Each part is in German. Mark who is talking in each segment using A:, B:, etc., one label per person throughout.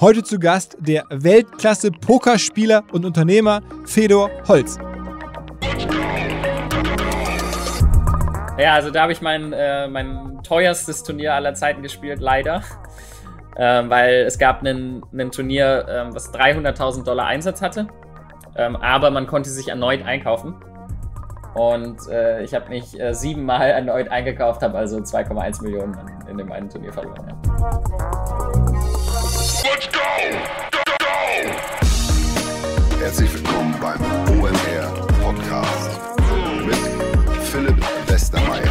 A: Heute zu Gast der Weltklasse-Pokerspieler und Unternehmer Fedor Holz.
B: Ja, also da habe ich mein, äh, mein teuerstes Turnier aller Zeiten gespielt, leider. Ähm, weil es gab ein Turnier, ähm, was 300.000 Dollar Einsatz hatte, ähm, aber man konnte sich erneut einkaufen. Und äh, ich habe mich äh, siebenmal erneut eingekauft, habe also 2,1 Millionen in, in dem einen Turnier verloren. Ja.
A: Herzlich willkommen beim OMR Podcast mit Philipp Westermeier.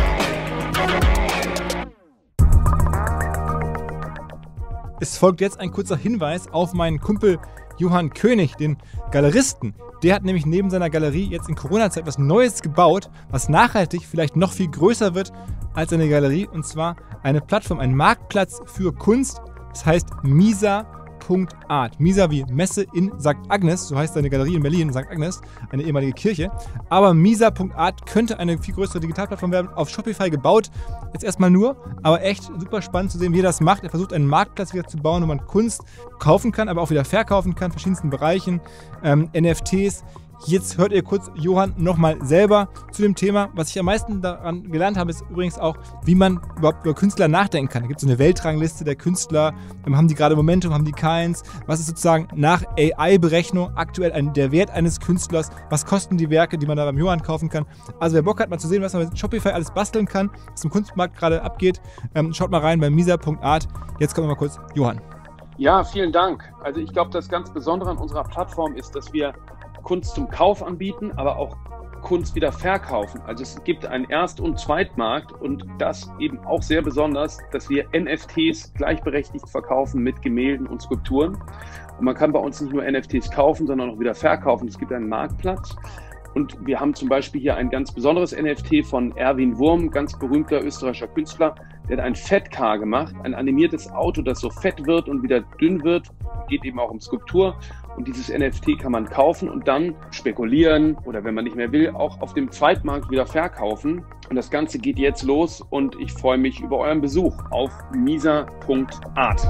A: Es folgt jetzt ein kurzer Hinweis auf meinen Kumpel Johann König, den Galeristen. Der hat nämlich neben seiner Galerie jetzt in Corona-Zeit was Neues gebaut, was nachhaltig vielleicht noch viel größer wird als eine Galerie, und zwar eine Plattform, ein Marktplatz für Kunst. Das heißt Misa Art. Misa wie Messe in St. Agnes, so heißt seine Galerie in Berlin, in St. Agnes, eine ehemalige Kirche. Aber Misa.art könnte eine viel größere Digitalplattform werden, auf Shopify gebaut. Jetzt erstmal nur, aber echt super spannend zu sehen, wie er das macht. Er versucht einen Marktplatz wieder zu bauen, wo man Kunst kaufen kann, aber auch wieder verkaufen kann, verschiedensten Bereichen, ähm, NFTs. Jetzt hört ihr kurz Johann nochmal selber zu dem Thema. Was ich am meisten daran gelernt habe, ist übrigens auch, wie man überhaupt über Künstler nachdenken kann. Da gibt es so eine Weltrangliste der Künstler. Haben die gerade Momentum, haben die keins? Was ist sozusagen nach AI-Berechnung aktuell ein, der Wert eines Künstlers? Was kosten die Werke, die man da beim Johann kaufen kann? Also wer Bock hat, mal zu sehen, was man mit Shopify alles basteln kann, was im Kunstmarkt gerade abgeht, ähm, schaut mal rein bei misa.art. Jetzt kommen wir mal kurz Johann. Ja, vielen Dank. Also ich glaube, das ganz Besondere an unserer Plattform ist, dass wir Kunst zum Kauf anbieten, aber auch Kunst wieder verkaufen. Also es gibt einen Erst- und Zweitmarkt und das eben auch sehr besonders, dass wir NFTs gleichberechtigt verkaufen mit Gemälden und Skulpturen. Und man kann bei uns nicht nur NFTs kaufen, sondern auch wieder verkaufen. Es gibt einen Marktplatz. Und wir haben zum Beispiel hier ein ganz besonderes NFT von Erwin Wurm, ganz berühmter österreichischer Künstler. Der hat ein Fettcar gemacht, ein animiertes Auto, das so fett wird und wieder dünn wird. Geht eben auch um Skulptur. Und dieses NFT kann man kaufen und dann spekulieren oder wenn man nicht mehr will, auch auf dem Zweitmarkt wieder verkaufen. Und das Ganze geht jetzt los und ich freue mich über euren Besuch auf misa.art.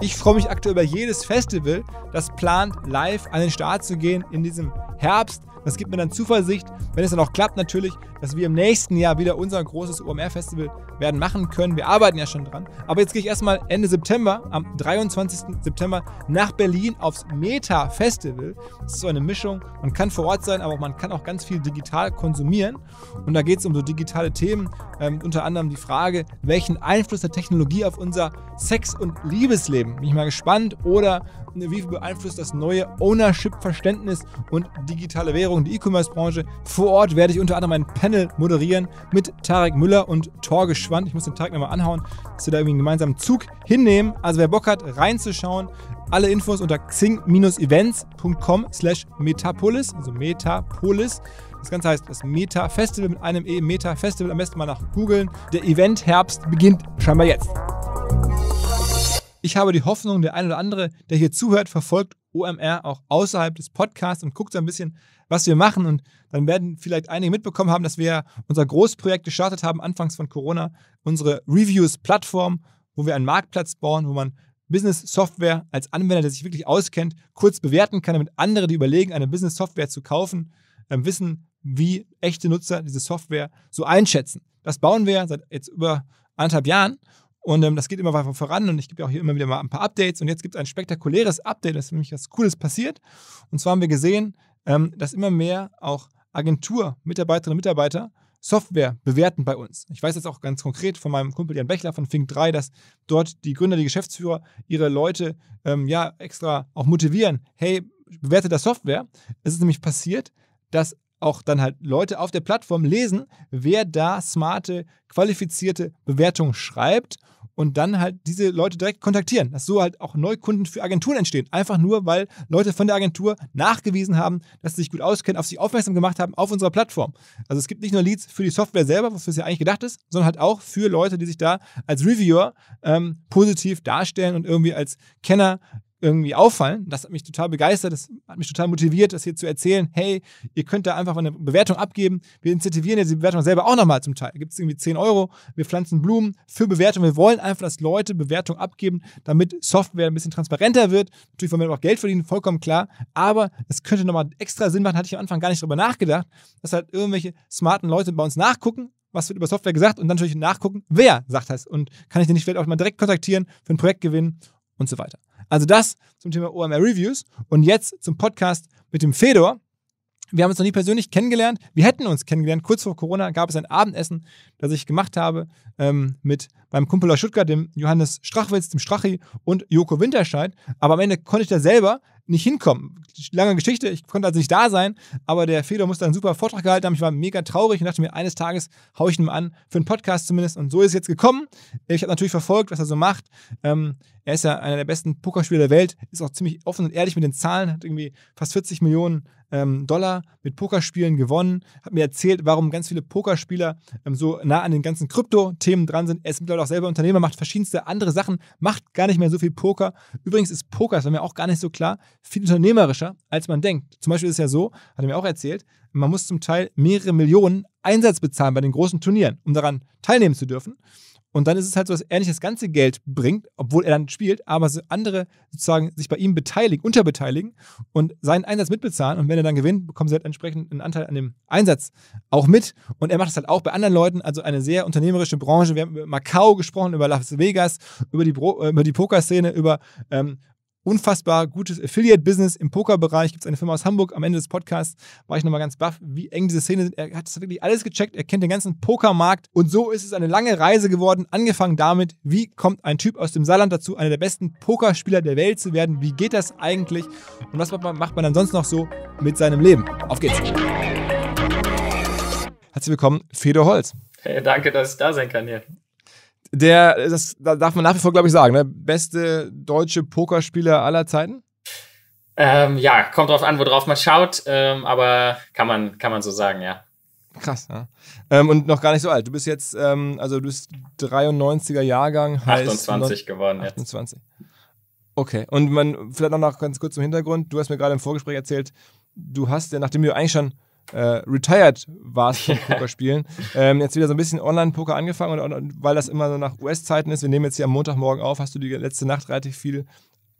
A: Ich freue mich aktuell über jedes Festival, das plant, live an den Start zu gehen in diesem Herbst. Das gibt mir dann Zuversicht, wenn es dann auch klappt natürlich, dass wir im nächsten Jahr wieder unser großes OMR-Festival werden machen können. Wir arbeiten ja schon dran. Aber jetzt gehe ich erstmal Ende September, am 23. September, nach Berlin aufs Meta-Festival. Das ist so eine Mischung. Man kann vor Ort sein, aber man kann auch ganz viel digital konsumieren. Und da geht es um so digitale Themen, ähm, unter anderem die Frage, welchen Einfluss der Technologie auf unser Sex- und Liebesleben. Bin ich mal gespannt. Oder ne, wie beeinflusst das neue Ownership-Verständnis und digitale Währung Digitalisierung der E-Commerce-Branche. Vor Ort werde ich unter anderem ein Panel moderieren mit Tarek Müller und Torge Schwand. Ich muss den Tarek nochmal anhauen, dass wir da irgendwie einen gemeinsamen Zug hinnehmen. Also wer Bock hat, reinzuschauen, alle Infos unter xing-events.com slash metapolis, also Metapolis. Das Ganze heißt das Meta-Festival mit einem E, Meta-Festival. Am besten mal nach googeln. Der Event-Herbst beginnt scheinbar jetzt. Ich habe die Hoffnung, der ein oder andere, der hier zuhört, verfolgt OMR auch außerhalb des Podcasts und guckt so ein bisschen was wir machen. Und dann werden vielleicht einige mitbekommen haben, dass wir unser Großprojekt gestartet haben, anfangs von Corona, unsere Reviews-Plattform, wo wir einen Marktplatz bauen, wo man Business-Software als Anwender, der sich wirklich auskennt, kurz bewerten kann, damit andere, die überlegen, eine Business-Software zu kaufen, ähm, wissen, wie echte Nutzer diese Software so einschätzen. Das bauen wir seit jetzt über anderthalb Jahren und ähm, das geht immer weiter voran und ich gebe auch hier immer wieder mal ein paar Updates. Und jetzt gibt es ein spektakuläres Update, das ist nämlich was Cooles passiert. Und zwar haben wir gesehen, ähm, dass immer mehr auch Agentur-Mitarbeiterinnen und Mitarbeiter Software bewerten bei uns. Ich weiß jetzt auch ganz konkret von meinem Kumpel Jan Bechler von Fink 3, dass dort die Gründer, die Geschäftsführer ihre Leute ähm, ja extra auch motivieren. Hey, bewerte das Software. Es ist nämlich passiert, dass auch dann halt Leute auf der Plattform lesen, wer da smarte, qualifizierte Bewertungen schreibt und dann halt diese Leute direkt kontaktieren, dass so halt auch Neukunden für Agenturen entstehen. Einfach nur, weil Leute von der Agentur nachgewiesen haben, dass sie sich gut auskennen, auf sich aufmerksam gemacht haben auf unserer Plattform. Also es gibt nicht nur Leads für die Software selber, was ja eigentlich gedacht ist, sondern halt auch für Leute, die sich da als Reviewer ähm, positiv darstellen und irgendwie als Kenner irgendwie auffallen. Das hat mich total begeistert, das hat mich total motiviert, das hier zu erzählen. Hey, ihr könnt da einfach mal eine Bewertung abgeben. Wir incentivieren jetzt die Bewertung selber auch nochmal zum Teil. Da gibt es irgendwie 10 Euro. Wir pflanzen Blumen für Bewertung. Wir wollen einfach, dass Leute Bewertung abgeben, damit Software ein bisschen transparenter wird. Natürlich wollen wir auch Geld verdienen, vollkommen klar. Aber es könnte nochmal extra Sinn machen, hatte ich am Anfang gar nicht drüber nachgedacht, dass halt irgendwelche smarten Leute bei uns nachgucken, was wird über Software gesagt und dann natürlich nachgucken, wer sagt das und kann ich den nicht vielleicht auch mal direkt kontaktieren, für ein Projekt gewinnen und so weiter. Also das zum Thema OMR Reviews und jetzt zum Podcast mit dem Fedor. Wir haben uns noch nie persönlich kennengelernt. Wir hätten uns kennengelernt. Kurz vor Corona gab es ein Abendessen, das ich gemacht habe ähm, mit meinem Kumpel aus Stuttgart, dem Johannes Strachwitz, dem Strachi und Joko Winterscheid. Aber am Ende konnte ich da selber nicht hinkommen. Lange Geschichte, ich konnte also nicht da sein, aber der Fedor musste einen super Vortrag gehalten haben. Ich war mega traurig und dachte mir, eines Tages haue ich ihn mal an, für einen Podcast zumindest. Und so ist es jetzt gekommen. Ich habe natürlich verfolgt, was er so macht. Ähm, er ist ja einer der besten Pokerspieler der Welt, ist auch ziemlich offen und ehrlich mit den Zahlen, hat irgendwie fast 40 Millionen ähm, Dollar mit Pokerspielen gewonnen, hat mir erzählt, warum ganz viele Pokerspieler ähm, so nah an den ganzen Krypto-Themen dran sind. Er ist mittlerweile auch selber Unternehmer, macht verschiedenste andere Sachen, macht gar nicht mehr so viel Poker. Übrigens ist Poker, das war mir auch gar nicht so klar, viel unternehmerischer, als man denkt. Zum Beispiel ist es ja so, hat er mir auch erzählt, man muss zum Teil mehrere Millionen Einsatz bezahlen bei den großen Turnieren, um daran teilnehmen zu dürfen. Und dann ist es halt so, dass er nicht das ganze Geld bringt, obwohl er dann spielt, aber andere sozusagen sich bei ihm beteiligen, unterbeteiligen und seinen Einsatz mitbezahlen. Und wenn er dann gewinnt, bekommen sie halt entsprechend einen Anteil an dem Einsatz auch mit. Und er macht das halt auch bei anderen Leuten, also eine sehr unternehmerische Branche. Wir haben über Macau gesprochen, über Las Vegas, über die, Bro äh, über die Pokerszene, über ähm, unfassbar gutes Affiliate-Business im Pokerbereich. Gibt es eine Firma aus Hamburg. Am Ende des Podcasts war ich nochmal ganz baff, wie eng diese Szene sind. Er hat das wirklich alles gecheckt. Er kennt den ganzen Pokermarkt. Und so ist es eine lange Reise geworden. Angefangen damit, wie kommt ein Typ aus dem Saarland dazu, einer der besten Pokerspieler der Welt zu werden? Wie geht das eigentlich? Und was macht man, macht man dann sonst noch so mit seinem Leben? Auf geht's!
C: Herzlich
A: willkommen, Fedor Holz.
B: Hey, danke, dass ich da sein kann hier.
A: Der, das darf man nach wie vor, glaube ich, sagen, ne? beste deutsche Pokerspieler aller Zeiten?
B: Ähm, ja, kommt drauf an, worauf man schaut, ähm, aber kann man, kann man so sagen, ja.
A: Krass, ja. Ähm, und noch gar nicht so alt. Du bist jetzt, ähm, also du bist 93er Jahrgang, heißt 28 geworden 28. jetzt. Okay, und man, vielleicht noch ganz kurz zum Hintergrund. Du hast mir gerade im Vorgespräch erzählt, du hast ja, nachdem du eigentlich schon äh, retired warst vom Pokerspielen. Ähm, jetzt wieder so ein bisschen Online-Poker angefangen und, und, weil das immer so nach US-Zeiten ist, wir nehmen jetzt hier am Montagmorgen auf, hast du die letzte Nacht relativ viel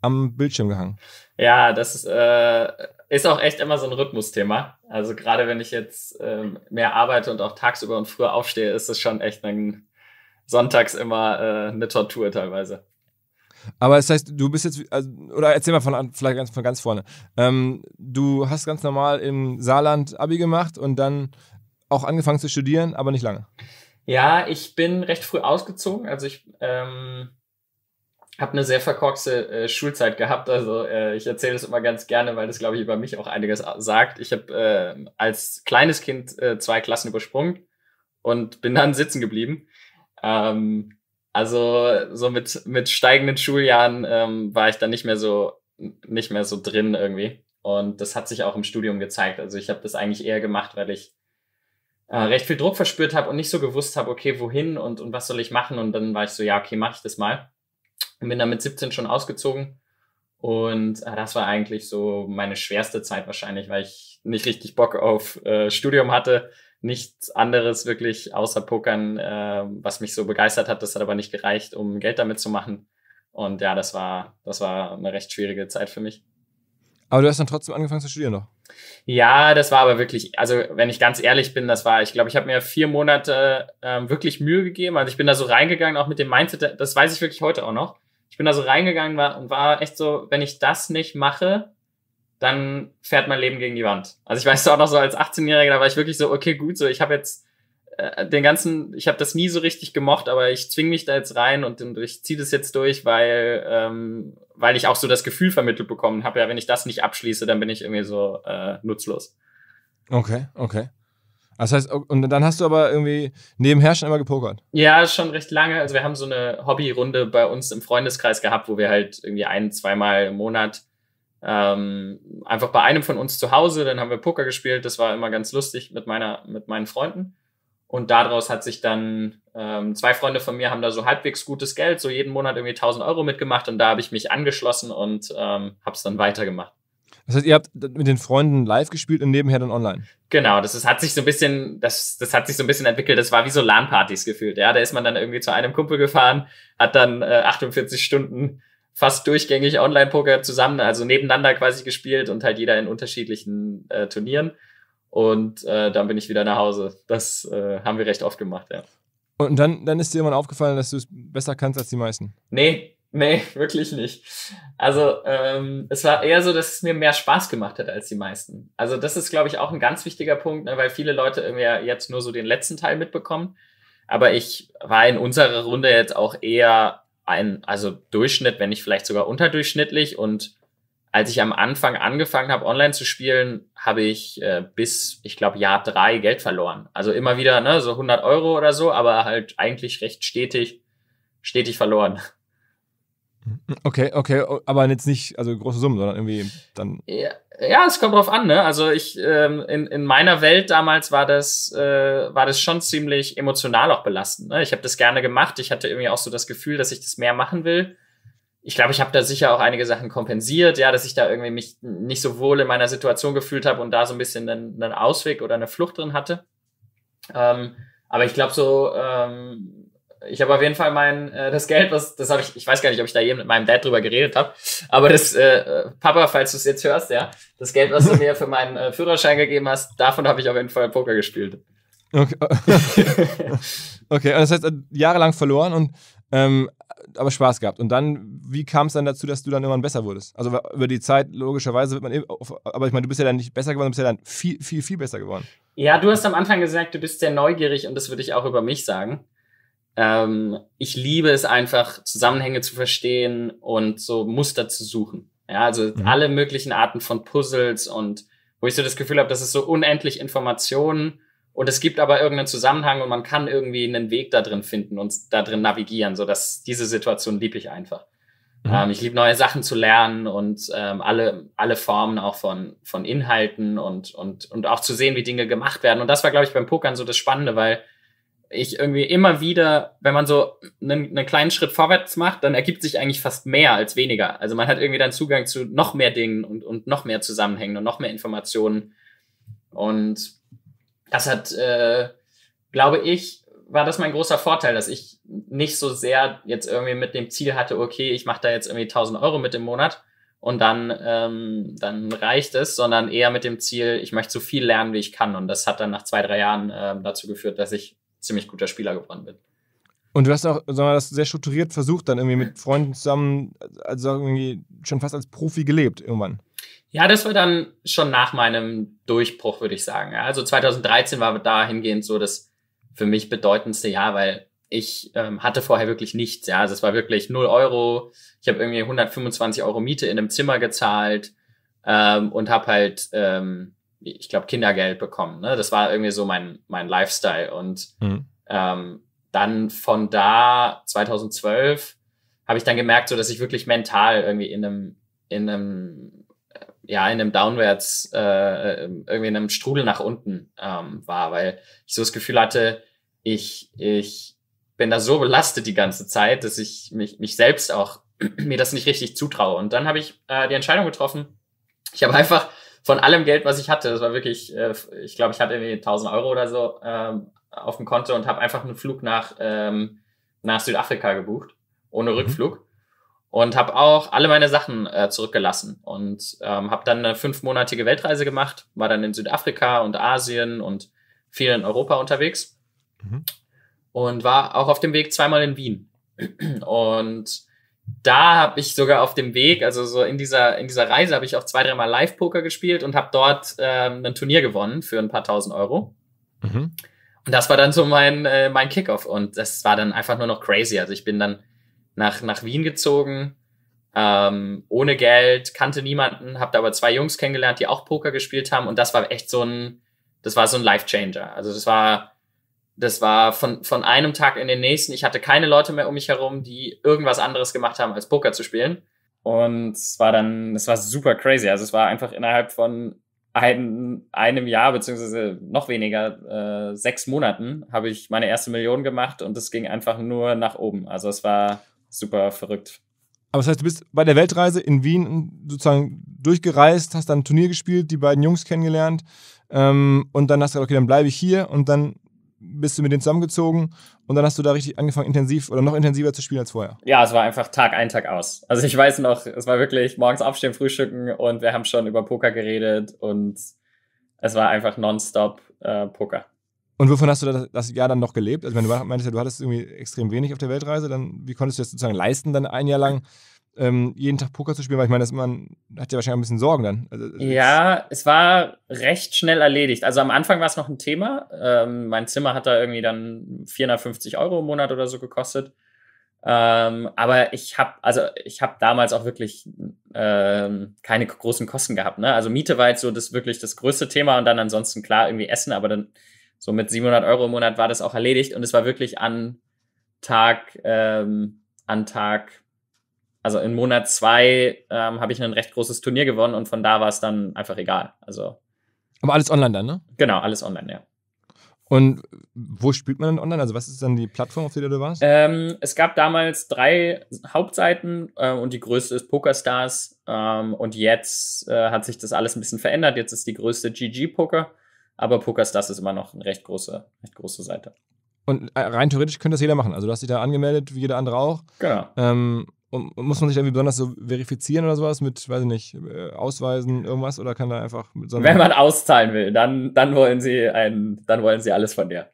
A: am Bildschirm gehangen.
B: Ja, das ist, äh, ist auch echt immer so ein Rhythmusthema. Also gerade wenn ich jetzt äh, mehr arbeite und auch tagsüber und früher aufstehe, ist es schon echt ein sonntags immer äh, eine Tortur teilweise.
A: Aber das heißt, du bist jetzt, also, oder erzähl mal von, vielleicht ganz, von ganz vorne. Ähm, du hast ganz normal im Saarland Abi gemacht und dann auch angefangen zu studieren, aber nicht lange.
B: Ja, ich bin recht früh ausgezogen. Also ich ähm, habe eine sehr verkorkste äh, Schulzeit gehabt. Also äh, ich erzähle das immer ganz gerne, weil das, glaube ich, über mich auch einiges sagt. Ich habe äh, als kleines Kind äh, zwei Klassen übersprungen und bin dann sitzen geblieben. Ähm, also so mit, mit steigenden Schuljahren ähm, war ich dann nicht mehr so nicht mehr so drin irgendwie. Und das hat sich auch im Studium gezeigt. Also ich habe das eigentlich eher gemacht, weil ich äh, recht viel Druck verspürt habe und nicht so gewusst habe, okay, wohin und, und was soll ich machen? Und dann war ich so, ja, okay, mache ich das mal. Und bin dann mit 17 schon ausgezogen. Und äh, das war eigentlich so meine schwerste Zeit wahrscheinlich, weil ich nicht richtig Bock auf äh, Studium hatte nichts anderes wirklich außer Pokern, äh, was mich so begeistert hat. Das hat aber nicht gereicht, um Geld damit zu machen. Und ja, das war, das war eine recht schwierige Zeit für mich.
A: Aber du hast dann trotzdem angefangen zu studieren noch?
B: Ja, das war aber wirklich, also wenn ich ganz ehrlich bin, das war, ich glaube, ich habe mir vier Monate ähm, wirklich Mühe gegeben. Also ich bin da so reingegangen, auch mit dem Mindset, das weiß ich wirklich heute auch noch. Ich bin da so reingegangen war, und war echt so, wenn ich das nicht mache, dann fährt mein Leben gegen die Wand. Also ich weiß auch noch so als 18-Jähriger, da war ich wirklich so, okay, gut, so ich habe jetzt äh, den ganzen, ich habe das nie so richtig gemocht, aber ich zwing mich da jetzt rein und, und ich ziehe das jetzt durch, weil, ähm, weil ich auch so das Gefühl vermittelt bekommen habe, ja, wenn ich das nicht abschließe, dann bin ich irgendwie so äh, nutzlos.
A: Okay, okay. Das heißt, und dann hast du aber irgendwie nebenher schon immer gepokert?
B: Ja, schon recht lange. Also wir haben so eine Hobbyrunde bei uns im Freundeskreis gehabt, wo wir halt irgendwie ein, zweimal im Monat ähm, einfach bei einem von uns zu Hause, dann haben wir Poker gespielt, das war immer ganz lustig mit meiner, mit meinen Freunden. Und daraus hat sich dann, ähm, zwei Freunde von mir haben da so halbwegs gutes Geld, so jeden Monat irgendwie 1000 Euro mitgemacht und da habe ich mich angeschlossen und ähm, habe es dann weitergemacht.
A: Das heißt, ihr habt mit den Freunden live gespielt und nebenher dann online.
B: Genau, das ist, hat sich so ein bisschen, das, das hat sich so ein bisschen entwickelt. Das war wie so LAN-Partys gefühlt. Ja, da ist man dann irgendwie zu einem Kumpel gefahren, hat dann äh, 48 Stunden fast durchgängig Online-Poker zusammen, also nebeneinander quasi gespielt und halt jeder in unterschiedlichen äh, Turnieren. Und äh, dann bin ich wieder nach Hause. Das äh, haben wir recht oft gemacht, ja.
A: Und dann, dann ist dir jemand aufgefallen, dass du es besser kannst als die meisten?
B: Nee, nee, wirklich nicht. Also ähm, es war eher so, dass es mir mehr Spaß gemacht hat als die meisten. Also das ist, glaube ich, auch ein ganz wichtiger Punkt, ne, weil viele Leute irgendwie ja jetzt nur so den letzten Teil mitbekommen. Aber ich war in unserer Runde jetzt auch eher ein, also Durchschnitt, wenn nicht vielleicht sogar unterdurchschnittlich. Und als ich am Anfang angefangen habe, online zu spielen, habe ich äh, bis, ich glaube, Jahr drei Geld verloren. Also immer wieder ne, so 100 Euro oder so, aber halt eigentlich recht stetig, stetig verloren.
A: Okay, okay, aber jetzt nicht, also große Summen, sondern irgendwie dann.
C: Ja,
B: ja es kommt drauf an, ne? Also ich, ähm, in, in meiner Welt damals war das, äh, war das schon ziemlich emotional auch belastend. Ne? Ich habe das gerne gemacht. Ich hatte irgendwie auch so das Gefühl, dass ich das mehr machen will. Ich glaube, ich habe da sicher auch einige Sachen kompensiert, ja, dass ich da irgendwie mich nicht so wohl in meiner Situation gefühlt habe und da so ein bisschen einen, einen Ausweg oder eine Flucht drin hatte. Ähm, aber ich glaube, so ähm, ich habe auf jeden Fall mein, äh, das Geld, was, das habe ich, ich weiß gar nicht, ob ich da eben mit meinem Dad drüber geredet habe, aber das, äh, Papa, falls du es jetzt hörst, ja, das Geld, was du mir für meinen äh, Führerschein gegeben hast, davon habe ich auf jeden Fall Poker gespielt.
A: Okay, okay also das heißt, äh, jahrelang verloren und, ähm, aber Spaß gehabt. Und dann, wie kam es dann dazu, dass du dann irgendwann besser wurdest? Also über die Zeit, logischerweise, wird man, eben, eh aber ich meine, du bist ja dann nicht besser geworden, du bist ja dann viel, viel, viel besser geworden.
B: Ja, du hast am Anfang gesagt, du bist sehr neugierig und das würde ich auch über mich sagen. Ähm, ich liebe es einfach, Zusammenhänge zu verstehen und so Muster zu suchen. Ja, also mhm. alle möglichen Arten von Puzzles und wo ich so das Gefühl habe, das ist so unendlich Informationen und es gibt aber irgendeinen Zusammenhang und man kann irgendwie einen Weg da drin finden und da drin navigieren. So dass diese Situation liebe ich einfach. Mhm. Ähm, ich liebe neue Sachen zu lernen und ähm, alle, alle Formen auch von, von Inhalten und, und, und auch zu sehen, wie Dinge gemacht werden. Und das war, glaube ich, beim Pokern so das Spannende, weil ich irgendwie immer wieder, wenn man so einen, einen, kleinen Schritt vorwärts macht, dann ergibt sich eigentlich fast mehr als weniger. Also man hat irgendwie dann Zugang zu noch mehr Dingen und, und noch mehr Zusammenhängen und noch mehr Informationen. Und das hat, äh, glaube ich, war das mein großer Vorteil, dass ich nicht so sehr jetzt irgendwie mit dem Ziel hatte, okay, ich mache da jetzt irgendwie 1000 Euro mit dem Monat und dann, ähm, dann reicht es, sondern eher mit dem Ziel, ich möchte so viel lernen, wie ich kann. Und das hat dann nach zwei, drei Jahren äh, dazu geführt, dass ich ziemlich guter Spieler geworden bin.
A: Und du hast auch sagen wir, das sehr strukturiert versucht, dann irgendwie mit Freunden zusammen, also irgendwie schon fast als Profi gelebt irgendwann.
B: Ja, das war dann schon nach meinem Durchbruch, würde ich sagen. Also 2013 war dahingehend so das für mich bedeutendste Jahr, weil ich ähm, hatte vorher wirklich nichts. Ja, also es war wirklich 0 Euro. Ich habe irgendwie 125 Euro Miete in einem Zimmer gezahlt ähm, und habe halt ähm, ich glaube, Kindergeld bekommen. Ne? Das war irgendwie so mein, mein Lifestyle. Und mhm. ähm, dann von da, 2012, habe ich dann gemerkt, so dass ich wirklich mental irgendwie in einem, in einem, äh, ja, in einem Downwärts, äh, äh, irgendwie in einem Strudel nach unten ähm, war, weil ich so das Gefühl hatte, ich, ich bin da so belastet die ganze Zeit, dass ich mich, mich selbst auch mir das nicht richtig zutraue. Und dann habe ich äh, die Entscheidung getroffen. Ich habe einfach von allem Geld, was ich hatte, das war wirklich, äh, ich glaube, ich hatte irgendwie 1000 Euro oder so ähm, auf dem Konto und habe einfach einen Flug nach, ähm, nach Südafrika gebucht, ohne mhm. Rückflug. Mhm. Und habe auch alle meine Sachen äh, zurückgelassen und ähm, habe dann eine fünfmonatige Weltreise gemacht, war dann in Südafrika und Asien und viel in Europa unterwegs mhm. und war auch auf dem Weg zweimal in Wien. Und da habe ich sogar auf dem Weg, also so in dieser, in dieser Reise, habe ich auch zwei, dreimal Live-Poker gespielt und habe dort ähm, ein Turnier gewonnen für ein paar tausend Euro. Mhm. Und das war dann so mein, äh, mein Kickoff. Und das war dann einfach nur noch crazy. Also ich bin dann nach, nach Wien gezogen, ähm, ohne Geld, kannte niemanden, habe da aber zwei Jungs kennengelernt, die auch Poker gespielt haben. Und das war echt so ein, das war so ein Life-Changer. Also das war das war von, von einem Tag in den nächsten. Ich hatte keine Leute mehr um mich herum, die irgendwas anderes gemacht haben, als Poker zu spielen. Und es war dann, es war super crazy. Also es war einfach innerhalb von ein, einem Jahr, beziehungsweise noch weniger, äh, sechs Monaten, habe ich meine erste Million gemacht und es ging einfach nur nach oben. Also es war super verrückt.
A: Aber das heißt, du bist bei der Weltreise in Wien sozusagen durchgereist, hast dann ein Turnier gespielt, die beiden Jungs kennengelernt ähm, und dann hast du gesagt, okay, dann bleibe ich hier und dann bist du mit denen zusammengezogen und dann hast du da richtig angefangen, intensiv oder noch intensiver zu spielen als vorher.
B: Ja, es war einfach Tag ein, Tag aus. Also ich weiß noch, es war wirklich morgens aufstehen, frühstücken und wir haben schon über Poker geredet und es war einfach nonstop äh, Poker.
A: Und wovon hast du das, das Jahr dann noch gelebt? Also wenn du meintest, du hattest irgendwie extrem wenig auf der Weltreise, dann wie konntest du das sozusagen leisten, dann ein Jahr lang ähm, jeden Tag Poker zu spielen? Weil ich meine, man hat ja wahrscheinlich ein bisschen Sorgen dann. Also, also,
B: ja, es war recht schnell erledigt. Also am Anfang war es noch ein Thema. Ähm, mein Zimmer hat da irgendwie dann 450 Euro im Monat oder so gekostet. Ähm, aber ich habe also ich habe damals auch wirklich ähm, keine großen Kosten gehabt. Ne? Also Miete war jetzt so das wirklich das größte Thema und dann ansonsten klar irgendwie Essen, aber dann so mit 700 Euro im Monat war das auch erledigt und es war wirklich an Tag ähm, an Tag also in Monat zwei ähm, habe ich ein recht großes Turnier gewonnen und von da war es dann einfach egal. Also.
A: Aber alles online dann, ne?
B: Genau, alles online, ja.
A: Und wo spielt man denn online? Also was ist dann die Plattform, auf der du warst?
B: Ähm, es gab damals drei Hauptseiten äh, und die größte ist PokerStars. Ähm, und jetzt äh, hat sich das alles ein bisschen verändert. Jetzt ist die größte GG Poker, aber PokerStars ist immer noch eine recht große, recht große
A: Seite. Und äh, rein theoretisch könnte das jeder machen. Also du hast dich da angemeldet, wie jeder andere auch. Genau. Ähm, und muss man sich irgendwie besonders so verifizieren oder sowas mit, weiß ich nicht, äh, Ausweisen, irgendwas oder kann da einfach mit so einem Wenn man
B: auszahlen will, dann, dann wollen sie ein, dann wollen sie alles von dir.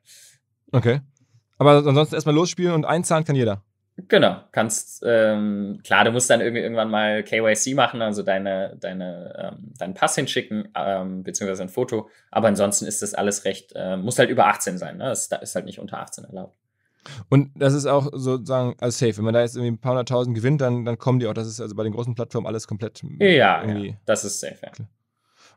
A: Okay. Aber ansonsten erstmal losspielen und einzahlen kann jeder. Genau,
B: kannst, ähm, klar, du musst dann irgendwie irgendwann mal KYC machen, also deine, deine, ähm, deinen Pass hinschicken, ähm, beziehungsweise ein Foto. Aber ansonsten ist das alles recht, äh, muss halt über 18 sein, ne? Das ist halt nicht unter 18 erlaubt.
A: Und das ist auch sozusagen als safe. Wenn man da jetzt irgendwie ein paar hunderttausend gewinnt, dann, dann kommen die auch. Das ist also bei den großen Plattformen alles komplett. Ja, irgendwie ja das ist safe. Ja.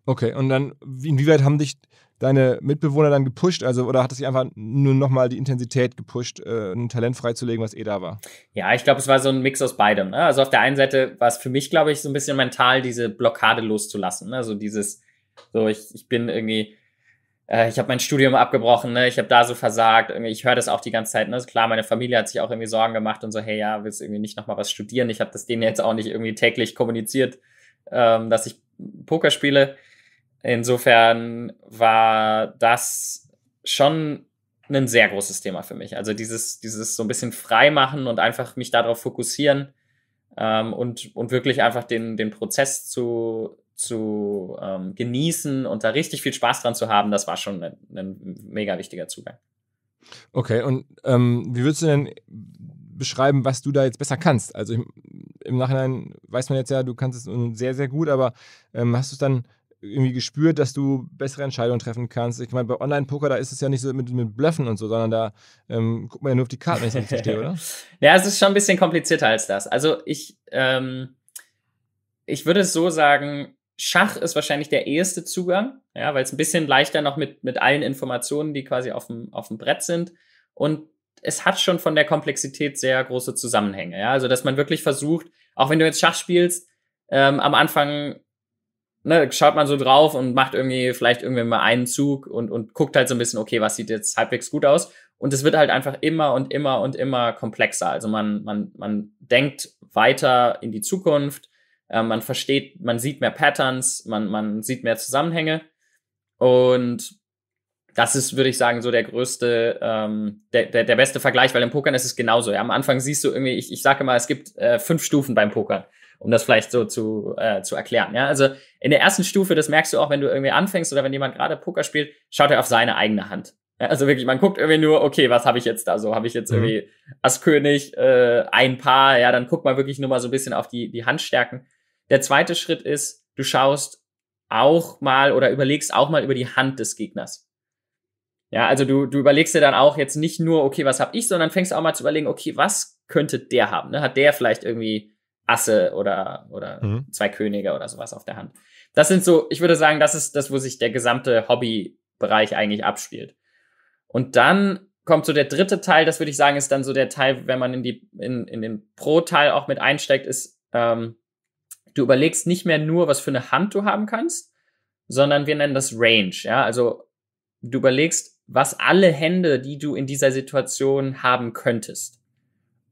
A: Okay, und dann, inwieweit haben dich deine Mitbewohner dann gepusht? Also, oder hat es sich einfach nur nochmal die Intensität gepusht, äh, ein Talent freizulegen, was eh da war? Ja,
B: ich glaube, es war so ein Mix aus beidem. Ne? Also auf der einen Seite war es für mich, glaube ich, so ein bisschen mental, diese Blockade loszulassen. Ne? Also dieses, so ich, ich bin irgendwie äh, ich habe mein Studium abgebrochen, ne? ich habe da so versagt. Irgendwie, ich höre das auch die ganze Zeit. Ne? Also klar, meine Familie hat sich auch irgendwie Sorgen gemacht und so, hey, ja, willst du irgendwie nicht nochmal was studieren? Ich habe das denen jetzt auch nicht irgendwie täglich kommuniziert, ähm, dass ich Poker spiele. Insofern war das schon ein sehr großes Thema für mich. Also dieses, dieses so ein bisschen freimachen und einfach mich darauf fokussieren ähm, und, und wirklich einfach den, den Prozess zu, zu ähm, genießen und da richtig viel Spaß dran zu haben, das war schon ein, ein mega
A: wichtiger Zugang. Okay, und ähm, wie würdest du denn beschreiben, was du da jetzt besser kannst? Also im, im Nachhinein weiß man jetzt ja, du kannst es sehr, sehr gut, aber ähm, hast du es dann irgendwie gespürt, dass du bessere Entscheidungen treffen kannst? Ich meine, bei Online-Poker, da ist es ja nicht so mit, mit Blöffen und so, sondern da ähm, guckt man ja nur auf die Karten, wenn ich das verstehe, oder?
B: Ja, es ist schon ein bisschen komplizierter als das. Also ich, ähm, ich würde es so sagen, Schach ist wahrscheinlich der eheste Zugang, ja, weil es ein bisschen leichter noch mit, mit allen Informationen, die quasi auf dem, auf dem Brett sind. Und es hat schon von der Komplexität sehr große Zusammenhänge. Ja? Also, dass man wirklich versucht, auch wenn du jetzt Schach spielst, ähm, am Anfang ne, schaut man so drauf und macht irgendwie vielleicht irgendwann mal einen Zug und, und guckt halt so ein bisschen, okay, was sieht jetzt halbwegs gut aus. Und es wird halt einfach immer und immer und immer komplexer. Also man, man, man denkt weiter in die Zukunft, äh, man versteht, man sieht mehr Patterns, man, man sieht mehr Zusammenhänge. Und das ist, würde ich sagen, so der größte, ähm, der, der, der beste Vergleich, weil im Pokern ist es genauso. Ja? Am Anfang siehst du irgendwie, ich, ich sage mal, es gibt äh, fünf Stufen beim Pokern, um das vielleicht so zu, äh, zu erklären. Ja? Also in der ersten Stufe, das merkst du auch, wenn du irgendwie anfängst oder wenn jemand gerade Poker spielt, schaut er auf seine eigene Hand. Ja? Also wirklich, man guckt irgendwie nur, okay, was habe ich jetzt da so? Habe ich jetzt mhm. irgendwie Ass König, äh, ein Paar, ja, dann guckt man wirklich nur mal so ein bisschen auf die, die Handstärken. Der zweite Schritt ist, du schaust auch mal oder überlegst auch mal über die Hand des Gegners. Ja, also du, du überlegst dir dann auch jetzt nicht nur, okay, was hab ich, sondern fängst auch mal zu überlegen, okay, was könnte der haben? Ne? Hat der vielleicht irgendwie Asse oder, oder mhm. zwei Könige oder sowas auf der Hand? Das sind so, ich würde sagen, das ist das, wo sich der gesamte Hobbybereich eigentlich abspielt. Und dann kommt so der dritte Teil, das würde ich sagen, ist dann so der Teil, wenn man in die, in, in den Pro-Teil auch mit einsteckt, ist, ähm, Du überlegst nicht mehr nur, was für eine Hand du haben kannst, sondern wir nennen das Range. Ja, also du überlegst, was alle Hände, die du in dieser Situation haben könntest.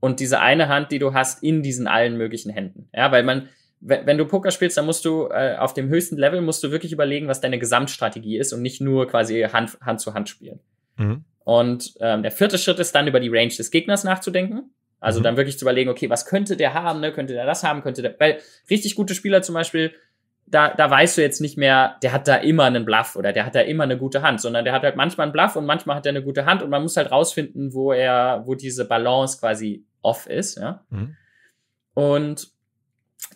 B: Und diese eine Hand, die du hast, in diesen allen möglichen Händen. Ja, weil man, wenn, du Poker spielst, dann musst du äh, auf dem höchsten Level musst du wirklich überlegen, was deine Gesamtstrategie ist und nicht nur quasi Hand, Hand zu Hand spielen. Mhm. Und ähm, der vierte Schritt ist dann über die Range des Gegners nachzudenken. Also mhm. dann wirklich zu überlegen, okay, was könnte der haben, ne? Könnte der das haben, könnte der. Weil richtig gute Spieler zum Beispiel, da, da weißt du jetzt nicht mehr, der hat da immer einen Bluff oder der hat da immer eine gute Hand, sondern der hat halt manchmal einen Bluff und manchmal hat er eine gute Hand und man muss halt rausfinden, wo er, wo diese Balance quasi off ist, ja. Mhm. Und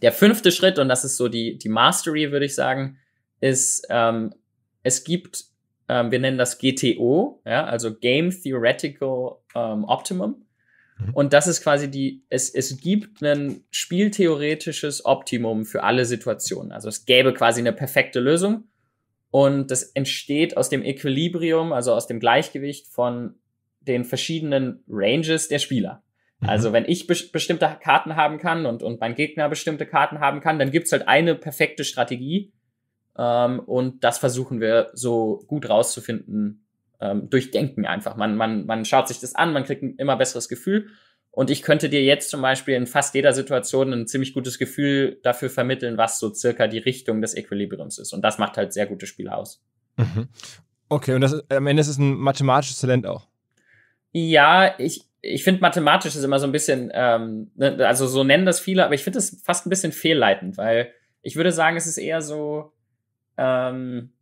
B: der fünfte Schritt, und das ist so die, die Mastery, würde ich sagen, ist, ähm, es gibt, ähm, wir nennen das GTO, ja, also Game Theoretical ähm, Optimum. Mhm. Und das ist quasi die, es, es gibt ein spieltheoretisches Optimum für alle Situationen. Also es gäbe quasi eine perfekte Lösung. Und das entsteht aus dem Equilibrium, also aus dem Gleichgewicht von den verschiedenen Ranges der Spieler. Mhm. Also wenn ich be bestimmte Karten haben kann und, und mein Gegner bestimmte Karten haben kann, dann gibt's halt eine perfekte Strategie. Ähm, und das versuchen wir so gut rauszufinden, ähm, durchdenken einfach. Man, man, man schaut sich das an, man kriegt ein immer besseres Gefühl. Und ich könnte dir jetzt zum Beispiel in fast jeder Situation ein ziemlich gutes Gefühl dafür vermitteln, was so circa die Richtung des
A: Equilibriums ist. Und das macht halt sehr gute Spiele aus. Mhm. Okay, und das am Ende ist es ein mathematisches Talent auch.
B: Ja, ich, ich finde mathematisch ist immer so ein bisschen, ähm, ne, also so nennen das viele, aber ich finde es fast ein bisschen fehlleitend, weil ich würde sagen, es ist eher so ähm,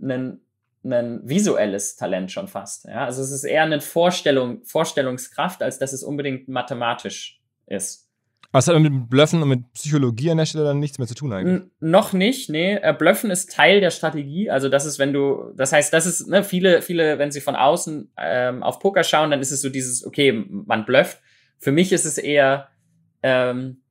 B: ein ein visuelles Talent schon fast. Ja? Also es ist eher eine Vorstellung, Vorstellungskraft, als dass es unbedingt mathematisch
A: ist. Aber also es hat mit Blöffen und mit Psychologie an der Stelle dann nichts mehr zu tun eigentlich.
B: N noch nicht, nee. Äh, Blöffen ist Teil der Strategie. Also das ist, wenn du, das heißt, das ist, ne, viele, viele, wenn sie von außen ähm, auf Poker schauen, dann ist es so dieses, okay, man blöfft. Für mich ist es eher ähm,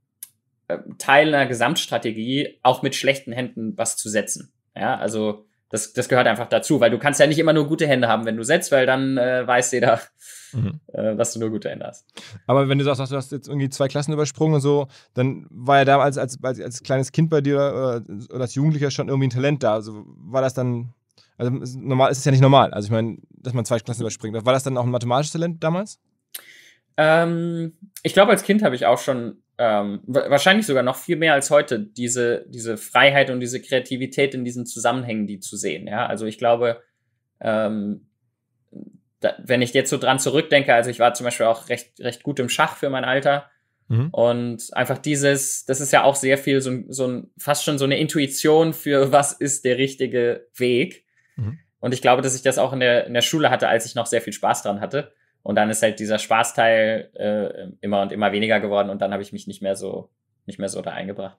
B: äh, Teil einer Gesamtstrategie, auch mit schlechten Händen was zu setzen. Ja, also das, das gehört einfach dazu, weil du kannst ja nicht immer nur gute Hände haben, wenn du setzt, weil dann äh, weiß jeder, mhm. äh, dass du nur gute Hände hast.
A: Aber wenn du sagst, du hast jetzt irgendwie zwei Klassen übersprungen und so, dann war ja damals als, als, als kleines Kind bei dir oder, äh, oder als Jugendlicher schon irgendwie ein Talent da. Also war das dann, also normal ist es ja nicht normal. Also ich meine, dass man zwei Klassen überspringt. War das dann auch ein mathematisches Talent damals? Ähm, ich glaube, als Kind habe
B: ich auch schon ähm, wahrscheinlich sogar noch viel mehr als heute, diese, diese Freiheit und diese Kreativität in diesen Zusammenhängen, die zu sehen. Ja? Also ich glaube, ähm, da, wenn ich jetzt so dran zurückdenke, also ich war zum Beispiel auch recht, recht gut im Schach für mein Alter. Mhm. Und einfach dieses, das ist ja auch sehr viel so, so ein, fast schon so eine Intuition für, was ist der richtige Weg. Mhm. Und ich glaube, dass ich das auch in der, in der Schule hatte, als ich noch sehr viel Spaß dran hatte. Und dann ist halt dieser Spaßteil äh, immer und immer weniger geworden und dann habe ich mich nicht mehr so, nicht mehr so da eingebracht.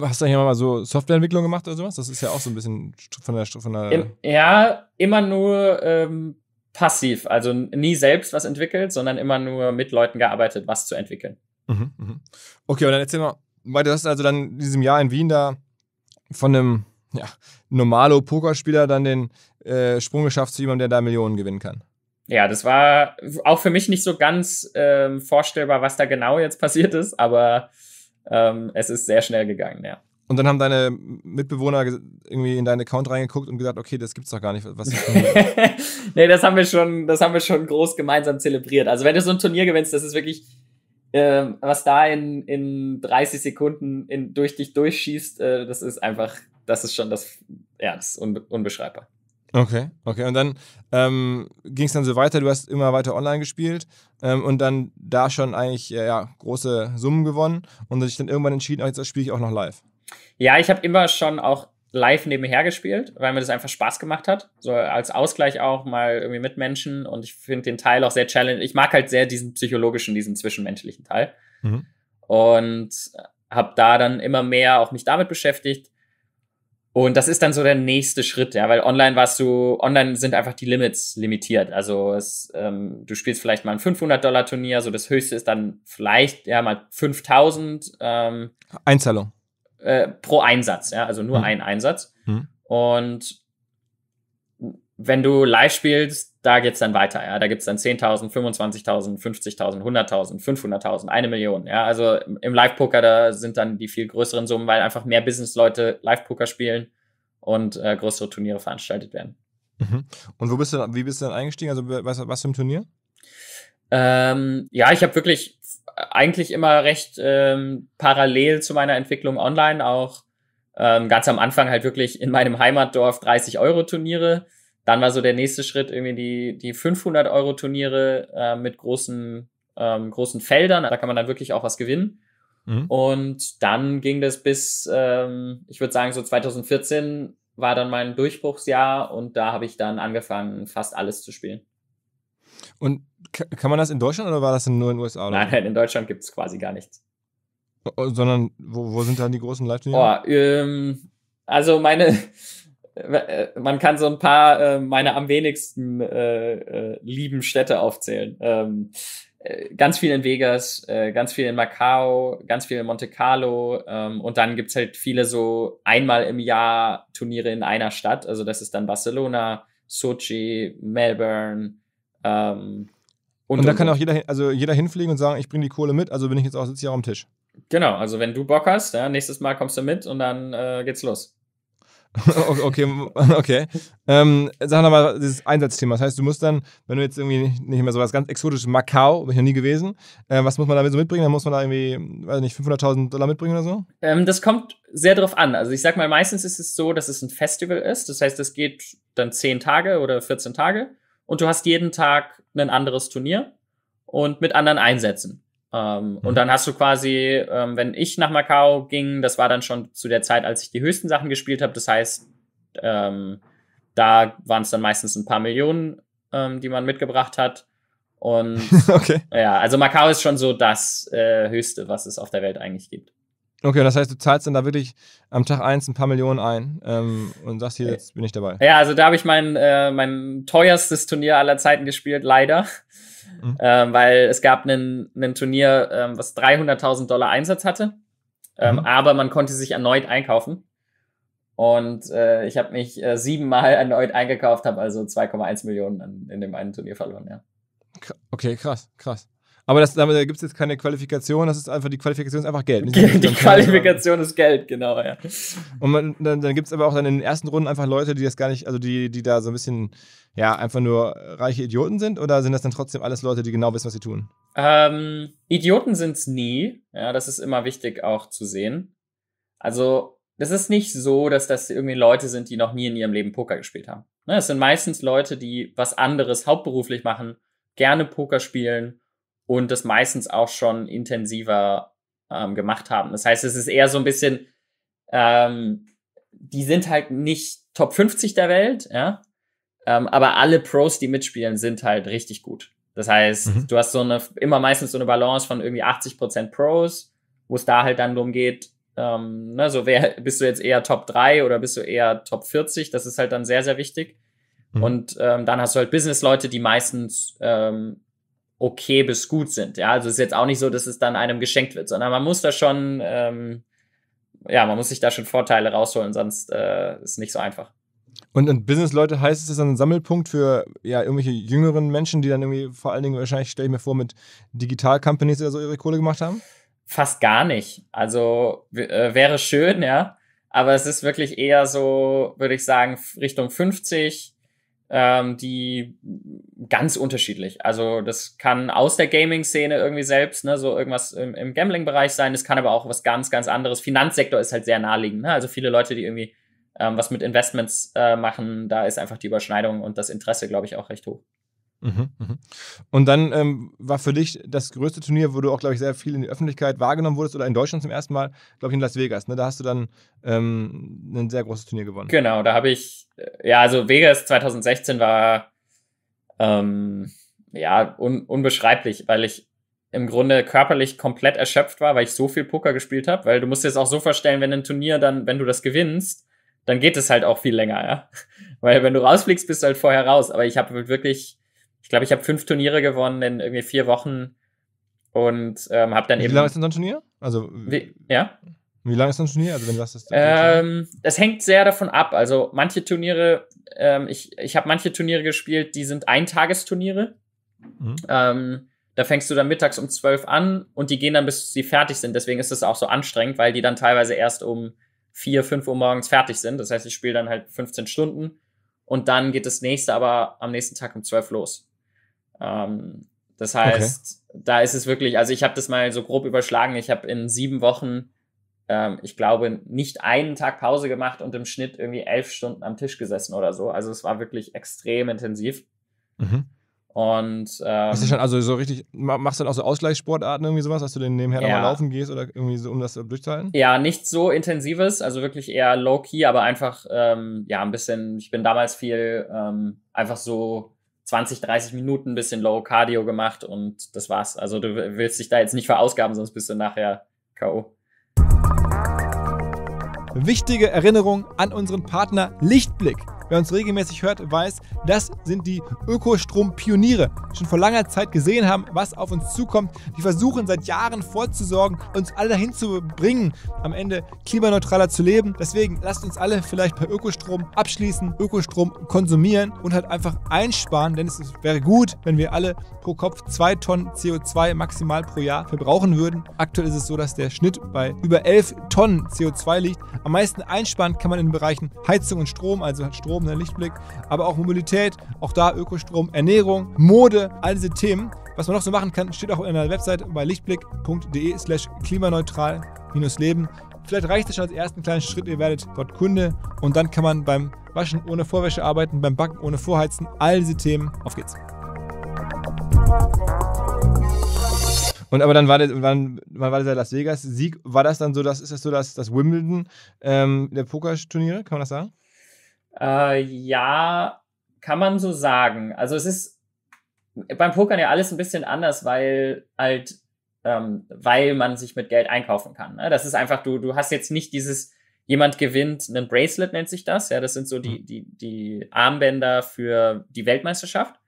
A: Hast du hier mal so Softwareentwicklung gemacht oder sowas? Das ist ja auch so ein bisschen von der. Von der Im,
B: ja, immer nur ähm, passiv. Also nie selbst was entwickelt, sondern immer nur mit Leuten gearbeitet, was zu entwickeln.
A: Mhm, mhm. Okay, und dann erzähl mal weiter. Du hast also dann in diesem Jahr in Wien da von einem ja, normalo Pokerspieler dann den äh, Sprung geschafft zu jemandem, der da Millionen gewinnen kann
B: ja, das war auch für mich nicht so ganz ähm, vorstellbar, was da genau jetzt passiert ist, aber ähm, es ist sehr schnell gegangen, ja.
A: Und dann haben deine Mitbewohner irgendwie in deinen Account reingeguckt und gesagt, okay, das gibt's doch gar nicht. Was
B: nee, das haben wir schon, das haben wir schon groß gemeinsam zelebriert. Also wenn du so ein Turnier gewinnst, das ist wirklich, äh, was da in, in 30 Sekunden in, durch dich durchschießt, äh, das ist einfach, das ist schon das, ja, das ist unbe unbeschreibbar.
A: Okay, okay. Und dann ähm, ging es dann so weiter, du hast immer weiter online gespielt ähm, und dann da schon eigentlich äh, ja, große Summen gewonnen und sich dann irgendwann entschieden, jetzt spiele ich auch noch live.
B: Ja, ich habe immer schon auch live nebenher gespielt, weil mir das einfach Spaß gemacht hat. So als Ausgleich auch mal irgendwie mit Menschen und ich finde den Teil auch sehr challenging. Ich mag halt sehr diesen psychologischen, diesen zwischenmenschlichen Teil. Mhm. Und habe da dann immer mehr auch mich damit beschäftigt und das ist dann so der nächste Schritt, ja, weil online warst du, online sind einfach die Limits limitiert. Also es, ähm, du spielst vielleicht mal ein 500-Dollar-Turnier, so das höchste ist dann vielleicht ja mal 5000. Ähm, Einzahlung. Äh, pro Einsatz, ja, also nur hm. ein Einsatz. Hm. Und wenn du live spielst, da geht's dann weiter. Ja, da gibt's dann 10.000, 25.000, 50.000, 100.000, 500.000, eine Million. Ja, also im Live-Poker, da sind dann die viel größeren Summen, weil einfach mehr Business-Leute Live-Poker spielen und äh, größere Turniere veranstaltet werden.
A: Mhm. Und wo bist du, wie bist du dann eingestiegen? Also was, was für ein Turnier? Ähm, ja, ich habe wirklich eigentlich
B: immer recht ähm, parallel zu meiner Entwicklung online auch ähm, ganz am Anfang halt wirklich in meinem Heimatdorf 30 Euro Turniere dann war so der nächste Schritt irgendwie die, die 500 Euro Turniere äh, mit großen, ähm, großen Feldern. Da kann man dann wirklich auch was gewinnen. Mhm. Und dann ging das bis, ähm, ich würde sagen, so 2014 war dann mein Durchbruchsjahr und da habe ich dann angefangen, fast alles zu spielen.
A: Und kann man das in Deutschland oder war das nur in den USA? Oder? Nein, nein,
B: in Deutschland gibt es quasi gar nichts.
A: Oh, oh, sondern wo, wo sind dann die großen Live-Turniere?
B: Oh, ähm, also meine, äh, äh, man kann so ein paar äh, meiner am wenigsten äh, äh, lieben Städte aufzählen. Ähm, äh, ganz viel in Vegas, äh, ganz viel in Macau, ganz viel in Monte Carlo ähm, und dann gibt's halt viele so einmal im Jahr Turniere in einer Stadt. Also das ist dann Barcelona, Sochi, Melbourne.
A: Ähm, und, und da und kann auch jeder, also jeder hinfliegen und sagen, ich bringe die Kohle mit, also bin ich jetzt auch sitze hier am Tisch.
B: Genau, also wenn du Bock hast, ja, nächstes Mal kommst du mit und dann äh, geht's los.
A: okay, okay. Ähm, sag nochmal dieses Einsatzthema. Das heißt, du musst dann, wenn du jetzt irgendwie nicht, mehr so was ganz exotisches, Macau, bin ich noch nie gewesen, äh, was muss man da so mitbringen? Dann muss man da irgendwie, weiß nicht, 500.000 Dollar mitbringen oder so?
B: Ähm, das kommt sehr drauf an. Also ich sag mal, meistens ist es so, dass es ein Festival ist. Das heißt, es geht dann 10 Tage oder 14 Tage und du hast jeden Tag ein anderes Turnier und mit anderen Einsätzen. Ähm, mhm. Und dann hast du quasi, ähm, wenn ich nach Macau ging, das war dann schon zu der Zeit, als ich die höchsten Sachen gespielt habe. Das heißt, ähm, da waren es dann meistens ein paar Millionen, ähm, die man mitgebracht hat. Und okay. ja, also Macau ist schon so das äh, Höchste, was es auf der Welt eigentlich gibt.
A: Okay, das heißt, du zahlst dann da wirklich am Tag eins ein paar Millionen ein ähm, und sagst hier, jetzt bin ich dabei.
B: Ja, also da habe ich mein, äh, mein teuerstes Turnier aller Zeiten gespielt, leider. Mhm. Äh, weil es gab ein Turnier, ähm, was 300.000 Dollar Einsatz hatte, ähm, mhm. aber man konnte sich erneut einkaufen. Und äh, ich habe mich äh, siebenmal erneut eingekauft, habe also 2,1 Millionen an, in dem einen Turnier verloren, ja.
A: Okay, krass, krass. Aber das, da gibt es jetzt keine Qualifikation, das ist einfach, die Qualifikation ist einfach Geld. Die, die Qualifikation ist Geld, genau, ja. Und man, dann, dann gibt es aber auch dann in den ersten Runden einfach Leute, die das gar nicht, also die, die da so ein bisschen, ja, einfach nur reiche Idioten sind oder sind das dann trotzdem alles Leute, die genau wissen, was sie tun?
B: Ähm, Idioten sind es nie, ja, das ist immer wichtig auch zu sehen. Also, das ist nicht so, dass das irgendwie Leute sind, die noch nie in ihrem Leben Poker gespielt haben. Ne, es sind meistens Leute, die was anderes hauptberuflich machen, gerne Poker spielen und das meistens auch schon intensiver ähm, gemacht haben. Das heißt, es ist eher so ein bisschen, ähm, die sind halt nicht Top 50 der Welt, ja. Ähm, aber alle Pros, die mitspielen, sind halt richtig gut. Das heißt, mhm. du hast so eine, immer meistens so eine Balance von irgendwie 80% Prozent Pros, wo es da halt dann drum geht, ähm, ne, so wer, bist du jetzt eher Top 3 oder bist du eher Top 40? Das ist halt dann sehr, sehr wichtig. Mhm. Und ähm, dann hast du halt Business-Leute, die meistens ähm, okay bis gut sind. Ja, also es ist jetzt auch nicht so, dass es dann einem geschenkt wird, sondern man muss da schon, ähm, ja, man muss sich da schon Vorteile rausholen, sonst äh, ist nicht so einfach.
A: Und, und Business-Leute heißt es, ist dann ein Sammelpunkt für ja, irgendwelche jüngeren Menschen, die dann irgendwie vor allen Dingen wahrscheinlich, stelle ich mir vor, mit Digital-Companies oder so ihre Kohle gemacht haben?
B: Fast gar nicht. Also äh, wäre schön, ja. Aber es ist wirklich eher so, würde ich sagen, Richtung 50, ähm, die ganz unterschiedlich. Also das kann aus der Gaming-Szene irgendwie selbst, ne, so irgendwas im, im Gambling-Bereich sein, das kann aber auch was ganz, ganz anderes. Finanzsektor ist halt sehr naheliegend. Ne? Also viele Leute, die irgendwie ähm, was mit Investments äh, machen, da ist einfach die Überschneidung und das Interesse, glaube ich, auch recht hoch.
A: Mhm, mhm. Und dann ähm, war für dich das größte Turnier, wo du auch, glaube ich, sehr viel in die Öffentlichkeit wahrgenommen wurdest oder in Deutschland zum ersten Mal, glaube ich, in Las Vegas. Ne? Da hast du dann ähm, ein sehr großes Turnier gewonnen.
B: Genau, da habe ich, äh, ja, also Vegas 2016 war ähm, ja un unbeschreiblich, weil ich im Grunde körperlich komplett erschöpft war, weil ich so viel Poker gespielt habe, weil du musst dir das auch so vorstellen, wenn ein Turnier dann, wenn du das gewinnst, dann geht es halt auch viel länger, ja. Weil wenn du rausfliegst, bist du halt vorher raus. Aber ich habe wirklich ich glaube, ich habe fünf Turniere gewonnen in irgendwie vier Wochen und ähm, habe dann wie eben. Wie lange ist denn so ein Turnier?
A: Also, wie, ja. Wie lange ist so ein Turnier? Also, wenn du sagst, das,
B: ähm, das hängt sehr davon ab. Also, manche Turniere, ähm, ich, ich habe manche Turniere gespielt, die sind Eintagesturniere. Mhm. Ähm, da fängst du dann mittags um zwölf an und die gehen dann, bis sie fertig sind. Deswegen ist es auch so anstrengend, weil die dann teilweise erst um vier, fünf Uhr morgens fertig sind. Das heißt, ich spiele dann halt 15 Stunden und dann geht das nächste aber am nächsten Tag um zwölf los. Ähm, das heißt, okay. da ist es wirklich, also ich habe das mal so grob überschlagen, ich habe in sieben Wochen, ähm, ich glaube, nicht einen Tag Pause gemacht und im Schnitt irgendwie elf Stunden am Tisch gesessen oder so. Also es war wirklich extrem intensiv. Mhm. Und ähm, hast du schon also
A: so richtig, machst du dann auch so Ausgleichssportarten irgendwie sowas, dass du dann nebenher ja. nochmal laufen gehst oder irgendwie so, um das durchzuhalten?
B: Ja, nichts so intensives, also wirklich eher low-key, aber einfach, ähm, ja, ein bisschen, ich bin damals viel ähm, einfach so 20, 30 Minuten ein bisschen Low Cardio gemacht und das war's. Also du willst dich da jetzt nicht verausgaben, sonst bist du
A: nachher K.O. Wichtige Erinnerung an unseren Partner Lichtblick. Wer uns regelmäßig hört, weiß, das sind die Ökostrompioniere. pioniere Schon vor langer Zeit gesehen haben, was auf uns zukommt. Die versuchen seit Jahren vorzusorgen, uns alle dahin zu bringen, am Ende klimaneutraler zu leben. Deswegen lasst uns alle vielleicht bei Ökostrom abschließen, Ökostrom konsumieren und halt einfach einsparen, denn es wäre gut, wenn wir alle pro Kopf zwei Tonnen CO2 maximal pro Jahr verbrauchen würden. Aktuell ist es so, dass der Schnitt bei über 11 Tonnen CO2 liegt. Am meisten einsparen kann man in den Bereichen Heizung und Strom, also Strom Strom, der Lichtblick, aber auch Mobilität, auch da Ökostrom, Ernährung, Mode, all diese Themen. Was man noch so machen kann, steht auch in der Website bei lichtblick.de slash klimaneutral-leben. Vielleicht reicht es schon als ersten kleinen Schritt, ihr werdet dort Kunde und dann kann man beim Waschen ohne Vorwäsche arbeiten, beim Backen ohne Vorheizen, all diese Themen. Auf geht's. Und aber dann war, das, wann, wann war dieser Las Vegas-Sieg, war das dann so, das ist das so das, das Wimbledon ähm, der Pokerturniere, kann man das sagen? Äh, ja, kann man so sagen. Also es ist
B: beim Pokern ja alles ein bisschen anders, weil halt, ähm, weil man sich mit Geld einkaufen kann. Ne? Das ist einfach, du, du hast jetzt nicht dieses, jemand gewinnt, ein Bracelet nennt sich das, ja, das sind so die, mhm. die, die Armbänder für die Weltmeisterschaft.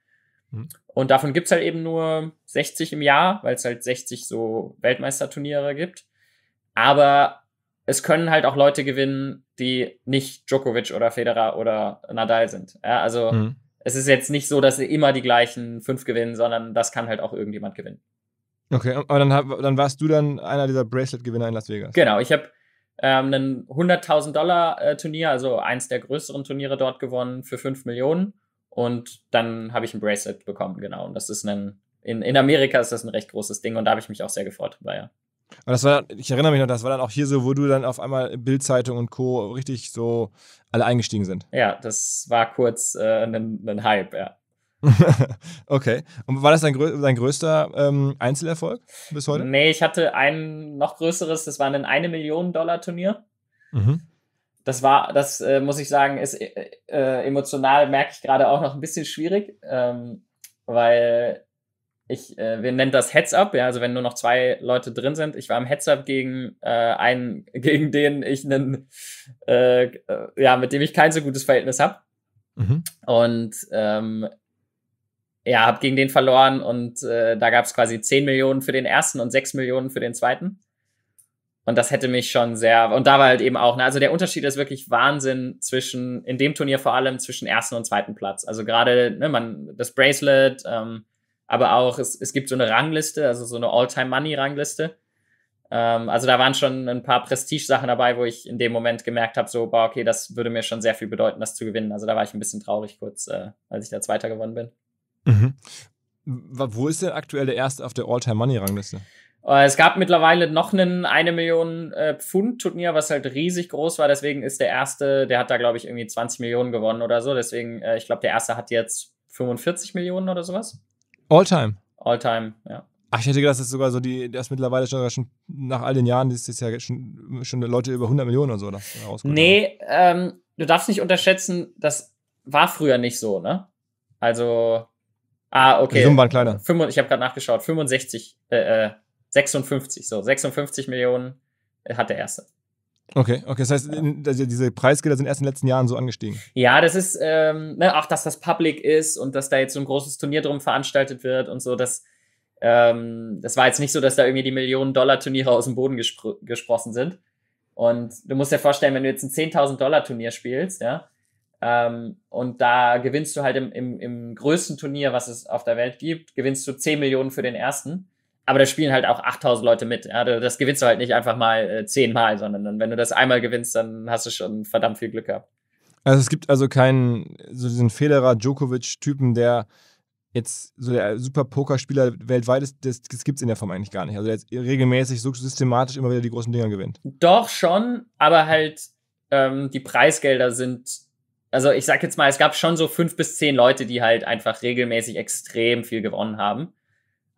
B: Mhm. Und davon gibt's halt eben nur 60 im Jahr, weil es halt 60 so Weltmeisterturniere gibt. Aber es können halt auch Leute gewinnen, die nicht Djokovic oder Federer oder Nadal sind. Ja, also mhm. es ist jetzt nicht so, dass sie immer die gleichen fünf gewinnen, sondern das kann halt auch irgendjemand gewinnen.
A: Okay, aber dann, dann warst du dann einer dieser Bracelet-Gewinner in Las Vegas.
B: Genau, ich habe ähm, ein 100.000 Dollar äh, Turnier, also eins der größeren Turniere dort gewonnen für 5 Millionen und dann habe ich ein Bracelet bekommen, genau. Und das ist ein, in, in Amerika ist das ein recht großes Ding und da habe ich mich auch sehr gefreut drüber, ja.
A: Und das war, ich erinnere mich noch, das war dann auch hier so, wo du dann auf einmal Bildzeitung und Co. richtig so alle eingestiegen sind.
B: Ja, das war kurz äh, ein, ein Hype, ja.
A: okay. Und war das dein, grö dein größter ähm, Einzelerfolg bis
B: heute? Nee, ich hatte ein noch größeres, das war ein 1 Million Dollar Turnier. Mhm. Das war, das äh, muss ich sagen, ist äh, äh, emotional, merke ich gerade auch noch ein bisschen schwierig, ähm, weil ich, äh, wir nennen das Heads Up, ja, also wenn nur noch zwei Leute drin sind. Ich war im Heads Up gegen äh, einen, gegen den ich einen, äh, äh, ja, mit dem ich kein so gutes Verhältnis habe. Mhm. Und ähm, ja, habe gegen den verloren und äh, da gab es quasi 10 Millionen für den ersten und 6 Millionen für den zweiten. Und das hätte mich schon sehr, und da war halt eben auch, ne, also der Unterschied ist wirklich Wahnsinn zwischen, in dem Turnier vor allem zwischen ersten und zweiten Platz. Also gerade, ne, man, das Bracelet, ähm, aber auch es, es gibt so eine Rangliste, also so eine All-Time-Money-Rangliste. Ähm, also da waren schon ein paar Prestige-Sachen dabei, wo ich in dem Moment gemerkt habe, so, boah, okay, das würde mir schon sehr viel bedeuten, das zu gewinnen. Also da war ich ein bisschen traurig kurz, äh, als ich da Zweiter geworden bin.
A: Mhm. Wo ist der aktuelle Erste auf der All-Time-Money-Rangliste?
B: Äh, es gab mittlerweile noch einen 1 Million äh, Pfund Turnier, was halt riesig groß war. Deswegen ist der erste, der hat da glaube ich irgendwie 20 Millionen gewonnen oder so. Deswegen, äh, ich glaube, der erste hat jetzt 45 Millionen oder sowas. All-time? All-time, ja.
A: Ach, ich hätte gedacht, das ist sogar so die, das mittlerweile schon, schon nach all den Jahren, das ist ja schon, schon Leute über 100 Millionen oder so da
B: Nee, ähm, du darfst nicht unterschätzen, das war früher nicht so, ne? Also, ah, okay. Die Summen waren kleiner. Ich habe gerade nachgeschaut, 65, äh, 56, äh, so, 56 Millionen äh, hat der erste.
A: Okay, okay, das heißt, also diese Preisgelder sind erst in den letzten Jahren so angestiegen.
B: Ja, das ist, ähm, ne, auch dass das public ist und dass da jetzt so ein großes Turnier drum veranstaltet wird und so, das, ähm, das war jetzt nicht so, dass da irgendwie die Millionen-Dollar-Turniere aus dem Boden gespr gesprossen sind. Und du musst dir vorstellen, wenn du jetzt ein 10.000-Dollar-Turnier spielst, ja, ähm, und da gewinnst du halt im, im, im größten Turnier, was es auf der Welt gibt, gewinnst du 10 Millionen für den ersten aber da spielen halt auch 8000 Leute mit. Ja, das gewinnst du halt nicht einfach mal äh, zehnmal, sondern dann, wenn du das einmal gewinnst, dann hast du schon verdammt viel Glück gehabt.
A: Also es gibt also keinen, so diesen Federer Djokovic-Typen, der jetzt so der super Pokerspieler weltweit ist, das, das gibt es in der Form eigentlich gar nicht. Also der jetzt regelmäßig, so systematisch immer wieder die großen Dinger gewinnt.
B: Doch schon, aber halt ähm, die Preisgelder sind also ich sag jetzt mal, es gab schon so fünf bis zehn Leute, die halt einfach regelmäßig extrem viel gewonnen haben.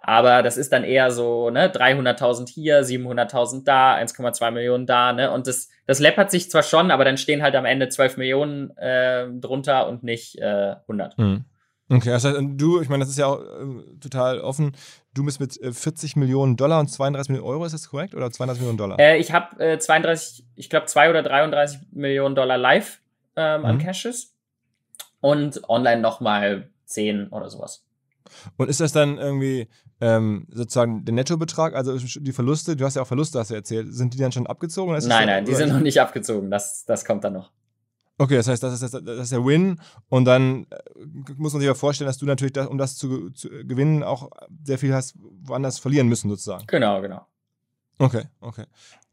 B: Aber das ist dann eher so, ne, 300.000 hier, 700.000 da, 1,2 Millionen da, ne? Und das, das läppert sich zwar schon, aber dann stehen halt am Ende 12 Millionen äh, drunter und nicht äh, 100.
A: Mhm. Okay, also du, ich meine, das ist ja auch äh, total offen. Du bist mit 40 äh, Millionen Dollar und 32 Millionen Euro, ist das korrekt? Oder 32 Millionen Dollar?
B: Äh, ich habe äh, 32, ich glaube, 2 oder 33 Millionen Dollar live ähm, mhm. an Cashes und online nochmal 10 oder sowas.
A: Und ist das dann irgendwie ähm, sozusagen der Nettobetrag, also die Verluste, du hast ja auch Verluste, hast du erzählt, sind die dann schon abgezogen? Nein, nein, die sind noch nicht abgezogen, das, das kommt dann noch. Okay, das heißt, das ist, das ist der Win und dann äh, muss man sich aber vorstellen, dass du natürlich, um das zu, zu gewinnen, auch sehr viel hast woanders verlieren müssen sozusagen. Genau, genau. Okay, okay.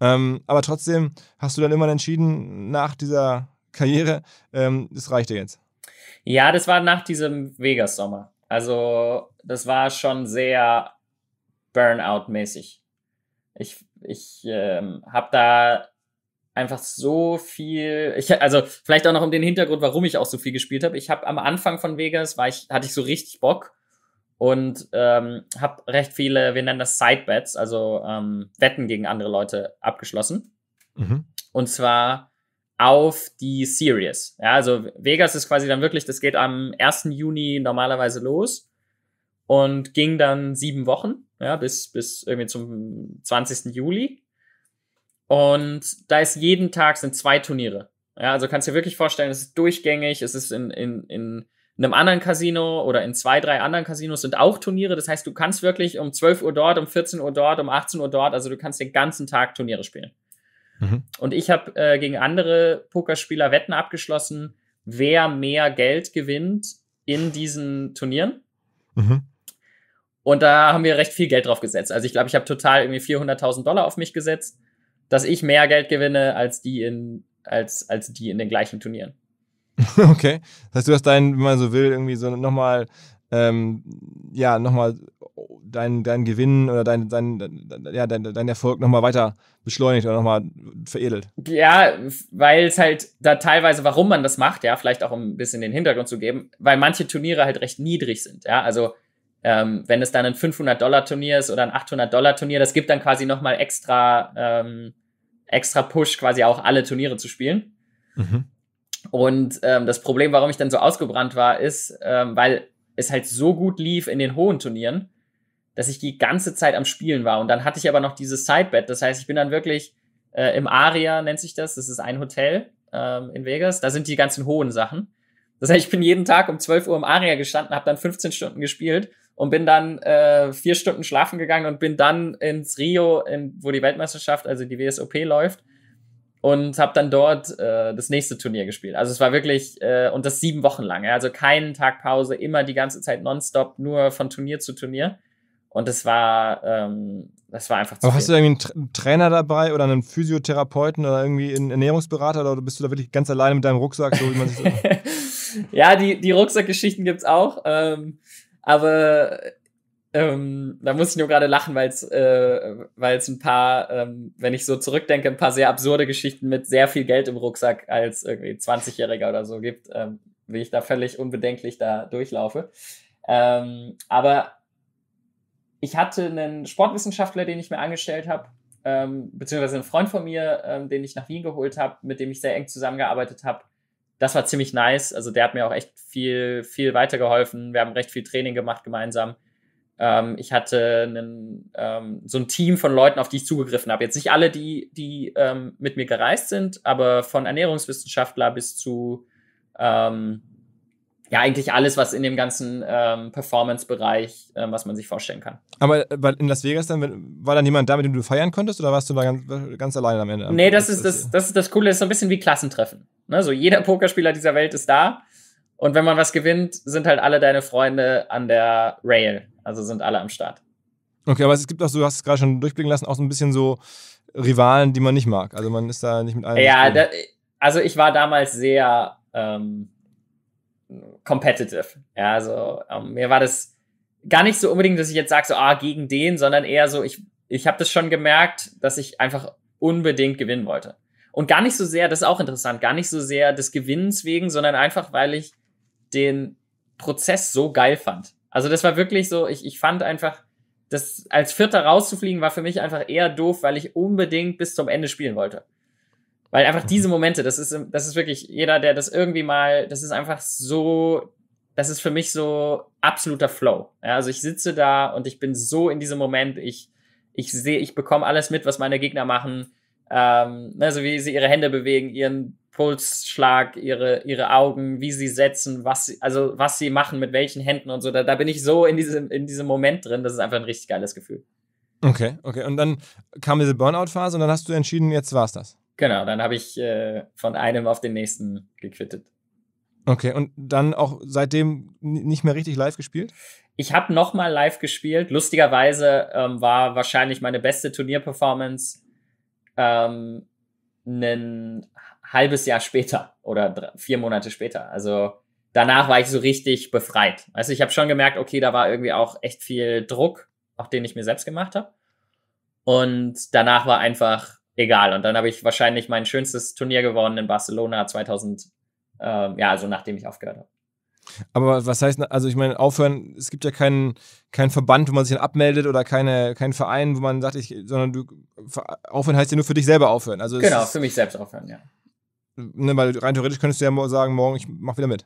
A: Ähm, aber trotzdem hast du dann immer entschieden, nach dieser Karriere, ähm, das reicht dir jetzt.
B: Ja, das war nach diesem Vegas-Sommer. Also, das war schon sehr Burnout-mäßig. Ich, ich ähm, habe da einfach so viel. Ich, also vielleicht auch noch um den Hintergrund, warum ich auch so viel gespielt habe. Ich habe am Anfang von Vegas war ich, hatte ich so richtig Bock und ähm, habe recht viele, wir nennen das Sidebets, also ähm, Wetten gegen andere Leute abgeschlossen. Mhm. Und zwar auf die Series. Ja, also Vegas ist quasi dann wirklich, das geht am 1. Juni normalerweise los und ging dann sieben Wochen, ja, bis, bis irgendwie zum 20. Juli. Und da ist jeden Tag sind zwei Turniere. Ja, also kannst du dir wirklich vorstellen, es ist durchgängig, es ist in, in, in einem anderen Casino oder in zwei, drei anderen Casinos sind auch Turniere. Das heißt, du kannst wirklich um 12 Uhr dort, um 14 Uhr dort, um 18 Uhr dort, also du kannst den ganzen Tag Turniere spielen. Mhm. Und ich habe äh, gegen andere Pokerspieler Wetten abgeschlossen, wer mehr Geld gewinnt in diesen Turnieren. Mhm. Und da haben wir recht viel Geld drauf gesetzt. Also ich glaube, ich habe total irgendwie 400.000 Dollar auf mich gesetzt, dass ich mehr Geld gewinne als die in, als, als die in den gleichen Turnieren.
A: Okay. Das heißt, du hast deinen, wenn man so will, irgendwie so nochmal, ähm, ja, nochmal deinen dein Gewinn oder dein, dein, ja, dein, dein Erfolg nochmal weiter beschleunigt oder nochmal veredelt.
B: Ja, weil es halt da teilweise, warum man das macht, ja, vielleicht auch um ein bisschen den Hintergrund zu geben, weil manche Turniere halt recht niedrig sind, ja, also ähm, wenn es dann ein 500-Dollar-Turnier ist oder ein 800-Dollar-Turnier, das gibt dann quasi nochmal extra, ähm, extra Push, quasi auch alle Turniere zu spielen. Mhm. Und ähm, das Problem, warum ich dann so ausgebrannt war, ist, ähm, weil es halt so gut lief in den hohen Turnieren, dass ich die ganze Zeit am Spielen war. Und dann hatte ich aber noch dieses Sidebed. Das heißt, ich bin dann wirklich äh, im Aria, nennt sich das. Das ist ein Hotel ähm, in Vegas. Da sind die ganzen hohen Sachen. Das heißt, ich bin jeden Tag um 12 Uhr im Aria gestanden, habe dann 15 Stunden gespielt und bin dann äh, vier Stunden schlafen gegangen und bin dann ins Rio, in, wo die Weltmeisterschaft, also die WSOP läuft, und habe dann dort äh, das nächste Turnier gespielt. Also es war wirklich äh, und das sieben Wochen lang. Ja? Also keinen Tag Pause, immer die ganze Zeit nonstop, nur von Turnier zu Turnier. Und es war, ähm, das war einfach zu Aber viel. hast du
A: irgendwie einen Trainer dabei oder einen Physiotherapeuten oder irgendwie einen Ernährungsberater oder bist du da wirklich ganz alleine mit deinem Rucksack, so wie man sich so
B: Ja, die, die Rucksackgeschichten gibt's auch. Ähm, aber ähm, da muss ich nur gerade lachen, weil es äh, weil's ein paar, ähm, wenn ich so zurückdenke, ein paar sehr absurde Geschichten mit sehr viel Geld im Rucksack als irgendwie 20-Jähriger oder so gibt, ähm, wie ich da völlig unbedenklich da durchlaufe. Ähm, aber ich hatte einen Sportwissenschaftler, den ich mir angestellt habe, ähm, beziehungsweise einen Freund von mir, ähm, den ich nach Wien geholt habe, mit dem ich sehr eng zusammengearbeitet habe. Das war ziemlich nice. Also der hat mir auch echt viel, viel weitergeholfen. Wir haben recht viel Training gemacht gemeinsam. Ähm, ich hatte einen, ähm, so ein Team von Leuten, auf die ich zugegriffen habe. Jetzt nicht alle, die, die ähm, mit mir gereist sind, aber von Ernährungswissenschaftler bis zu ähm, ja, eigentlich alles, was in dem ganzen ähm, Performance-Bereich, ähm, was man sich vorstellen kann.
A: Aber äh, in Las Vegas dann, war dann jemand da, mit dem du feiern konntest oder warst du da ganz, ganz alleine am Ende? Nee, das, das ist das,
B: das, ist das Coole, das ist so ein bisschen wie Klassentreffen. Ne? So jeder Pokerspieler dieser Welt ist da und wenn man was gewinnt, sind halt alle deine Freunde an der Rail, also sind alle am Start.
A: Okay, aber es gibt auch, so, du hast es gerade schon durchblicken lassen, auch so ein bisschen so Rivalen, die man nicht mag. Also man ist da nicht mit allen. Ja, da,
B: also ich war damals sehr. Ähm, competitive. Ja, also ähm, mir war das gar nicht so unbedingt, dass ich jetzt sage, so, ah, gegen den, sondern eher so, ich, ich habe das schon gemerkt, dass ich einfach unbedingt gewinnen wollte. Und gar nicht so sehr, das ist auch interessant, gar nicht so sehr des Gewinnens wegen, sondern einfach, weil ich den Prozess so geil fand. Also das war wirklich so, ich, ich fand einfach, das als Vierter rauszufliegen, war für mich einfach eher doof, weil ich unbedingt bis zum Ende spielen wollte. Weil einfach mhm. diese Momente, das ist, das ist wirklich jeder, der das irgendwie mal, das ist einfach so, das ist für mich so absoluter Flow. Ja, also ich sitze da und ich bin so in diesem Moment, ich, ich sehe, ich bekomme alles mit, was meine Gegner machen, ähm, also wie sie ihre Hände bewegen, ihren Pulsschlag, ihre, ihre Augen, wie sie setzen, was sie, also was sie machen, mit welchen Händen und so. Da, da bin ich so in diesem, in diesem Moment drin, das ist einfach ein richtig geiles Gefühl.
A: Okay, okay. Und dann kam diese Burnout-Phase und dann hast du entschieden, jetzt war es das.
B: Genau, dann habe ich äh, von einem auf den nächsten gequittet.
A: Okay, und dann auch seitdem nicht mehr richtig live gespielt? Ich
B: habe nochmal live gespielt. Lustigerweise ähm, war wahrscheinlich meine beste Turnierperformance ähm, ein halbes Jahr später oder drei, vier Monate später. Also danach war ich so richtig befreit. Also ich habe schon gemerkt, okay, da war irgendwie auch echt viel Druck, auch den ich mir selbst gemacht habe. Und danach war einfach egal. Und dann habe ich wahrscheinlich mein schönstes Turnier gewonnen in Barcelona 2000, ähm, ja, also nachdem ich aufgehört habe.
A: Aber was heißt, also ich meine, aufhören, es gibt ja keinen, keinen Verband, wo man sich dann abmeldet oder keine, keinen Verein, wo man sagt, ich, sondern du, aufhören heißt ja nur für dich selber aufhören. Also genau, für
B: mich selbst aufhören, ja.
A: Ne, weil rein theoretisch könntest du ja sagen, morgen, ich mache wieder mit.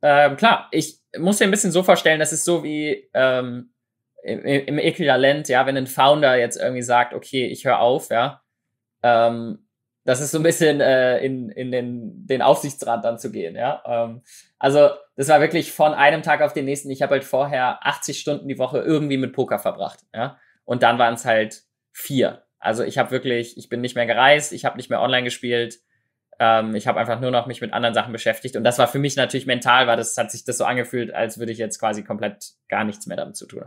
B: Ähm, klar, ich muss dir ein bisschen so vorstellen, das ist so wie ähm, im, im Äquivalent, ja, wenn ein Founder jetzt irgendwie sagt, okay, ich höre auf, ja, ähm, das ist so ein bisschen äh, in, in den, den Aufsichtsrat dann zu gehen, ja. Ähm, also das war wirklich von einem Tag auf den nächsten. Ich habe halt vorher 80 Stunden die Woche irgendwie mit Poker verbracht, ja. Und dann waren es halt vier. Also ich habe wirklich, ich bin nicht mehr gereist, ich habe nicht mehr online gespielt, ähm, ich habe einfach nur noch mich mit anderen Sachen beschäftigt. Und das war für mich natürlich mental, weil das hat sich das so angefühlt, als würde ich jetzt quasi komplett gar nichts
A: mehr damit zu tun.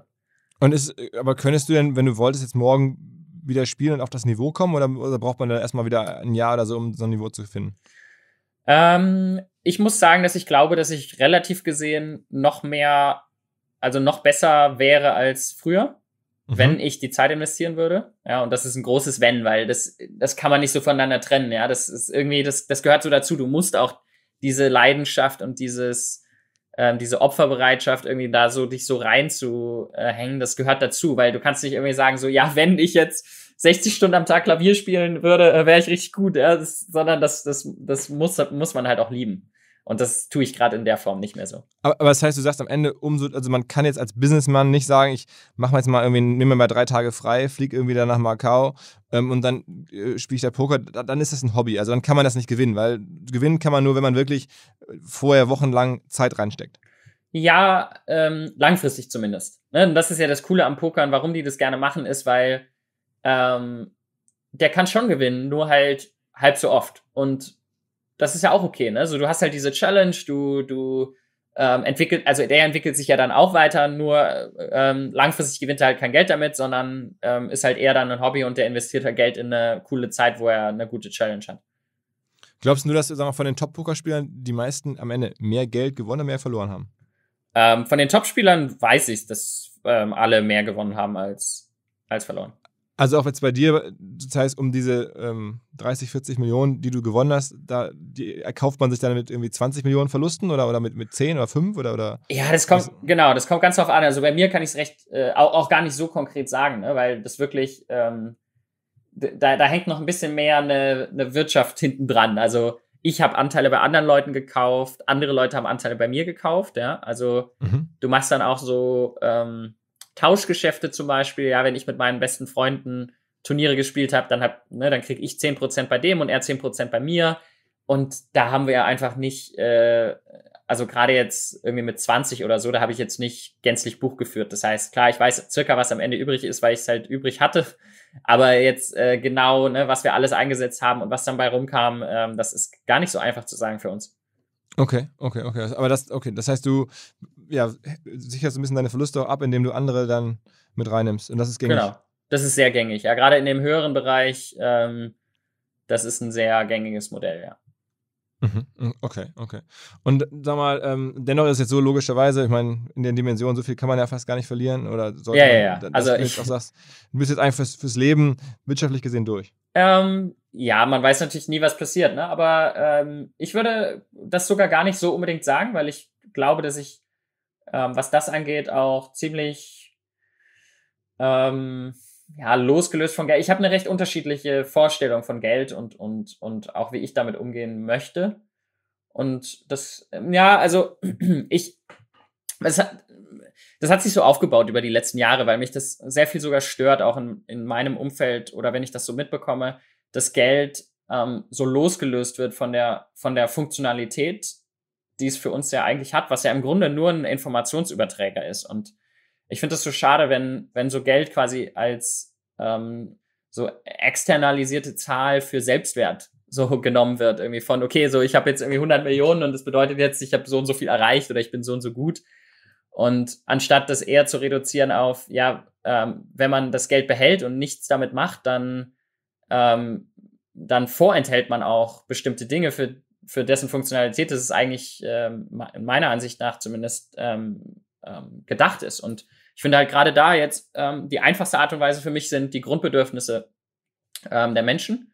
A: Und ist, aber könntest du denn, wenn du wolltest, jetzt morgen wieder spielen und auf das Niveau kommen oder, oder braucht man dann erstmal wieder ein Jahr oder so, um so ein Niveau zu finden? Ähm,
B: ich muss sagen, dass ich glaube, dass ich relativ gesehen noch mehr, also noch besser wäre als früher, mhm. wenn ich die Zeit investieren würde. Ja, und das ist ein großes Wenn, weil das, das kann man nicht so voneinander trennen. Ja, das ist irgendwie, das, das gehört so dazu. Du musst auch diese Leidenschaft und dieses, ähm, diese Opferbereitschaft irgendwie da so dich so reinzuhängen, äh, das gehört dazu, weil du kannst nicht irgendwie sagen so, ja, wenn ich jetzt 60 Stunden am Tag Klavier spielen würde, äh, wäre ich richtig gut, ja, das, sondern das, das, das muss, muss man halt auch lieben. Und das tue ich gerade in der Form nicht mehr so.
A: Aber, aber, das heißt, du sagst am Ende, umso, also man kann jetzt als Businessman nicht sagen, ich mache jetzt mal irgendwie, nehme mir mal drei Tage frei, fliege irgendwie dann nach Macau ähm, und dann äh, spiele ich da Poker. Da, dann ist das ein Hobby. Also dann kann man das nicht gewinnen, weil gewinnen kann man nur, wenn man wirklich äh, vorher wochenlang Zeit reinsteckt.
B: Ja, ähm, langfristig zumindest. Ne? Und das ist ja das Coole am Pokern, warum die das gerne machen, ist, weil ähm, der kann schon gewinnen, nur halt halb so oft. Und das ist ja auch okay, ne? Also du hast halt diese Challenge, du, du ähm, entwickelt, also der entwickelt sich ja dann auch weiter, nur ähm, langfristig gewinnt er halt kein Geld damit, sondern ähm, ist halt eher dann ein Hobby und der investiert halt Geld in eine coole Zeit, wo er eine gute Challenge hat.
A: Glaubst du, nur, dass sagen wir, von den Top-Pokerspielern die meisten am Ende mehr Geld gewonnen oder mehr verloren haben?
B: Ähm, von den Top-Spielern weiß ich, dass ähm, alle mehr gewonnen haben als, als verloren.
A: Also auch jetzt bei dir, das heißt, um diese ähm, 30, 40 Millionen, die du gewonnen hast, da die, erkauft man sich dann mit irgendwie 20 Millionen Verlusten oder, oder mit, mit 10 oder 5 oder, oder? Ja, das kommt,
B: genau, das kommt ganz drauf an. Also bei mir kann ich es recht äh, auch, auch, gar nicht so konkret sagen, ne, weil das wirklich, ähm, da, da hängt noch ein bisschen mehr eine, eine Wirtschaft hinten dran. Also ich habe Anteile bei anderen Leuten gekauft, andere Leute haben Anteile bei mir gekauft, ja. Also mhm. du machst dann auch so, ähm, Tauschgeschäfte zum Beispiel, ja, wenn ich mit meinen besten Freunden Turniere gespielt habe, dann hab, ne, dann kriege ich 10% bei dem und er 10% bei mir. Und da haben wir ja einfach nicht, äh, also gerade jetzt irgendwie mit 20 oder so, da habe ich jetzt nicht gänzlich Buch geführt. Das heißt, klar, ich weiß circa, was am Ende übrig ist, weil ich es halt übrig hatte. Aber jetzt äh, genau, ne, was wir alles eingesetzt haben und was dann bei rumkam, ähm, das ist gar nicht so einfach zu sagen für uns.
A: Okay, okay, okay. Aber das, okay, das heißt, du ja, sicherst du ein bisschen deine Verluste auch ab, indem du andere dann mit reinnimmst. Und das ist gängig. Genau, das ist
B: sehr gängig. Ja, gerade in dem höheren Bereich, ähm, das ist ein sehr gängiges Modell, ja.
C: Mhm.
A: Mm, okay, okay. Und sag mal, ähm, dennoch ist es jetzt so logischerweise, ich meine, in den Dimensionen, so viel kann man ja fast gar nicht verlieren oder sollte ja, ja, ja. Man, also ich, auch sagst, du bist jetzt einfach fürs, fürs Leben wirtschaftlich gesehen durch.
B: Ähm, ja, man weiß natürlich nie, was passiert, ne? aber ähm, ich würde das sogar gar nicht so unbedingt sagen, weil ich glaube, dass ich ähm, was das angeht, auch ziemlich ähm, ja, losgelöst von Geld. Ich habe eine recht unterschiedliche Vorstellung von Geld und, und, und auch wie ich damit umgehen möchte. Und das, ähm, ja, also ich, das hat, das hat sich so aufgebaut über die letzten Jahre, weil mich das sehr viel sogar stört, auch in, in meinem Umfeld oder wenn ich das so mitbekomme, dass Geld ähm, so losgelöst wird von der, von der Funktionalität die es für uns ja eigentlich hat, was ja im Grunde nur ein Informationsüberträger ist. Und ich finde es so schade, wenn, wenn so Geld quasi als ähm, so externalisierte Zahl für Selbstwert so genommen wird. Irgendwie von, okay, so ich habe jetzt irgendwie 100 Millionen und das bedeutet jetzt, ich habe so und so viel erreicht oder ich bin so und so gut. Und anstatt das eher zu reduzieren auf, ja, ähm, wenn man das Geld behält und nichts damit macht, dann, ähm, dann vorenthält man auch bestimmte Dinge, für für dessen Funktionalität ist es eigentlich ähm, meiner Ansicht nach zumindest ähm, ähm, gedacht ist. Und ich finde halt gerade da jetzt ähm, die einfachste Art und Weise für mich sind die Grundbedürfnisse ähm, der Menschen,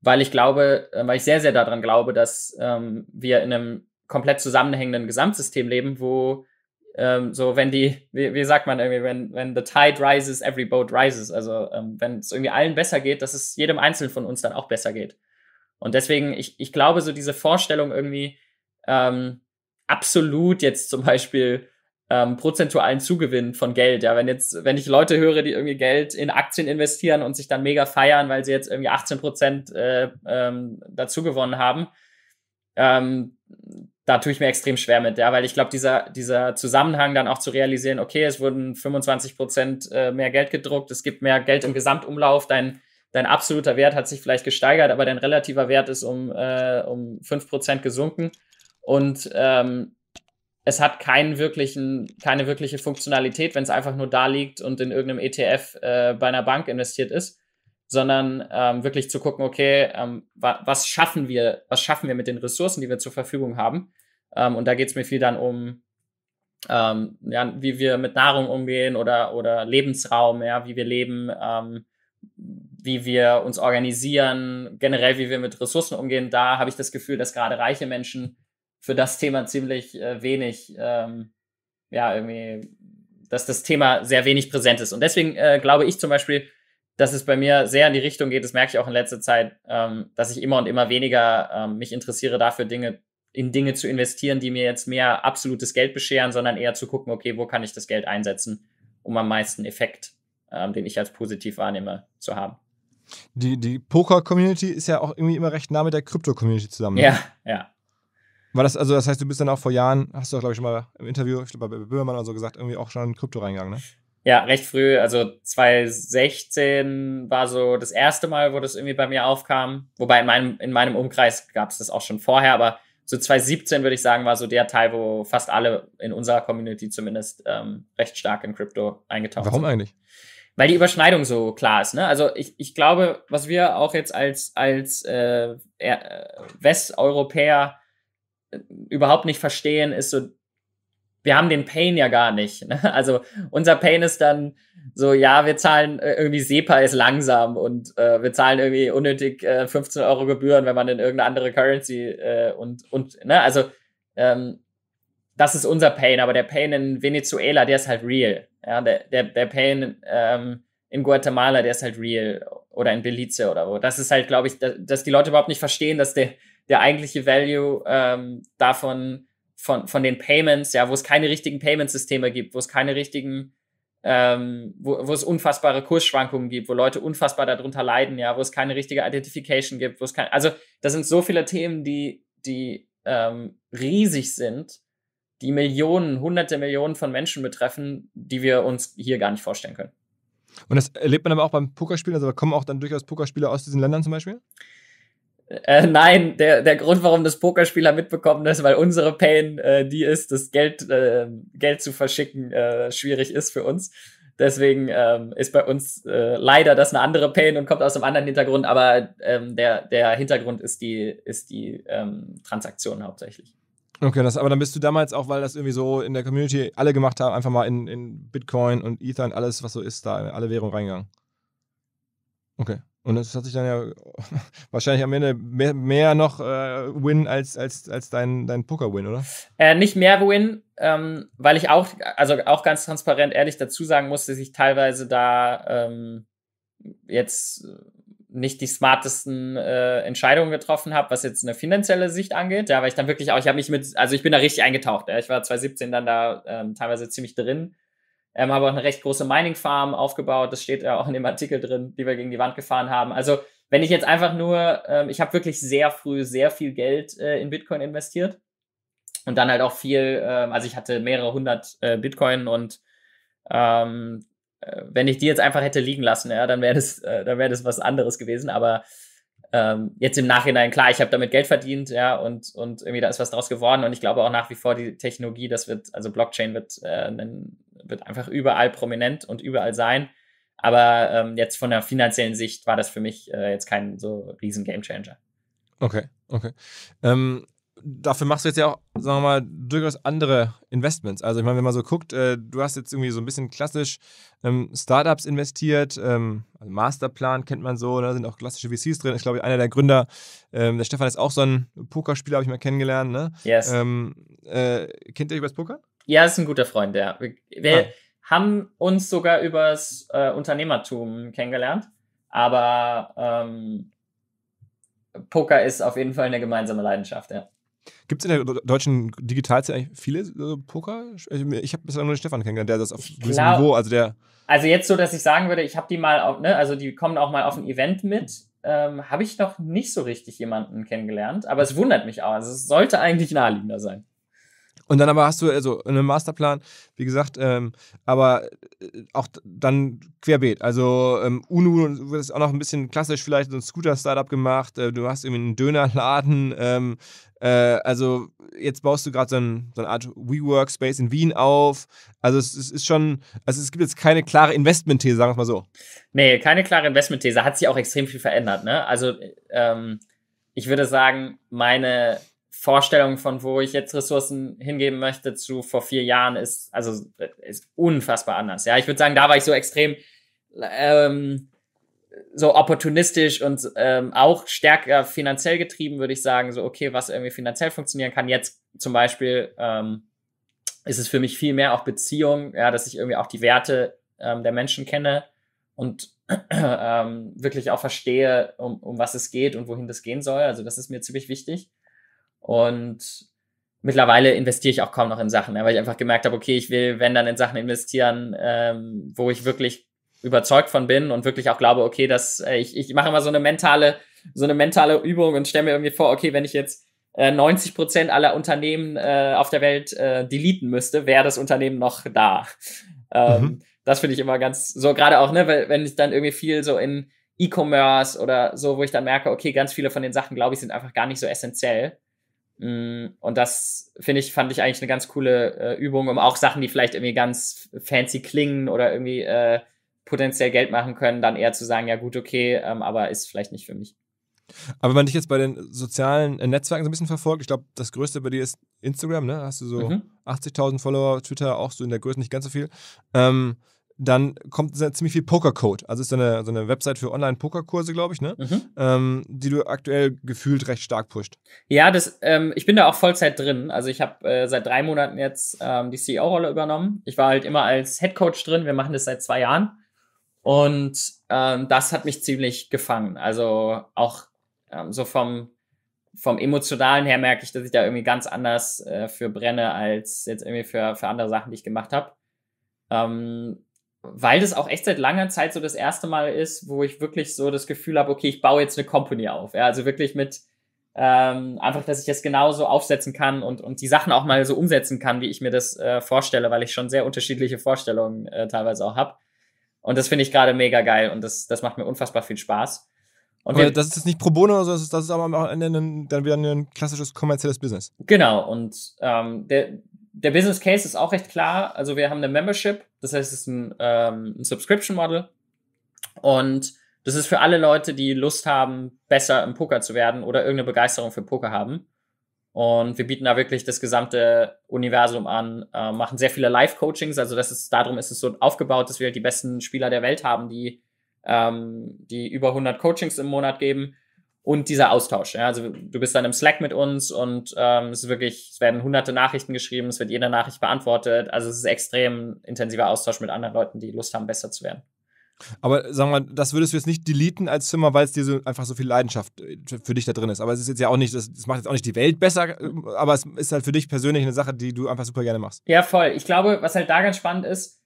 B: weil ich glaube, äh, weil ich sehr, sehr daran glaube, dass ähm, wir in einem komplett zusammenhängenden Gesamtsystem leben, wo ähm, so wenn die, wie, wie sagt man irgendwie, wenn, wenn the tide rises, every boat rises. Also ähm, wenn es irgendwie allen besser geht, dass es jedem Einzelnen von uns dann auch besser geht. Und deswegen, ich, ich glaube, so diese Vorstellung irgendwie ähm, absolut jetzt zum Beispiel ähm, prozentualen Zugewinn von Geld. Ja, wenn jetzt, wenn ich Leute höre, die irgendwie Geld in Aktien investieren und sich dann mega feiern, weil sie jetzt irgendwie 18 Prozent äh, ähm, dazu gewonnen haben, ähm, da tue ich mir extrem schwer mit, ja, weil ich glaube, dieser, dieser Zusammenhang dann auch zu realisieren, okay, es wurden 25 Prozent äh, mehr Geld gedruckt, es gibt mehr Geld im mhm. Gesamtumlauf, dein dein absoluter Wert hat sich vielleicht gesteigert, aber dein relativer Wert ist um, äh, um 5% gesunken. Und ähm, es hat keinen wirklichen, keine wirkliche Funktionalität, wenn es einfach nur da liegt und in irgendeinem ETF äh, bei einer Bank investiert ist, sondern ähm, wirklich zu gucken, okay, ähm, wa was schaffen wir, was schaffen wir mit den Ressourcen, die wir zur Verfügung haben? Ähm, und da geht es mir viel dann um, ähm, ja, wie wir mit Nahrung umgehen oder, oder Lebensraum, ja, wie wir leben, ähm, wie wir uns organisieren, generell wie wir mit Ressourcen umgehen, da habe ich das Gefühl, dass gerade reiche Menschen für das Thema ziemlich äh, wenig, ähm, ja, irgendwie, dass das Thema sehr wenig präsent ist. Und deswegen äh, glaube ich zum Beispiel, dass es bei mir sehr in die Richtung geht, das merke ich auch in letzter Zeit, ähm, dass ich immer und immer weniger ähm, mich interessiere dafür, Dinge in Dinge zu investieren, die mir jetzt mehr absolutes Geld bescheren, sondern eher zu gucken, okay, wo kann ich das Geld einsetzen, um am meisten Effekt ähm, den ich als positiv wahrnehme, zu haben.
A: Die, die Poker-Community ist ja auch irgendwie immer recht nah mit der Krypto-Community zusammen. Ne? Ja, ja. War das, also das heißt, du bist dann auch vor Jahren, hast du auch, glaube ich, schon mal im Interview, ich glaube, bei Böhmermann oder so gesagt, irgendwie auch schon in Krypto reingegangen, ne?
B: Ja, recht früh, also 2016 war so das erste Mal, wo das irgendwie bei mir aufkam. Wobei in meinem, in meinem Umkreis gab es das auch schon vorher, aber so 2017 würde ich sagen, war so der Teil, wo fast alle in unserer Community zumindest ähm, recht stark in Krypto eingetaucht Warum sind. Warum eigentlich? weil die Überschneidung so klar ist. Ne? Also ich, ich glaube, was wir auch jetzt als, als äh, äh Westeuropäer äh, überhaupt nicht verstehen, ist so, wir haben den Pain ja gar nicht. Ne? Also unser Pain ist dann so, ja, wir zahlen äh, irgendwie SEPA ist langsam und äh, wir zahlen irgendwie unnötig äh, 15 Euro Gebühren, wenn man in irgendeine andere Currency äh, und, und, ne, also ähm, das ist unser Pain, aber der Pain in Venezuela, der ist halt real. Ja, der, der, der Pain ähm, in Guatemala, der ist halt real. Oder in Belize oder wo. Das ist halt, glaube ich, dass, dass die Leute überhaupt nicht verstehen, dass der, der eigentliche Value ähm, davon, von, von den Payments, ja, wo es keine richtigen Payment-Systeme gibt, wo es keine richtigen, ähm, wo, wo es unfassbare Kursschwankungen gibt, wo Leute unfassbar darunter leiden, ja, wo es keine richtige Identification gibt, wo es kein, also das sind so viele Themen, die, die ähm, riesig sind die Millionen, hunderte Millionen von Menschen betreffen, die wir
A: uns hier gar nicht vorstellen können. Und das erlebt man aber auch beim Pokerspielen? Also kommen auch dann durchaus Pokerspieler aus diesen Ländern zum Beispiel? Äh, nein, der, der Grund, warum das Pokerspieler mitbekommen
B: ist, weil unsere Pain äh, die ist, dass Geld, äh, Geld zu verschicken äh, schwierig ist für uns. Deswegen ähm, ist bei uns äh, leider das eine andere Pain und kommt aus einem anderen Hintergrund, aber ähm, der, der Hintergrund ist die, ist die ähm, Transaktion hauptsächlich.
A: Okay, das, aber dann bist du damals auch, weil das irgendwie so in der Community alle gemacht haben, einfach mal in, in Bitcoin und Ether und alles, was so ist, da in alle Währungen reingegangen. Okay. Und das hat sich dann ja wahrscheinlich am Ende mehr, mehr noch äh, Win als, als, als dein, dein Poker-Win, oder?
B: Äh, nicht mehr Win, ähm, weil ich auch, also auch ganz transparent ehrlich dazu sagen muss, dass ich teilweise da ähm, jetzt nicht die smartesten äh, Entscheidungen getroffen habe, was jetzt eine finanzielle Sicht angeht. Ja, weil ich dann wirklich auch, ich habe mich mit, also ich bin da richtig eingetaucht. Ja. Ich war 2017 dann da ähm, teilweise ziemlich drin. Ähm, habe auch eine recht große Mining Farm aufgebaut. Das steht ja auch in dem Artikel drin, die wir gegen die Wand gefahren haben. Also wenn ich jetzt einfach nur, ähm, ich habe wirklich sehr früh sehr viel Geld äh, in Bitcoin investiert und dann halt auch viel, ähm, also ich hatte mehrere hundert äh, Bitcoin und ähm, äh, wenn ich die jetzt einfach hätte liegen lassen, ja, dann wäre das, äh, dann wäre das was anderes gewesen. Aber ähm, jetzt im Nachhinein, klar, ich habe damit Geld verdient, ja, und, und irgendwie da ist was draus geworden. Und ich glaube auch nach wie vor, die Technologie, das wird, also Blockchain wird, äh, wird einfach überall prominent und überall sein. Aber ähm, jetzt von der finanziellen Sicht war das für mich äh, jetzt kein so riesen Gamechanger.
A: Okay, okay. Ähm, dafür machst du jetzt ja auch, sagen wir mal, durchaus andere Investments. Also ich meine, wenn man so guckt, äh, du hast jetzt irgendwie so ein bisschen klassisch ähm, Startups investiert, ähm, also Masterplan kennt man so, da ne, sind auch klassische VCs drin. Ich glaube, einer der Gründer, ähm, der Stefan ist auch so ein Pokerspieler, habe ich mal kennengelernt. Ne? Yes. Ähm, äh, kennt ihr übers Poker?
B: Ja, ist ein guter Freund, ja. Wir, ah. haben uns sogar übers äh, Unternehmertum kennengelernt, aber ähm, Poker ist auf jeden Fall eine gemeinsame Leidenschaft, ja.
A: Gibt es in der deutschen Digitalszene eigentlich viele äh, Poker? Ich habe bisher nur den Stefan kennengelernt, der das auf ich gewissem glaub, Niveau, also der.
B: Also jetzt so, dass ich sagen würde, ich habe die mal, auf, ne, also die kommen auch mal auf ein Event mit. Ähm, habe ich noch nicht so richtig jemanden kennengelernt, aber es wundert mich auch. Also es sollte eigentlich naheliegender
A: sein. Und dann aber hast du also einen Masterplan, wie gesagt, ähm, aber äh, auch dann querbeet. Also ähm, UNU wird es auch noch ein bisschen klassisch vielleicht so ein Scooter-Startup gemacht. Äh, du hast irgendwie einen Dönerladen. Ähm, äh, also jetzt baust du gerade so, ein, so, eine Art WeWork-Space in Wien auf. Also es, es, ist schon, also es gibt jetzt keine klare Investmentthese, sagen wir es mal so. Nee, keine klare Investmentthese. Hat sich auch extrem viel verändert.
B: Ne? Also ähm, ich würde sagen, meine Vorstellung von wo ich jetzt Ressourcen hingeben möchte zu vor vier Jahren ist also ist unfassbar anders. Ja, ich würde sagen, da war ich so extrem ähm, so opportunistisch und ähm, auch stärker finanziell getrieben, würde ich sagen, so okay, was irgendwie finanziell funktionieren kann. Jetzt zum Beispiel ähm, ist es für mich viel mehr auch Beziehung, ja, dass ich irgendwie auch die Werte ähm, der Menschen kenne und ähm, wirklich auch verstehe, um, um was es geht und wohin das gehen soll. Also das ist mir ziemlich wichtig. Und mittlerweile investiere ich auch kaum noch in Sachen, weil ich einfach gemerkt habe, okay, ich will, wenn dann in Sachen investieren, ähm, wo ich wirklich überzeugt von bin und wirklich auch glaube, okay, dass äh, ich, ich mache immer so eine mentale, so eine mentale Übung und stelle mir irgendwie vor, okay, wenn ich jetzt äh, 90 Prozent aller Unternehmen äh, auf der Welt äh, deleten müsste, wäre das Unternehmen noch da. Ähm, mhm. Das finde ich immer ganz so, gerade auch, ne, weil, wenn ich dann irgendwie viel so in E-Commerce oder so, wo ich dann merke, okay, ganz viele von den Sachen, glaube ich, sind einfach gar nicht so essentiell. Mm, und das finde ich, fand ich eigentlich eine ganz coole äh, Übung, um auch Sachen, die vielleicht irgendwie ganz fancy klingen oder irgendwie äh, potenziell Geld machen können, dann eher zu sagen, ja gut, okay, ähm, aber ist vielleicht
A: nicht für mich. Aber wenn man dich jetzt bei den sozialen äh, Netzwerken so ein bisschen verfolgt, ich glaube, das größte bei dir ist Instagram, ne? Hast du so mhm. 80.000 Follower, Twitter auch so in der Größe nicht ganz so viel. Ähm, dann kommt ziemlich viel Pokercode. Also ist so eine, so eine Website für Online-Pokerkurse, glaube ich, ne? Mhm. Ähm, die du aktuell gefühlt recht stark pusht.
B: Ja, das, ähm, ich bin da auch Vollzeit drin. Also ich habe äh, seit drei Monaten jetzt ähm, die CEO-Rolle übernommen. Ich war halt immer als Headcoach drin. Wir machen das seit zwei Jahren. Und ähm, das hat mich ziemlich gefangen. Also auch ähm, so vom, vom Emotionalen her merke ich, dass ich da irgendwie ganz anders äh, für brenne, als jetzt irgendwie für, für andere Sachen, die ich gemacht habe. Ähm, weil das auch echt seit langer Zeit so das erste Mal ist, wo ich wirklich so das Gefühl habe, okay, ich baue jetzt eine Company auf. Ja, also wirklich mit ähm, einfach, dass ich das genauso aufsetzen kann und, und die Sachen auch mal so umsetzen kann, wie ich mir das äh, vorstelle, weil ich schon sehr unterschiedliche Vorstellungen äh, teilweise auch habe. Und das finde ich gerade mega geil und das, das macht mir unfassbar viel Spaß. Und aber wir, das
A: ist jetzt nicht pro bono, sondern das ist, das ist aber am Ende ein, dann wieder ein klassisches kommerzielles Business.
B: Genau, und ähm, der, der Business Case ist auch recht klar. Also wir haben eine Membership, das heißt, es ist ein, ähm, ein Subscription Model. Und das ist für alle Leute, die Lust haben, besser im Poker zu werden oder irgendeine Begeisterung für Poker haben. Und wir bieten da wirklich das gesamte Universum an, äh, machen sehr viele Live-Coachings. Also das ist, darum ist es so aufgebaut, dass wir halt die besten Spieler der Welt haben, die, ähm, die über 100 Coachings im Monat geben und dieser Austausch. Ja? Also du bist dann im Slack mit uns und ähm, es ist wirklich, es werden hunderte Nachrichten geschrieben, es wird jede Nachricht beantwortet. Also es ist extrem intensiver Austausch mit anderen Leuten, die Lust haben, besser zu werden.
A: Aber sagen wir mal, das würdest du jetzt nicht deleten als Zimmer, weil es dir so, einfach so viel Leidenschaft äh, für dich da drin ist. Aber es ist jetzt ja auch nicht, es macht jetzt auch nicht die Welt besser, äh, aber es ist halt für dich persönlich eine Sache, die du einfach super gerne machst.
B: Ja, voll. Ich glaube, was halt da ganz spannend ist,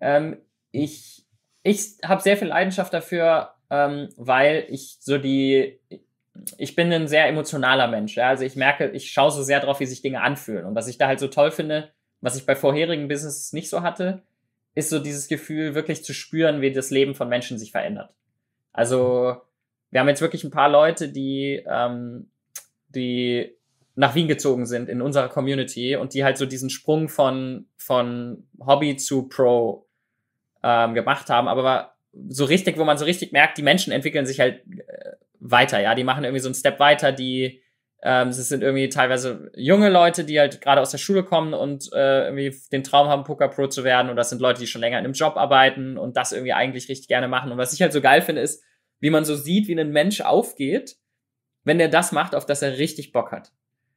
B: ähm, ich, ich habe sehr viel Leidenschaft dafür, ähm, weil ich so die, ich bin ein sehr emotionaler Mensch. Ja? Also ich merke, ich schaue so sehr drauf, wie sich Dinge anfühlen. Und was ich da halt so toll finde, was ich bei vorherigen Businesses nicht so hatte, ist so dieses Gefühl, wirklich zu spüren, wie das Leben von Menschen sich verändert. Also, wir haben jetzt wirklich ein paar Leute, die, ähm, die nach Wien gezogen sind in unserer Community und die halt so diesen Sprung von, von Hobby zu Pro ähm, gemacht haben, aber so richtig, wo man so richtig merkt, die Menschen entwickeln sich halt äh, weiter, ja, die machen irgendwie so einen Step weiter, die ähm, es sind irgendwie teilweise junge Leute, die halt gerade aus der Schule kommen und äh, irgendwie den Traum haben, Poker Pro zu werden. Und das sind Leute, die schon länger in einem Job arbeiten und das irgendwie eigentlich richtig gerne machen. Und was ich halt so geil finde, ist, wie man so sieht, wie ein Mensch aufgeht, wenn er das macht, auf das er richtig Bock hat.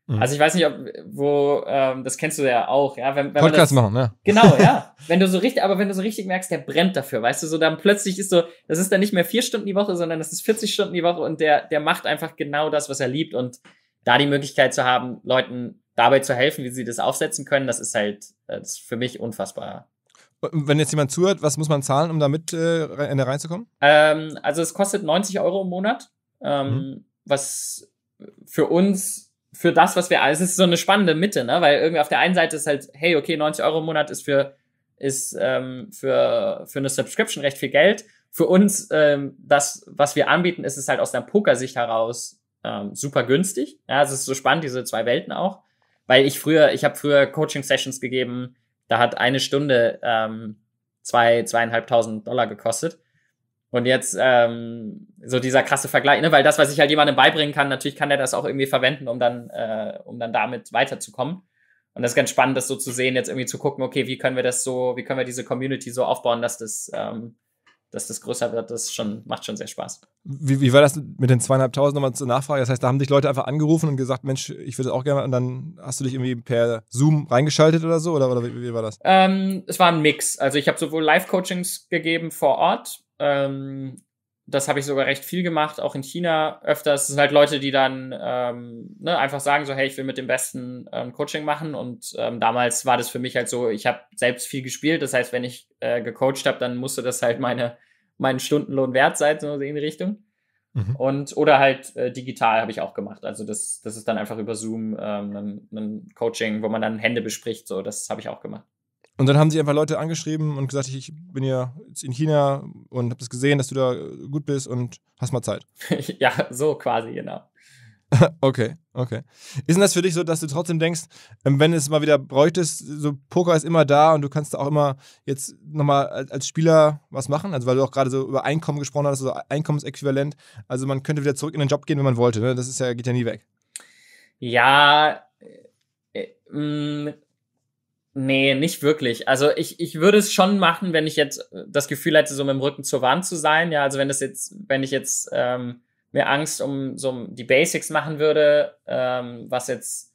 B: Mhm. Also ich weiß nicht, ob wo ähm, das kennst du ja auch, ja. Wenn, wenn Podcast das, machen, ja. Genau, ja. wenn du so richtig, aber wenn du so richtig merkst, der brennt dafür, weißt du, so dann plötzlich ist so, das ist dann nicht mehr vier Stunden die Woche, sondern das ist 40 Stunden die Woche und der der macht einfach genau das, was er liebt und da die Möglichkeit zu haben, Leuten dabei zu helfen, wie sie das aufsetzen können, das ist halt äh, das ist für mich unfassbar.
A: Wenn jetzt jemand zuhört, was muss man zahlen, um da mit äh, reinzukommen?
B: Ähm, also es kostet 90 Euro im Monat, ähm, mhm. was für uns, für das, was wir, also es ist so eine spannende Mitte, ne? weil irgendwie auf der einen Seite ist halt, hey, okay, 90 Euro im Monat ist für ist ähm, für, für eine Subscription recht viel Geld. Für uns, ähm, das, was wir anbieten, ist es halt aus der Pokersicht heraus ähm, super günstig. Ja, also es ist so spannend, diese zwei Welten auch. Weil ich früher, ich habe früher Coaching-Sessions gegeben, da hat eine Stunde ähm, zwei, zweieinhalbtausend Dollar gekostet. Und jetzt ähm, so dieser krasse Vergleich, ne? weil das, was ich halt jemandem beibringen kann, natürlich kann er das auch irgendwie verwenden, um dann, äh, um dann damit weiterzukommen. Und das ist ganz spannend, das so zu sehen, jetzt irgendwie zu gucken, okay, wie können wir das so, wie können wir diese Community so aufbauen, dass das, ähm, dass das größer wird, das schon, macht schon sehr Spaß.
A: Wie, wie war das mit den zweieinhalbtausend nochmal zur Nachfrage? Das heißt, da haben dich Leute einfach angerufen und gesagt, Mensch, ich würde das auch gerne und dann hast du dich irgendwie per Zoom reingeschaltet oder so? Oder, oder wie, wie, war das?
B: Ähm, es war ein Mix. Also ich habe sowohl Live-Coachings gegeben vor Ort, ähm, das habe ich sogar recht viel gemacht, auch in China öfters. Es sind halt Leute, die dann ähm, ne, einfach sagen so, hey, ich will mit dem Besten ähm, Coaching machen. Und ähm, damals war das für mich halt so, ich habe selbst viel gespielt. Das heißt, wenn ich äh, gecoacht habe, dann musste das halt meine meinen Stundenlohn wert seid, so in die Richtung. Mhm. Und, oder halt äh, digital habe ich auch gemacht. Also das, das ist dann einfach über Zoom ähm, ein, ein Coaching, wo man dann Hände bespricht. So, das habe ich auch gemacht.
A: Und dann haben sie einfach Leute angeschrieben und gesagt, ich bin ja jetzt in China und habe das gesehen, dass du da gut bist und hast mal Zeit. ja, so quasi, genau. Okay, okay. Ist denn das für dich so, dass du trotzdem denkst, ähm, wenn es mal wieder bräuchtest, so Poker ist immer da und du kannst auch immer jetzt nochmal als Spieler was machen? Also, weil du auch gerade so über Einkommen gesprochen hast, so Einkommensäquivalent. Also, man könnte wieder zurück in den Job gehen, wenn man wollte. Ne? Das ist ja, geht ja nie weg.
B: Ja, äh, mh, mm, nee, nicht wirklich. Also, ich, ich würde es schon machen, wenn ich jetzt äh, das Gefühl hätte, so mit dem Rücken zur Wand zu sein. Ja, also, wenn das jetzt, wenn ich jetzt. Ähm, mir Angst um so die Basics machen würde, ähm, was jetzt,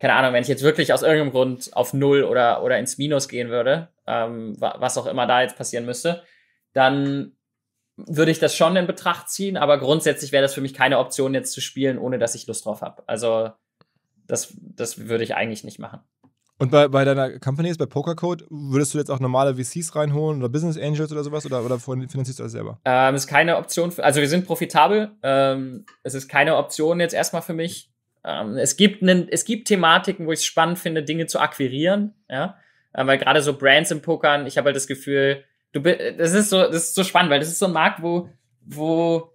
B: keine Ahnung, wenn ich jetzt wirklich aus irgendeinem Grund auf Null oder, oder ins Minus gehen würde, ähm, was auch immer da jetzt passieren müsste, dann würde ich das schon in Betracht ziehen, aber grundsätzlich wäre das für mich keine Option, jetzt zu spielen, ohne dass ich Lust drauf habe. Also das, das würde ich eigentlich nicht machen.
A: Und bei, bei deiner Companies, bei Pokercode, würdest du jetzt auch normale VCs reinholen oder Business Angels oder sowas oder, oder finanzierst du das selber?
B: Ähm, ist keine Option. Für, also wir sind profitabel. Ähm, es ist keine Option jetzt erstmal für mich. Ähm, es, gibt einen, es gibt Thematiken, wo ich es spannend finde, Dinge zu akquirieren. Ja? Ähm, weil gerade so Brands im Pokern, ich habe halt das Gefühl, du das ist so, das ist so spannend, weil das ist so ein Markt, wo, wo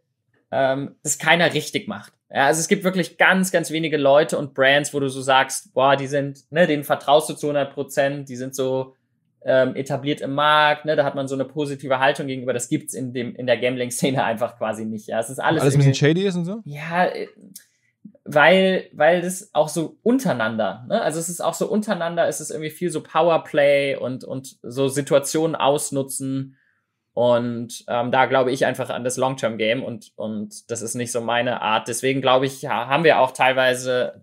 B: ähm, das keiner richtig macht. Ja, also es gibt wirklich ganz, ganz wenige Leute und Brands, wo du so sagst, boah, die sind, ne, denen vertraust du zu 100 Prozent, die sind so ähm, etabliert im Markt, ne, da hat man so eine positive Haltung gegenüber. Das gibt's in dem in der Gambling-Szene einfach quasi nicht. Ja, es ist alles. alles ein bisschen shady ist und so. Ja, äh, weil weil das auch so untereinander. Ne? Also es ist auch so untereinander. Es ist irgendwie viel so Powerplay und und so Situationen ausnutzen. Und ähm, da glaube ich einfach an das Long-Term-Game und, und das ist nicht so meine Art. Deswegen glaube ich, ja, haben wir auch teilweise,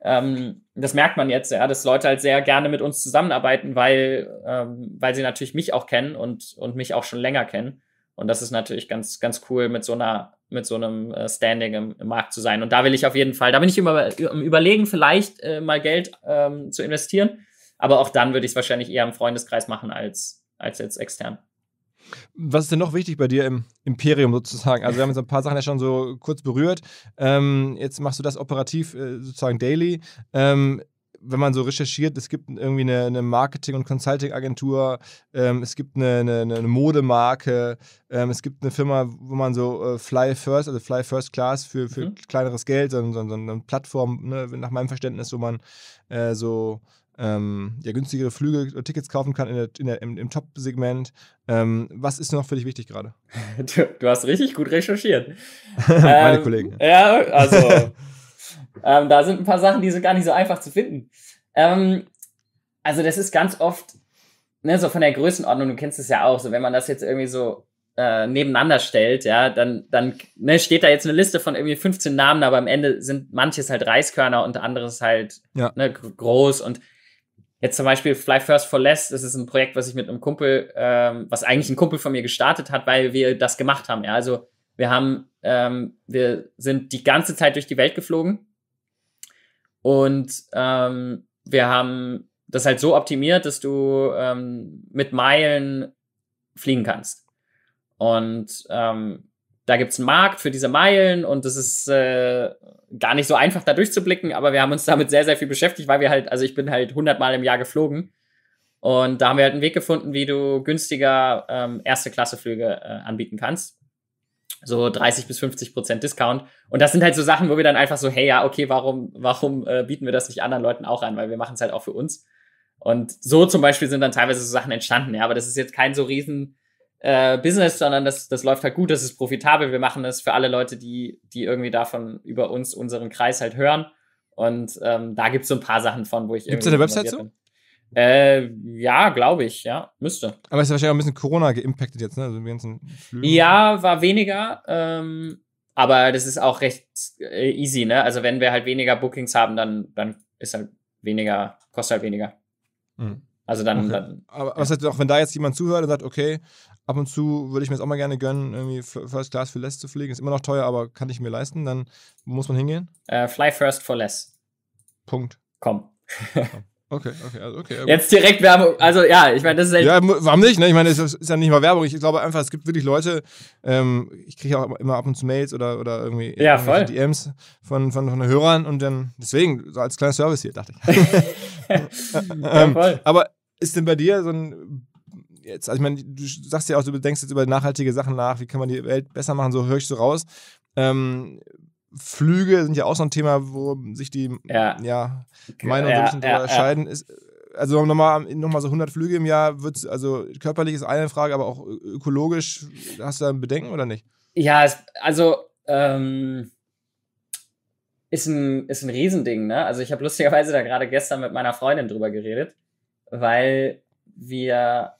B: ähm, das merkt man jetzt, ja, dass Leute halt sehr gerne mit uns zusammenarbeiten, weil, ähm, weil sie natürlich mich auch kennen und, und mich auch schon länger kennen. Und das ist natürlich ganz, ganz cool, mit so einer, mit so einem äh, Standing im, im, Markt zu sein. Und da will ich auf jeden Fall, da bin ich immer im Überlegen, vielleicht äh, mal Geld ähm, zu investieren. Aber auch dann würde ich es wahrscheinlich eher im Freundeskreis machen als, als jetzt extern.
A: Was ist denn noch wichtig bei dir im Imperium sozusagen? Also, wir haben jetzt ein paar Sachen ja schon so kurz berührt. Ähm, jetzt machst du das operativ äh, sozusagen daily. Ähm, wenn man so recherchiert, es gibt irgendwie eine, eine Marketing- und Consulting-Agentur, ähm, es gibt eine, eine, eine Modemarke, ähm, es gibt eine Firma, wo man so äh, Fly First, also Fly First Class für, für mhm. kleineres Geld, so, so, so eine Plattform, ne, nach meinem Verständnis, wo man äh, so ähm, ja, günstigere Flüge oder äh, Tickets kaufen kann in der, in der, im, im Top-Segment. Ähm, was ist noch für dich wichtig gerade? Du,
B: du, hast richtig gut recherchiert. Meine ähm, Kollegen. Ja, also ähm, da sind ein paar Sachen, die sind gar nicht so einfach zu finden. Ähm, also das ist ganz oft, ne, so von der Größenordnung, du kennst es ja auch, so wenn man das jetzt irgendwie so äh, nebeneinander stellt, ja, dann, dann ne, steht da jetzt eine Liste von irgendwie 15 Namen, aber am Ende sind manches halt Reiskörner und anderes halt ja. ne, groß und Jetzt zum Beispiel Fly First for Less, das ist ein Projekt, was ich mit einem Kumpel, ähm, was eigentlich ein Kumpel von mir gestartet hat, weil wir das gemacht haben. Ja? Also wir haben, ähm, wir sind die ganze Zeit durch die Welt geflogen und ähm, wir haben das halt so optimiert, dass du ähm, mit Meilen fliegen kannst. Und ähm, da gibt's einen Markt für diese Meilen und das ist äh, gar nicht so einfach, da durchzublicken, aber wir haben uns damit sehr, sehr viel beschäftigt, weil wir halt, also ich bin halt 100 Mal im Jahr geflogen und da haben wir halt einen Weg gefunden, wie du günstiger ähm, Erste-Klasse-Flüge äh, anbieten kannst. So 30 bis 50 Prozent Discount. Und das sind halt so Sachen, wo wir dann einfach so, hey, ja, okay, warum, warum äh, bieten wir das nicht anderen Leuten auch an? Weil wir machen es halt auch für uns. Und so zum Beispiel sind dann teilweise so Sachen entstanden, ja, aber das ist jetzt kein so riesen äh, Business, sondern das, das läuft halt gut, das ist profitabel. Wir machen das für alle Leute, die, die irgendwie davon über uns, unseren Kreis halt hören. Und ähm, da gibt es so ein paar Sachen von, wo ich Gibt es eine Website so? Äh, ja, glaube ich, ja, müsste.
A: Aber es ist wahrscheinlich auch ein bisschen Corona geimpactet jetzt, ne? Also die ganzen
B: Ja, war weniger. Ähm, aber das ist auch recht äh, easy, ne? Also wenn wir halt weniger Bookings haben, dann, dann ist halt weniger, kostet halt weniger. Mhm. Also dann. Okay. dann
A: aber was ja. heißt auch, wenn da jetzt jemand zuhört und sagt, okay, ab und zu würde ich mir jetzt auch mal gerne gönnen, irgendwie First Class für Less zu fliegen. Ist immer noch teuer, aber kann ich mir leisten. Dann muss man hingehen.
B: Uh, fly first for less.
A: Punkt. Komm.
C: Okay, okay, also okay. Jetzt direkt Werbung. Also ja, ich meine, das ist halt Ja,
A: warum nicht? Ne? Ich meine, es ist ja nicht mal Werbung. Ich glaube einfach, es gibt wirklich Leute, ähm, ich kriege auch immer ab und zu Mails oder, oder irgendwie ja, voll. DMs von, von, von Hörern und dann, deswegen, so als kleiner Service hier, dachte ich. Ähm, ja, ähm, aber ist denn bei dir so ein jetzt, also ich meine, du sagst ja auch, du denkst jetzt über nachhaltige Sachen nach, wie kann man die Welt besser machen, so höre ich so raus. Ähm, Flüge sind ja auch so ein Thema, wo sich die ja. Ja, Meinungen ja, so ein bisschen ja, unterscheiden. Ist, also nochmal noch mal so 100 Flüge im Jahr, wird's, also körperlich ist eine Frage, aber auch ökologisch, hast du da ein Bedenken oder nicht?
B: Ja, es, also ähm, ist, ein, ist ein Riesending, ne? Also ich habe lustigerweise da gerade gestern mit meiner Freundin drüber geredet, weil wir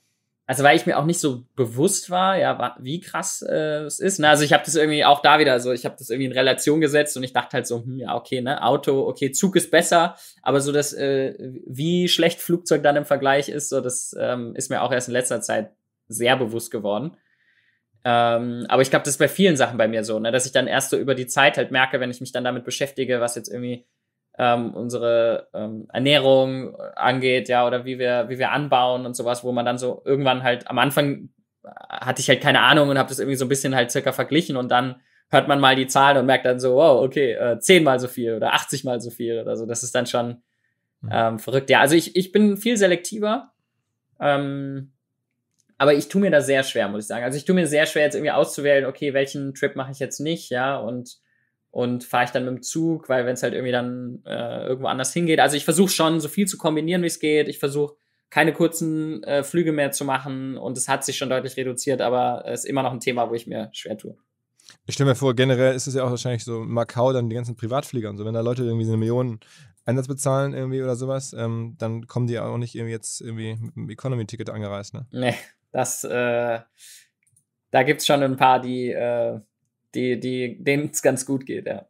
B: also weil ich mir auch nicht so bewusst war, ja, wie krass äh, es ist. Ne? Also ich habe das irgendwie auch da wieder, so ich habe das irgendwie in Relation gesetzt und ich dachte halt so, hm, ja, okay, ne, Auto, okay, Zug ist besser, aber so das, äh, wie schlecht Flugzeug dann im Vergleich ist, so das ähm, ist mir auch erst in letzter Zeit sehr bewusst geworden. Ähm, aber ich glaube, das ist bei vielen Sachen bei mir so, ne, dass ich dann erst so über die Zeit halt merke, wenn ich mich dann damit beschäftige, was jetzt irgendwie ähm, unsere ähm, Ernährung angeht, ja, oder wie wir, wie wir anbauen und sowas, wo man dann so irgendwann halt am Anfang hatte ich halt keine Ahnung und habe das irgendwie so ein bisschen halt circa verglichen und dann hört man mal die Zahlen und merkt dann so, wow, okay, äh, zehnmal so viel oder 80 mal so viel oder so. Das ist dann schon mhm. ähm, verrückt. Ja, also ich, ich bin viel selektiver, ähm, aber ich tue mir da sehr schwer, muss ich sagen. Also ich tue mir sehr schwer, jetzt irgendwie auszuwählen, okay, welchen Trip mache ich jetzt nicht, ja, und und fahre ich dann mit dem Zug, weil wenn es halt irgendwie dann äh, irgendwo anders hingeht. Also ich versuche schon so viel zu kombinieren, wie es geht. Ich versuche keine kurzen äh, Flüge mehr zu machen und es hat sich schon deutlich reduziert, aber es ist immer noch ein Thema, wo ich mir schwer tue.
A: Ich stelle mir vor, generell ist es ja auch wahrscheinlich so Macau, dann die ganzen Privatflieger und so, wenn da Leute irgendwie so eine Million Einsatz bezahlen irgendwie oder sowas, ähm, dann kommen die auch nicht irgendwie jetzt irgendwie mit einem Economy-Ticket angereist, ne?
B: Nee, das, äh, da gibt es schon ein paar, die, äh, die, die, denen es ganz gut geht,
A: ja.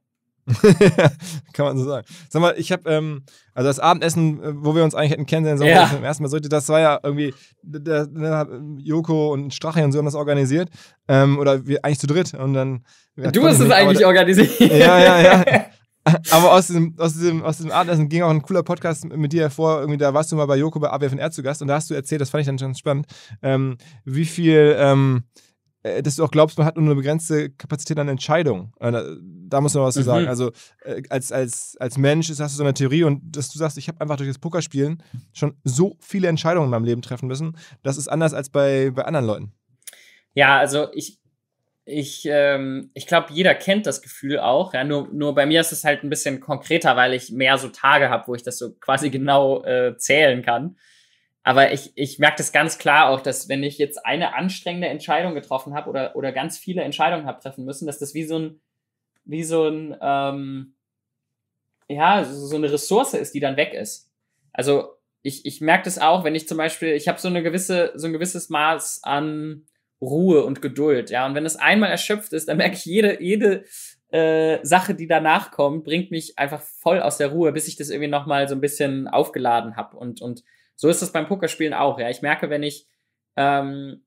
A: Kann man so sagen. Sag mal, ich habe, ähm, also das Abendessen, äh, wo wir uns eigentlich hätten kennenlernen sollen, ja. zum ersten Mal sollte, das war ja irgendwie, der, der, ähm, Joko und Strache und so haben das organisiert. Ähm, oder wir eigentlich zu dritt und dann. Ja, du hast es eigentlich aber, organisiert. Ja, ja, ja. aber aus diesem, aus, diesem, aus diesem Abendessen ging auch ein cooler Podcast mit dir hervor. Irgendwie, da warst du mal bei Joko bei AWFNR zu Gast und da hast du erzählt, das fand ich dann schon spannend, ähm, wie viel. Ähm, äh, dass du auch glaubst, man hat nur eine begrenzte Kapazität an Entscheidungen. Äh, da muss man was zu mhm. sagen. Also äh, als, als, als Mensch hast du so eine Theorie und dass du sagst, ich habe einfach durch das Pokerspielen schon so viele Entscheidungen in meinem Leben treffen müssen. Das ist anders als bei, bei anderen Leuten.
B: Ja, also ich, ich, ähm, ich glaube, jeder kennt das Gefühl auch. Ja? Nur, nur bei mir ist es halt ein bisschen konkreter, weil ich mehr so Tage habe, wo ich das so quasi genau äh, zählen kann. Aber ich, ich merke das ganz klar auch, dass wenn ich jetzt eine anstrengende Entscheidung getroffen habe oder, oder ganz viele Entscheidungen habe treffen müssen, dass das wie so ein, wie so ein, ähm, ja, so, so eine Ressource ist, die dann weg ist. Also ich, ich merke das auch, wenn ich zum Beispiel, ich habe so eine gewisse, so ein gewisses Maß an Ruhe und Geduld, ja. Und wenn es einmal erschöpft ist, dann merke ich, jede, jede äh, Sache, die danach kommt, bringt mich einfach voll aus der Ruhe, bis ich das irgendwie nochmal so ein bisschen aufgeladen habe und, und so ist das beim Pokerspielen auch. Ja, ich merke, wenn ich ähm,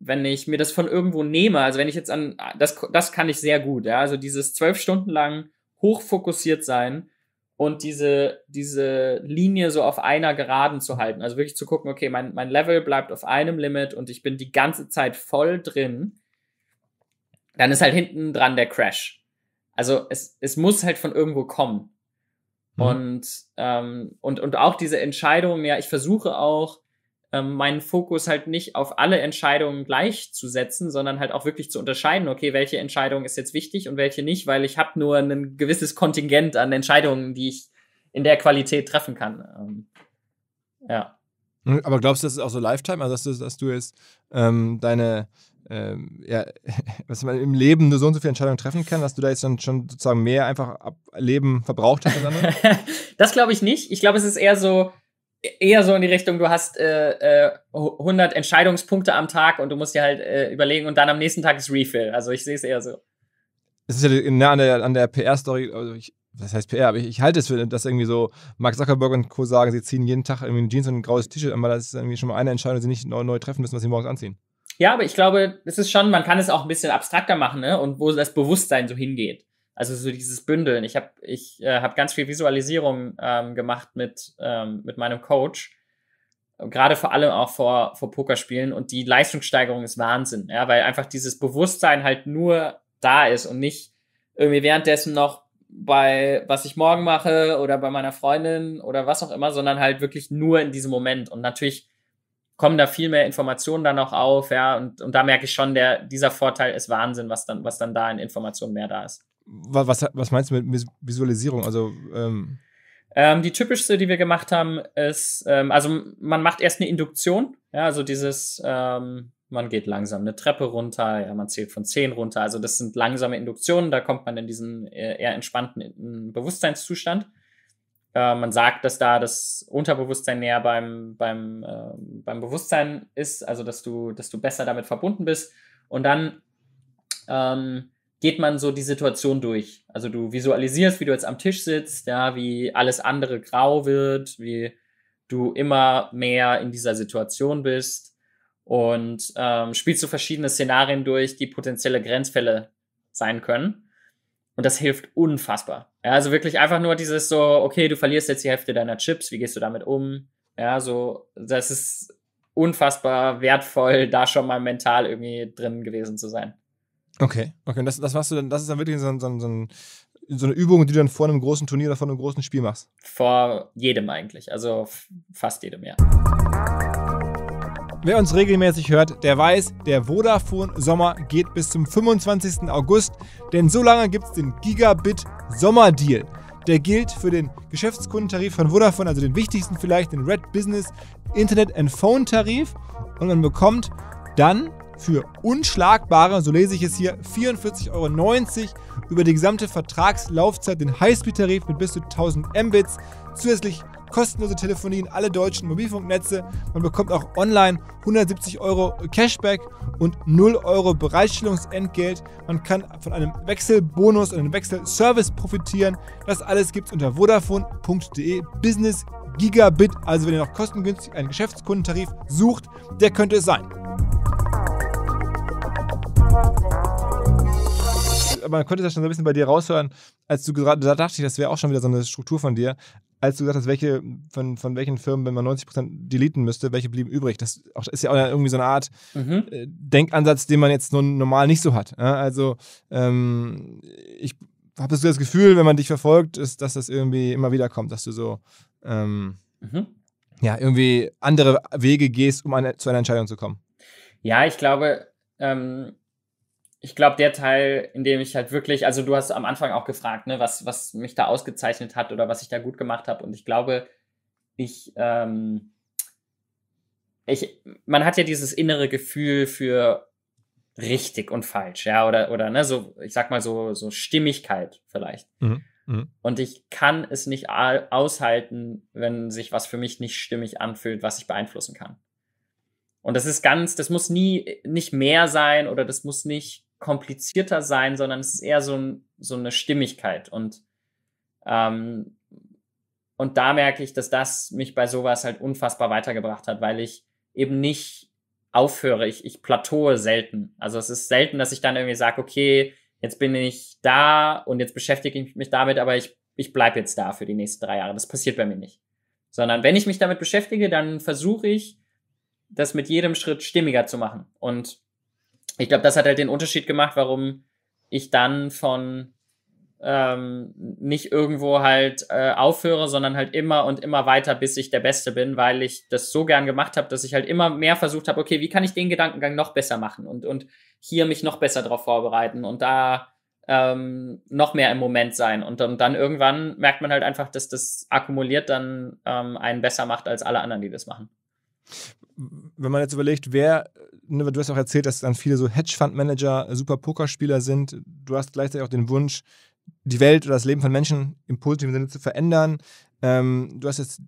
B: wenn ich mir das von irgendwo nehme, also wenn ich jetzt an, das, das kann ich sehr gut, ja, also dieses zwölf Stunden lang hochfokussiert sein und diese, diese Linie so auf einer Geraden zu halten, also wirklich zu gucken, okay, mein, mein Level bleibt auf einem Limit und ich bin die ganze Zeit voll drin, dann ist halt hinten dran der Crash. Also es, es muss halt von irgendwo kommen. Mhm. Und, ähm, und, und auch diese Entscheidung, ja, ich versuche auch, ähm, meinen Fokus halt nicht auf alle Entscheidungen gleichzusetzen, sondern halt auch wirklich zu unterscheiden, okay, welche Entscheidung ist jetzt wichtig und welche nicht, weil ich habe nur ein gewisses Kontingent an Entscheidungen, die ich in der Qualität treffen kann. Ähm,
A: ja. Hm, aber glaubst du, das ist auch so Lifetime? Also, dass du, dass du jetzt ähm, deine ähm, ja, was man im Leben nur so und so viele Entscheidungen treffen kann, dass du da jetzt dann schon sozusagen mehr einfach ab Leben verbraucht hast?
B: das glaube ich nicht. Ich glaube, es ist eher so, eher so in die Richtung, du hast äh, äh, 100 Entscheidungspunkte am Tag und du musst dir halt äh, überlegen und dann am nächsten Tag ist Refill. Also ich sehe es eher so.
A: Es ist ja nah ne, an der, an der PR-Story, also ich, das heißt PR, aber ich, ich, halte es für, dass irgendwie so Mark Zuckerberg und Co. sagen, sie ziehen jeden Tag irgendwie Jeans und ein graues T-Shirt an, weil das ist irgendwie schon mal eine Entscheidung, die sie nicht neu, neu treffen müssen, was sie morgens anziehen.
B: Ja, aber ich glaube, es ist schon, man kann es auch ein bisschen abstrakter machen, ne? Und wo das Bewusstsein so hingeht. Also so dieses Bündeln. Ich habe ich äh, hab ganz viel Visualisierung ähm, gemacht mit, ähm, mit meinem Coach. Gerade vor allem auch vor, vor Pokerspielen. Und die Leistungssteigerung ist Wahnsinn, ja, weil einfach dieses Bewusstsein halt nur da ist und nicht irgendwie währenddessen noch bei was ich morgen mache oder bei meiner Freundin oder was auch immer, sondern halt wirklich nur in diesem Moment. Und natürlich kommen da viel mehr Informationen dann auch auf, ja, und, und da merke ich schon, der, dieser Vorteil ist Wahnsinn, was dann, was dann da in Informationen mehr da ist.
A: Was, was meinst du mit Visualisierung? Also, ähm
B: ähm, die typischste, die wir gemacht haben, ist, ähm, also man macht erst eine Induktion, ja, also dieses, ähm, man geht langsam eine Treppe runter, ja, man zählt von zehn runter, also das sind langsame Induktionen, da kommt man in diesen äh, eher entspannten Bewusstseinszustand. Äh, man sagt, dass da das Unterbewusstsein näher beim, beim, äh, beim Bewusstsein ist, also dass du, dass du besser damit verbunden bist. Und dann ähm, geht man so die Situation durch. Also du visualisierst, wie du jetzt am Tisch sitzt, ja, wie alles andere grau wird, wie du immer mehr in dieser Situation bist und ähm, spielst du verschiedene Szenarien durch, die potenzielle Grenzfälle sein können. Und das hilft unfassbar. Ja, also wirklich einfach nur dieses so, okay, du verlierst jetzt die Hälfte deiner Chips, wie gehst du damit um? Ja, so, das ist unfassbar wertvoll, da schon mal mental irgendwie drin gewesen zu sein.
A: Okay, okay, und das, das machst du dann, das ist dann wirklich so, so, so, so eine Übung, die du dann vor einem großen Turnier oder vor einem großen Spiel machst?
B: Vor jedem eigentlich, also fast jedem, ja.
A: Wer uns regelmäßig hört, der weiß, der Vodafone Sommer geht bis zum 25. August, denn so lange gibt es den Gigabit sommer deal Der gilt für den Geschäftskundentarif von Vodafone, also den wichtigsten vielleicht, den Red Business Internet and Phone Tarif. Und man bekommt dann für unschlagbare, so lese ich es hier, 44,90 Euro über die gesamte Vertragslaufzeit den Highspeed-Tarif mit bis zu 1000 Mbits, zusätzlich kostenlose Telefonien, alle deutschen Mobilfunknetze. Man bekommt auch online 170 Euro Cashback und 0 Euro Bereitstellungsentgelt. Man kann von einem Wechselbonus und einem Wechselservice profitieren. Das alles gibt es unter vodafone.de Business Gigabit. Also wenn ihr noch kostengünstig einen Geschäftskundentarif sucht, der könnte es sein. Aber man konnte das schon so ein bisschen bei dir raushören, als du gerade, da dachte ich, das wäre auch schon wieder so eine Struktur von dir, als du gesagt hast, welche von, von welchen Firmen, wenn man 90% deleten müsste, welche blieben übrig? Das ist ja auch irgendwie so eine Art mhm. Äh, Denkansatz, den man jetzt nur normal nicht so hat. Also ähm, ich habe das Gefühl, wenn man dich verfolgt, ist, dass das irgendwie immer wieder kommt, dass du so ähm, mhm. ja, irgendwie andere Wege gehst, um eine, zu einer Entscheidung zu kommen.
B: Ja, ich glaube, ähm, ich glaube, der Teil, in dem ich halt wirklich, also du hast am Anfang auch gefragt, ne, was, was mich da ausgezeichnet hat oder was ich da gut gemacht habe. Und ich glaube, ich, ähm, ich, man hat ja dieses innere Gefühl für richtig und falsch, ja, oder, oder, ne, so, ich sag mal so, so Stimmigkeit vielleicht. Mhm. Mhm. Und ich kann es nicht aushalten, wenn sich was für mich nicht stimmig anfühlt, was ich beeinflussen kann. Und das ist ganz, das muss nie, nicht mehr sein oder das muss nicht komplizierter sein, sondern es ist eher so, so eine Stimmigkeit. Und, ähm, und da merke ich, dass das mich bei sowas halt unfassbar weitergebracht hat, weil ich eben nicht aufhöre. Ich, ich plateaue selten. Also es ist selten, dass ich dann irgendwie sage, okay, jetzt bin ich da und jetzt beschäftige ich mich damit, aber ich, ich bleibe jetzt da für die nächsten drei Jahre. Das passiert bei mir nicht. Sondern wenn ich mich damit beschäftige, dann versuche ich, das mit jedem Schritt stimmiger zu machen. Und ich glaube, das hat halt den Unterschied gemacht, warum ich dann von ähm, nicht irgendwo halt äh, aufhöre, sondern halt immer und immer weiter, bis ich der Beste bin, weil ich das so gern gemacht habe, dass ich halt immer mehr versucht habe, okay, wie kann ich den Gedankengang noch besser machen und, und hier mich noch besser darauf vorbereiten und da ähm, noch mehr im Moment sein. Und, und dann irgendwann merkt man halt einfach, dass das akkumuliert dann ähm, einen besser macht als alle anderen, die das machen
A: wenn man jetzt überlegt, wer, ne, du hast auch erzählt, dass dann viele so Hedgefund-Manager, äh, super Pokerspieler sind. Du hast gleichzeitig auch den Wunsch, die Welt oder das Leben von Menschen im positiven Sinne zu verändern. Ähm, du hast jetzt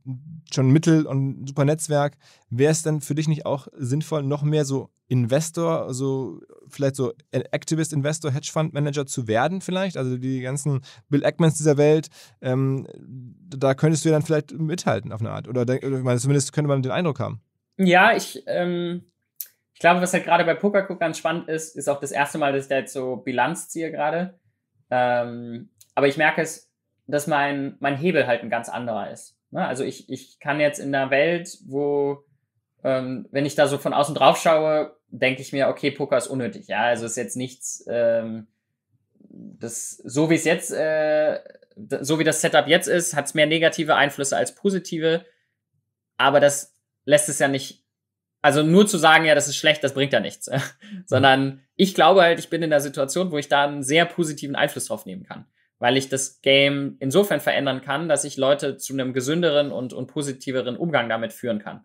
A: schon Mittel und super Netzwerk. Wäre es dann für dich nicht auch sinnvoll, noch mehr so Investor, so vielleicht so Activist Investor, Hedgefund Manager zu werden, vielleicht? Also die ganzen Bill Eckmans dieser Welt, ähm, da könntest du ja dann vielleicht mithalten auf eine Art. Oder, oder ich meine, zumindest könnte man den Eindruck haben.
B: Ja, ich, ähm, ich glaube, was halt gerade bei Pokercook ganz spannend ist, ist auch das erste Mal, dass ich da jetzt so Bilanz ziehe gerade. Ähm, aber ich merke es, dass mein, mein Hebel halt ein ganz anderer ist. Ne? Also ich, ich kann jetzt in einer Welt, wo, ähm, wenn ich da so von außen drauf schaue, denke ich mir, okay, Poker ist unnötig. Ja, also ist jetzt nichts, ähm, das, so wie es jetzt, äh, so wie das Setup jetzt ist, hat es mehr negative Einflüsse als positive. Aber das lässt es ja nicht, also nur zu sagen, ja, das ist schlecht, das bringt ja nichts. Sondern ich glaube halt, ich bin in der Situation, wo ich da einen sehr positiven Einfluss drauf nehmen kann. Weil ich das Game insofern verändern kann, dass ich Leute zu einem gesünderen und, und positiveren Umgang damit führen kann.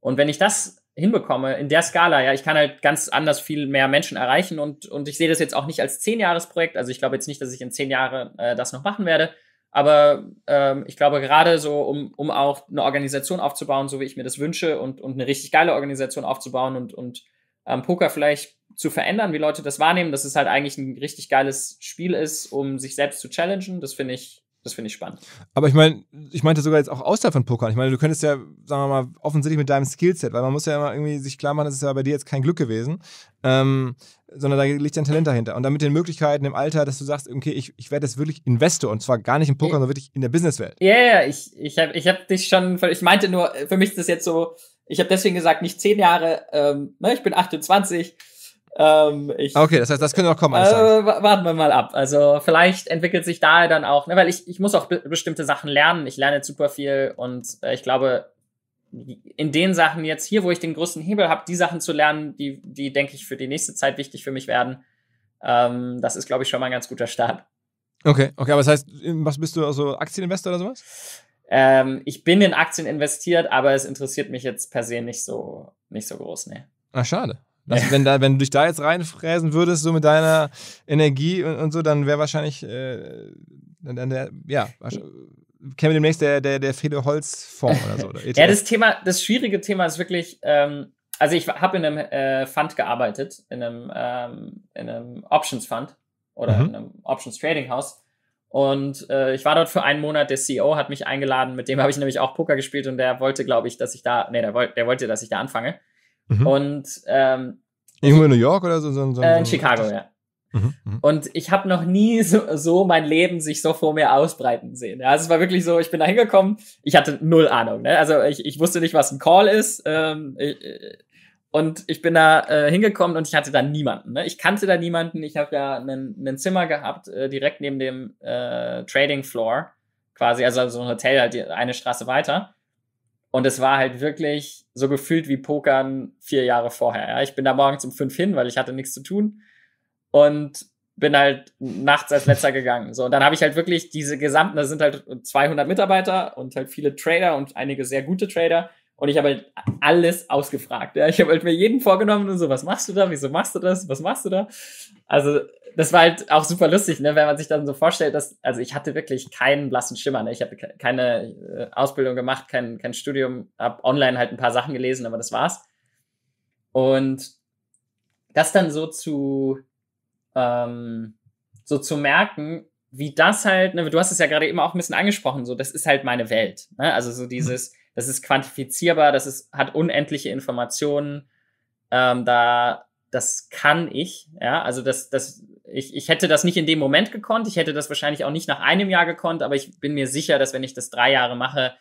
B: Und wenn ich das hinbekomme in der Skala, ja, ich kann halt ganz anders viel mehr Menschen erreichen und, und ich sehe das jetzt auch nicht als zehn Jahresprojekt. Also ich glaube jetzt nicht, dass ich in zehn Jahren äh, das noch machen werde, aber ähm, ich glaube, gerade so, um, um auch eine Organisation aufzubauen, so wie ich mir das wünsche, und, und eine richtig geile Organisation aufzubauen und, und ähm, Poker vielleicht zu verändern, wie Leute das wahrnehmen, dass es halt eigentlich ein richtig geiles Spiel ist, um sich selbst zu challengen. Das finde ich das finde ich spannend.
A: Aber ich meine, ich meinte sogar jetzt auch außerhalb von Pokern. Ich meine, du könntest ja, sagen wir mal, offensichtlich mit deinem Skillset, weil man muss ja immer irgendwie sich klar machen, das ist ja bei dir jetzt kein Glück gewesen, ähm, sondern da liegt ja ein Talent dahinter. Und dann mit den Möglichkeiten im Alter, dass du sagst, okay, ich, ich werde jetzt wirklich Investor und zwar gar nicht im Poker, sondern wirklich in der Businesswelt.
B: Ja, yeah, ja, ich, ich habe ich hab dich schon, ich meinte nur, für mich ist das jetzt so, ich habe deswegen gesagt, nicht zehn Jahre, ähm, ne, ich bin 28, ähm, ich, okay, das heißt, das könnte wir auch kommen. Äh, warten wir mal ab. Also vielleicht entwickelt sich da dann auch, ne, weil ich, ich muss auch be bestimmte Sachen lernen. Ich lerne super viel und äh, ich glaube, in den Sachen jetzt hier, wo ich den größten Hebel habe, die Sachen zu lernen, die, die denke ich für die nächste Zeit wichtig für mich werden. Ähm, das ist, glaube ich, schon mal ein ganz guter Start. Okay, okay, aber das heißt, was bist du, also Aktieninvestor oder sowas? Ähm, ich bin in Aktien investiert, aber es interessiert mich jetzt per se nicht so, nicht so groß, ne.
A: Ah, schade. Das, wenn, da, wenn du dich da jetzt reinfräsen würdest, so mit deiner Energie und, und so, dann wäre wahrscheinlich, äh, dann, dann der, ja, wahrscheinlich käme demnächst der, der, der Fede Holz Fonds oder so. Oder ja, e das
B: Thema, das schwierige Thema ist wirklich, ähm, also ich habe in einem äh, Fund gearbeitet, in einem, ähm, in einem Options Fund oder mhm. in einem Options Trading House. Und äh, ich war dort für einen Monat, der CEO hat mich eingeladen, mit dem habe ich nämlich auch Poker gespielt und der wollte, glaube ich, dass ich da, nee, der, wollt, der wollte, dass ich da anfange. Mhm. Und ähm,
A: irgendwo in New York oder so? so, so äh, in Chicago, ja. Mhm, mhm.
B: Und ich habe noch nie so, so, mein Leben sich so vor mir ausbreiten sehen. Ja, also es war wirklich so, ich bin da hingekommen, ich hatte null Ahnung. Ne? Also ich, ich wusste nicht, was ein Call ist. Ähm, ich, äh, äh, und ich bin da äh, hingekommen und ich hatte da niemanden. Ne? Ich kannte da niemanden. Ich habe da ein Zimmer gehabt, äh, direkt neben dem äh, Trading Floor quasi, also so ein Hotel halt eine Straße weiter. Und es war halt wirklich so gefühlt wie Pokern vier Jahre vorher. Ja? Ich bin da morgens um fünf hin, weil ich hatte nichts zu tun. Und bin halt nachts als letzter gegangen. So, und dann habe ich halt wirklich diese gesamten, da sind halt 200 Mitarbeiter und halt viele Trader und einige sehr gute Trader. Und ich habe halt alles ausgefragt. Ja. Ich habe halt mir jeden vorgenommen und so, was machst du da? Wieso machst du das? Was machst du da? Also, das war halt auch super lustig, ne, wenn man sich dann so vorstellt, dass, also ich hatte wirklich keinen blassen Schimmer. Ne? Ich habe keine äh, Ausbildung gemacht, kein, kein Studium, habe online halt ein paar Sachen gelesen, aber das war's. Und das dann so zu, ähm, so zu merken, wie das halt, ne, du hast es ja gerade eben auch ein bisschen angesprochen, so, das ist halt meine Welt. Ne? Also so dieses. Mhm das ist quantifizierbar, das ist, hat unendliche Informationen. Ähm, da, das kann ich. Ja, also das, das, ich, ich hätte das nicht in dem Moment gekonnt. Ich hätte das wahrscheinlich auch nicht nach einem Jahr gekonnt, aber ich bin mir sicher, dass wenn ich das drei Jahre mache,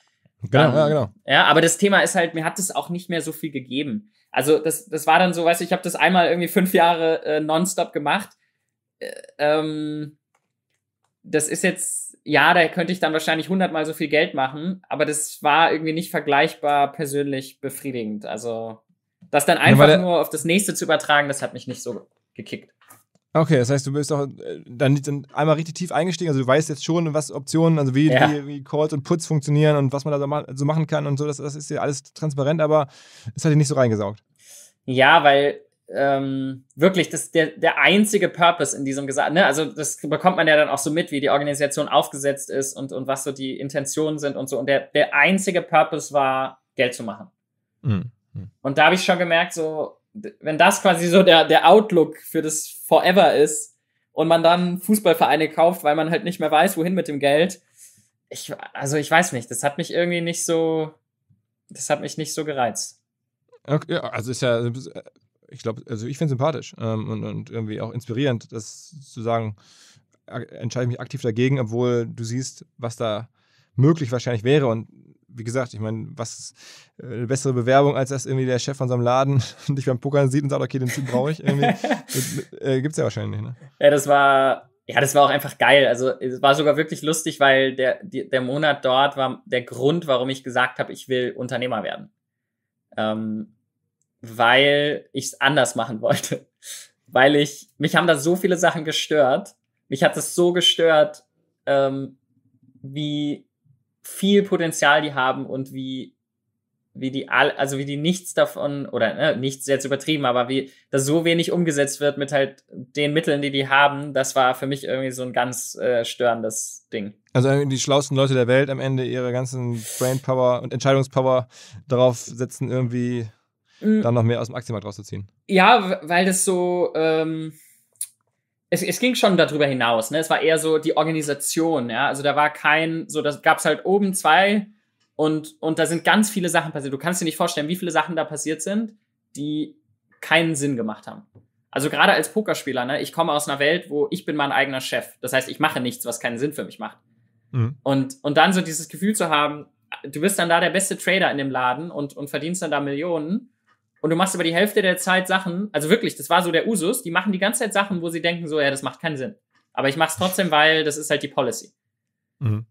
B: Genau, ja, genau. Ja, aber das Thema ist halt, mir hat es auch nicht mehr so viel gegeben. Also das, das war dann so, weißt du, ich habe das einmal irgendwie fünf Jahre äh, nonstop gemacht. Äh, ähm, das ist jetzt ja, da könnte ich dann wahrscheinlich hundertmal so viel Geld machen, aber das war irgendwie nicht vergleichbar persönlich befriedigend. Also das dann einfach ja, nur auf das nächste zu übertragen, das hat mich nicht
C: so gekickt.
A: Okay, das heißt, du bist auch äh, dann, dann einmal richtig tief eingestiegen. Also du weißt jetzt schon, was Optionen, also wie, ja. wie, wie Calls und Puts funktionieren und was man da so, so machen kann und so. Das, das ist ja alles transparent, aber es hat dich nicht so reingesaugt.
B: Ja, weil ähm, wirklich das, der, der einzige Purpose in diesem Gesang. Ne? Also das bekommt man ja dann auch so mit, wie die Organisation aufgesetzt ist und, und was so die Intentionen sind und so. Und der, der einzige Purpose war, Geld zu machen. Mhm. Und da habe ich schon gemerkt, so, wenn das quasi so der, der Outlook für das Forever ist und man dann Fußballvereine kauft, weil man halt nicht mehr weiß, wohin mit dem Geld. Ich, also ich weiß nicht, das hat mich irgendwie nicht so, das hat mich nicht so gereizt.
A: Okay, also ist ja ich glaube, also ich finde sympathisch ähm, und, und, irgendwie auch inspirierend, das zu sagen, entscheide mich aktiv dagegen, obwohl du siehst, was da möglich wahrscheinlich wäre. Und wie gesagt, ich meine, was äh, eine bessere Bewerbung, als dass irgendwie der Chef von seinem Laden dich beim Pokern sieht und sagt, okay, den Typ brauche ich irgendwie. das, Gibt es ja wahrscheinlich nicht, ne?
B: Ja, das war. Ja, das war auch einfach geil. Also es war sogar wirklich lustig, weil der, der Monat dort war der Grund, warum ich gesagt habe, ich will Unternehmer werden. Ähm, weil ich es anders machen wollte. Weil ich, mich haben da so viele Sachen gestört. Mich hat es so gestört, ähm, wie viel Potenzial die haben und wie, wie die all, also wie die nichts davon, oder ne, nichts jetzt übertrieben, aber wie das so wenig umgesetzt wird mit halt den Mitteln, die die haben, das war für mich irgendwie so ein ganz äh, störendes Ding.
A: Also irgendwie die schlauesten Leute der Welt am Ende ihre ganzen Brainpower und Entscheidungspower darauf setzen, irgendwie Mhm. dann noch mehr aus dem Aktienmarkt rauszuziehen.
B: Ja, weil das so, ähm, es, es, ging schon darüber hinaus. Ne? Es war eher so die Organisation. Ja? Also da war kein, so das gab es halt oben zwei und, und da sind ganz viele Sachen passiert. Du kannst dir nicht vorstellen, wie viele Sachen da passiert sind, die keinen Sinn gemacht haben. Also gerade als Pokerspieler, ne, ich komme aus einer Welt, wo ich bin mein eigener Chef. Das heißt, ich mache nichts, was keinen Sinn für mich macht. Mhm. Und, und dann so dieses Gefühl zu haben, du bist dann da der beste Trader in dem Laden und, und verdienst dann da Millionen und du machst aber die Hälfte der Zeit Sachen, also wirklich, das war so der Usus, die machen die ganze Zeit Sachen, wo sie denken so, ja, das macht keinen Sinn. Aber ich mach's trotzdem, weil das ist halt die Policy. Mhm.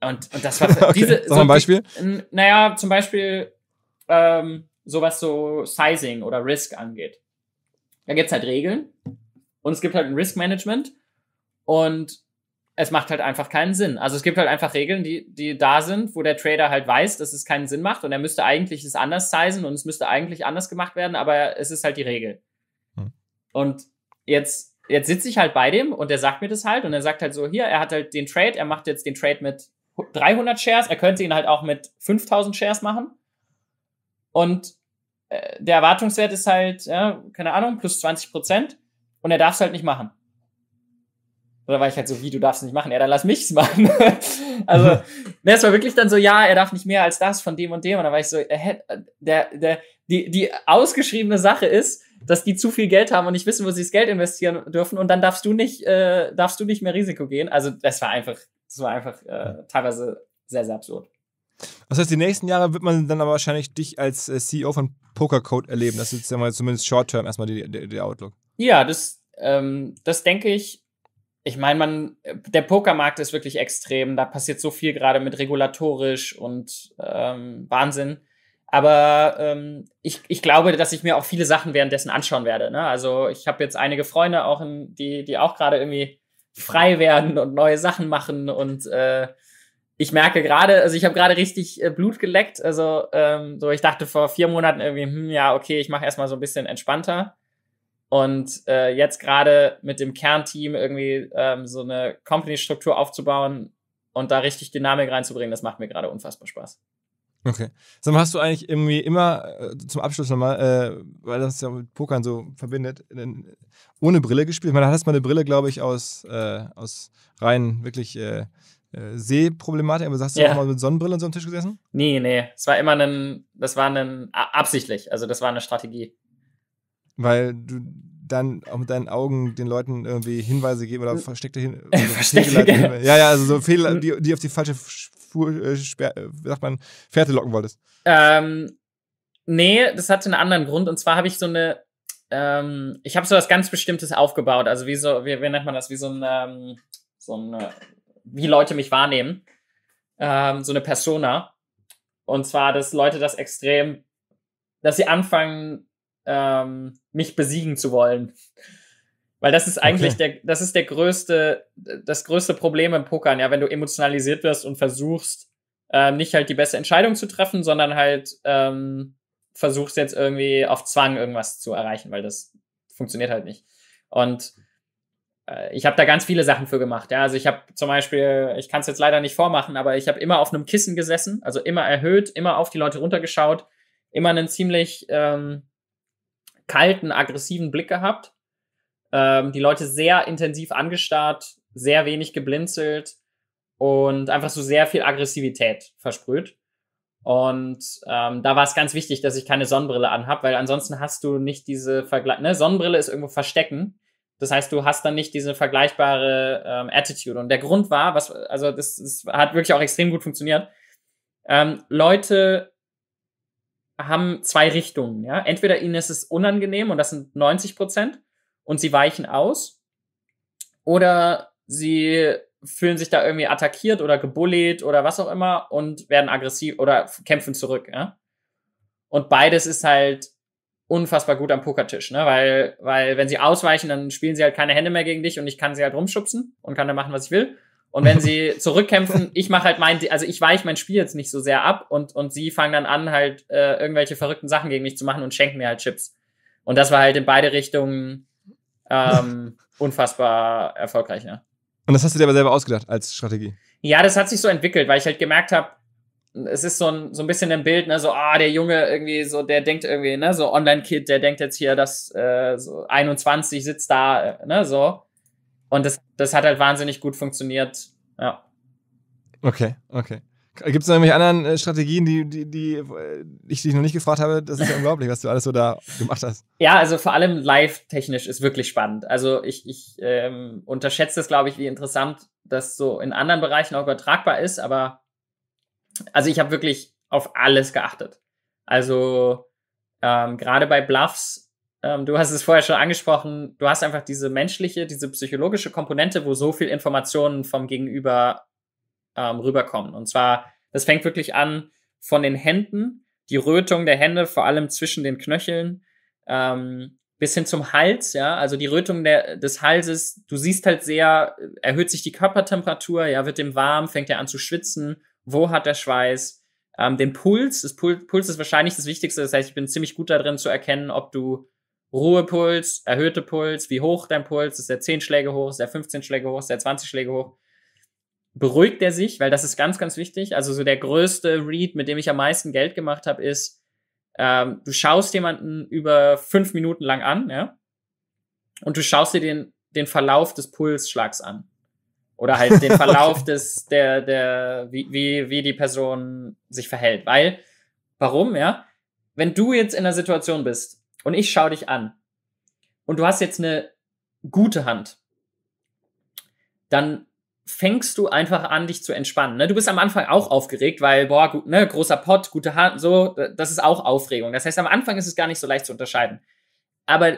B: Und, und das war okay. diese. So ein Beispiel? Die, naja, zum Beispiel ähm, sowas so Sizing oder Risk angeht. Da gibt's halt Regeln und es gibt halt ein Risk Management und es macht halt einfach keinen Sinn. Also es gibt halt einfach Regeln, die, die da sind, wo der Trader halt weiß, dass es keinen Sinn macht und er müsste eigentlich es anders sizen und es müsste eigentlich anders gemacht werden, aber es ist halt die Regel. Hm. Und jetzt, jetzt sitze ich halt bei dem und er sagt mir das halt und er sagt halt so, hier, er hat halt den Trade, er macht jetzt den Trade mit 300 Shares, er könnte ihn halt auch mit 5000 Shares machen und äh, der Erwartungswert ist halt, ja, keine Ahnung, plus 20 Prozent und er darf es halt nicht machen. Und dann war ich halt so, wie, du darfst nicht machen. Ja, dann lass mich's machen. also, ne, es war wirklich dann so, ja, er darf nicht mehr als das von dem und dem. Und dann war ich so, hä, der, der, die, die ausgeschriebene Sache ist, dass die zu viel Geld haben und nicht wissen, wo sie das Geld investieren dürfen. Und dann darfst du nicht, äh, darfst du nicht mehr Risiko gehen. Also, das war einfach, das war einfach äh, teilweise sehr, sehr absurd.
A: Das heißt, die nächsten Jahre wird man dann aber wahrscheinlich dich als äh, CEO von Pokercode erleben. Das ist jetzt ja mal zumindest short-term erstmal der Outlook.
B: Ja, das, ähm, das denke ich ich meine, man, der Pokermarkt ist wirklich extrem. Da passiert so viel gerade mit regulatorisch und ähm, Wahnsinn. Aber ähm, ich, ich glaube, dass ich mir auch viele Sachen währenddessen anschauen werde. Ne? Also ich habe jetzt einige Freunde auch, in, die, die auch gerade irgendwie frei werden und neue Sachen machen. Und äh, ich merke gerade, also ich habe gerade richtig äh, Blut geleckt. Also ähm, so, ich dachte vor vier Monaten irgendwie, hm, ja, okay, ich mache erstmal so ein bisschen entspannter. Und äh, jetzt gerade mit dem Kernteam irgendwie ähm, so eine Company-Struktur aufzubauen und da richtig Dynamik reinzubringen, das macht mir gerade unfassbar Spaß.
A: Okay. Sag mal, hast du eigentlich irgendwie immer, äh, zum Abschluss nochmal, äh, weil das ja mit Pokern so verbindet, ohne Brille gespielt? Man hat erstmal eine Brille, glaube ich, aus, äh, aus rein wirklich äh, äh, Sehproblematik, aber sagst du ja. auch mal mit Sonnenbrille an so einem Tisch gesessen?
B: Nee, nee. Es war immer ein, das war ein, absichtlich, also das war eine Strategie.
A: Weil du dann auch mit deinen Augen den Leuten irgendwie Hinweise geben oder äh, versteckte Hinweise. Also versteckte Hinweise. Ja, ja, also so Fehler, hm. die, die auf die falsche Spur, äh, Sperr, äh, sagt man, Fährte locken wolltest.
B: Ähm, nee, das hatte einen anderen Grund. Und zwar habe ich so eine, ähm, ich habe so was ganz Bestimmtes aufgebaut. Also wie so, wie, wie nennt man das? Wie so ein, ähm, so ein, äh, wie Leute mich wahrnehmen. Ähm, so eine Persona. Und zwar, dass Leute das extrem, dass sie anfangen, ähm, mich besiegen zu wollen. Weil das ist eigentlich okay. der, das ist der größte, das größte Problem im Pokern, ja, wenn du emotionalisiert wirst und versuchst, ähm, nicht halt die beste Entscheidung zu treffen, sondern halt ähm, versuchst jetzt irgendwie auf Zwang irgendwas zu erreichen, weil das funktioniert halt nicht. Und äh, ich habe da ganz viele Sachen für gemacht. Ja, also ich habe zum Beispiel, ich kann es jetzt leider nicht vormachen, aber ich habe immer auf einem Kissen gesessen, also immer erhöht, immer auf die Leute runtergeschaut, immer einen ziemlich ähm, kalten, aggressiven Blick gehabt. Ähm, die Leute sehr intensiv angestarrt, sehr wenig geblinzelt und einfach so sehr viel Aggressivität versprüht. Und ähm, da war es ganz wichtig, dass ich keine Sonnenbrille anhab, weil ansonsten hast du nicht diese Vergleich. Ne? Sonnenbrille ist irgendwo verstecken. Das heißt, du hast dann nicht diese vergleichbare ähm, Attitude. Und der Grund war, was, also das, das hat wirklich auch extrem gut funktioniert. Ähm, Leute haben zwei Richtungen. Ja? Entweder ihnen ist es unangenehm und das sind 90 Prozent und sie weichen aus oder sie fühlen sich da irgendwie attackiert oder gebullet oder was auch immer und werden aggressiv oder kämpfen zurück. Ja? Und beides ist halt unfassbar gut am Pokertisch, ne? Weil, weil wenn sie ausweichen, dann spielen sie halt keine Hände mehr gegen dich und ich kann sie halt rumschubsen und kann dann machen, was ich will. Und wenn sie zurückkämpfen, ich mache halt mein, also ich weiche mein Spiel jetzt nicht so sehr ab und, und sie fangen dann an, halt äh, irgendwelche verrückten Sachen gegen mich zu machen und schenken mir halt Chips. Und das war halt in beide Richtungen ähm, unfassbar erfolgreich, ne?
A: Und das hast du dir aber selber ausgedacht als Strategie?
B: Ja, das hat sich so entwickelt, weil ich halt gemerkt habe, es ist so ein, so ein bisschen ein Bild, ne, so, ah, der Junge irgendwie, so, der denkt irgendwie, ne, so Online-Kid, der denkt jetzt hier, dass äh, so 21 sitzt da, äh, ne, so. Und das, das hat halt wahnsinnig gut funktioniert. Ja.
C: Okay,
A: okay. Gibt es noch irgendwelche anderen äh, Strategien, die, die, die äh, ich dich noch nicht gefragt habe? Das ist ja unglaublich, was du alles so da gemacht hast.
B: Ja, also vor allem live-technisch ist wirklich spannend. Also ich, ich ähm, unterschätze es, glaube ich, wie interessant das so in anderen Bereichen auch übertragbar ist, aber also ich habe wirklich auf alles geachtet. Also ähm, gerade bei Bluffs ähm, du hast es vorher schon angesprochen, du hast einfach diese menschliche, diese psychologische Komponente, wo so viel Informationen vom Gegenüber ähm, rüberkommen. Und zwar, das fängt wirklich an von den Händen, die Rötung der Hände, vor allem zwischen den Knöcheln, ähm, bis hin zum Hals, ja, also die Rötung der, des Halses, du siehst halt sehr, erhöht sich die Körpertemperatur, ja, wird dem warm, fängt er an zu schwitzen, wo hat der Schweiß, ähm, den Puls, das Pul Puls ist wahrscheinlich das Wichtigste, das heißt, ich bin ziemlich gut darin zu erkennen, ob du Ruhepuls, erhöhte Puls, wie hoch dein Puls, ist der 10 Schläge hoch, ist der 15 Schläge hoch, ist der 20 Schläge hoch. Beruhigt er sich, weil das ist ganz, ganz wichtig. Also so der größte Read, mit dem ich am meisten Geld gemacht habe, ist, ähm, du schaust jemanden über fünf Minuten lang an, ja, und du schaust dir den, den Verlauf des Pulsschlags an. Oder halt den Verlauf okay. des, der, der, wie, wie, wie die Person sich verhält. Weil, warum, ja? Wenn du jetzt in einer Situation bist, und ich schaue dich an und du hast jetzt eine gute Hand, dann fängst du einfach an, dich zu entspannen. Ne? Du bist am Anfang auch aufgeregt, weil, boah, gut, ne, großer Pott, gute Hand, so, das ist auch Aufregung. Das heißt, am Anfang ist es gar nicht so leicht zu unterscheiden. Aber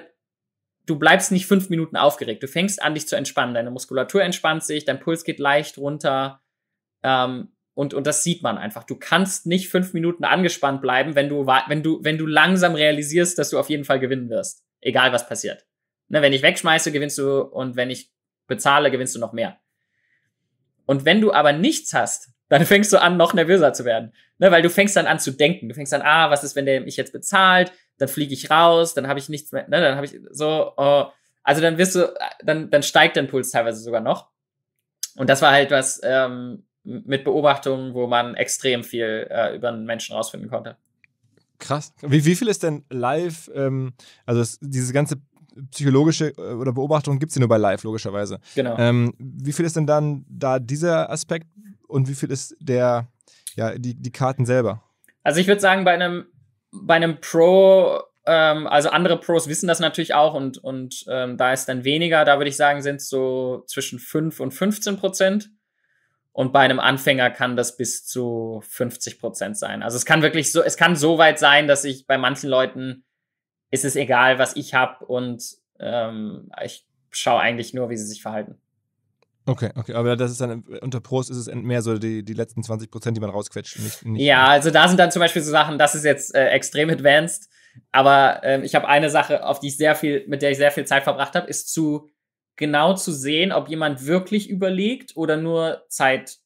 B: du bleibst nicht fünf Minuten aufgeregt. Du fängst an, dich zu entspannen. Deine Muskulatur entspannt sich, dein Puls geht leicht runter. Ähm, und, und das sieht man einfach. Du kannst nicht fünf Minuten angespannt bleiben, wenn du, wenn du, wenn du langsam realisierst, dass du auf jeden Fall gewinnen wirst. Egal was passiert. Ne, wenn ich wegschmeiße, gewinnst du und wenn ich bezahle, gewinnst du noch mehr. Und wenn du aber nichts hast, dann fängst du an, noch nervöser zu werden. Ne, weil du fängst dann an zu denken. Du fängst an, ah, was ist, wenn der mich jetzt bezahlt? Dann fliege ich raus, dann habe ich nichts mehr, ne, dann habe ich so, oh. also dann wirst du, äh, dann, dann steigt dein Puls teilweise sogar noch. Und das war halt was, ähm, mit Beobachtungen, wo man extrem viel äh, über einen Menschen rausfinden konnte.
A: Krass. Wie, wie viel ist denn live, ähm, also es, dieses ganze psychologische äh, oder Beobachtung gibt es ja nur bei live, logischerweise. Genau. Ähm, wie viel ist denn dann da dieser Aspekt und wie viel ist der, ja, die, die Karten selber? Also ich
B: würde sagen, bei einem, bei einem Pro, ähm, also andere Pros wissen das natürlich auch und, und ähm, da ist dann weniger, da würde ich sagen, sind es so zwischen 5 und 15 Prozent. Und bei einem Anfänger kann das bis zu 50 Prozent sein. Also es kann wirklich so, es kann so weit sein, dass ich bei manchen Leuten ist es egal, was ich habe und ähm, ich schaue eigentlich nur, wie sie sich verhalten.
A: Okay, okay, aber das ist dann unter Pros ist es mehr so die, die letzten 20 Prozent, die man rausquetscht. Nicht, nicht ja,
B: also da sind dann zum Beispiel so Sachen, das ist jetzt äh, extrem advanced, aber äh, ich habe eine Sache, auf die ich sehr viel, mit der ich sehr viel Zeit verbracht habe, ist zu genau zu sehen, ob jemand wirklich überlegt oder nur Zeit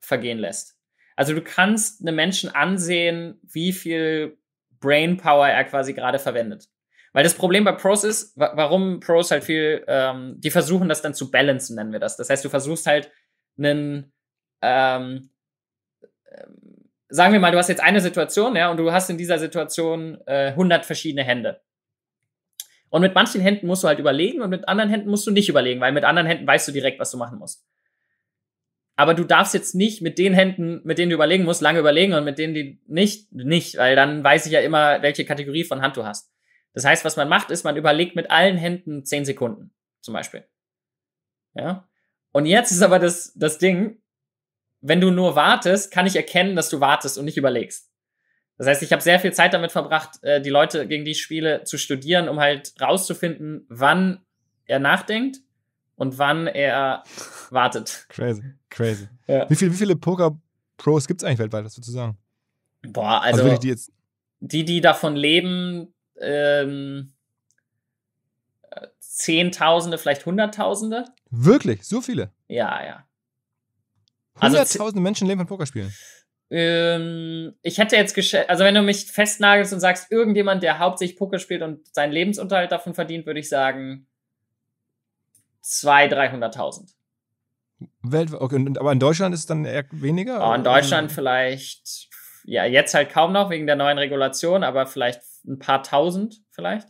B: vergehen lässt. Also du kannst einem Menschen ansehen, wie viel Brainpower er quasi gerade verwendet. Weil das Problem bei Pros ist, warum Pros halt viel, ähm, die versuchen das dann zu balancen, nennen wir das. Das heißt, du versuchst halt einen, ähm, ähm sagen wir mal, du hast jetzt eine Situation, ja, und du hast in dieser Situation äh, 100 verschiedene Hände. Und mit manchen Händen musst du halt überlegen und mit anderen Händen musst du nicht überlegen, weil mit anderen Händen weißt du direkt, was du machen musst. Aber du darfst jetzt nicht mit den Händen, mit denen du überlegen musst, lange überlegen und mit denen, die nicht, nicht, weil dann weiß ich ja immer, welche Kategorie von Hand du hast. Das heißt, was man macht, ist, man überlegt mit allen Händen zehn Sekunden, zum Beispiel. Ja. Und jetzt ist aber das, das Ding, wenn du nur wartest, kann ich erkennen, dass du wartest und nicht überlegst. Das heißt, ich habe sehr viel Zeit damit verbracht, äh, die Leute, gegen die ich spiele, zu studieren, um halt rauszufinden, wann er nachdenkt und wann er wartet.
A: Crazy, crazy. Ja. Wie, viel, wie viele Poker-Pros gibt es eigentlich weltweit, was würdest du sagen?
B: Boah, also, also die, die, die, davon leben, ähm, Zehntausende, vielleicht Hunderttausende.
A: Wirklich? So viele?
B: Ja, ja.
A: Also Hunderttausende also, Menschen leben von Pokerspielen.
B: Ähm, ich hätte jetzt, also wenn du mich festnagelst und sagst, irgendjemand, der hauptsächlich Poker spielt und seinen Lebensunterhalt davon verdient, würde ich sagen 200.000,
A: 300.000. okay, aber in Deutschland ist es dann eher weniger? Oh, in Deutschland
B: vielleicht, ja, jetzt halt kaum noch wegen der neuen Regulation, aber vielleicht ein paar tausend vielleicht.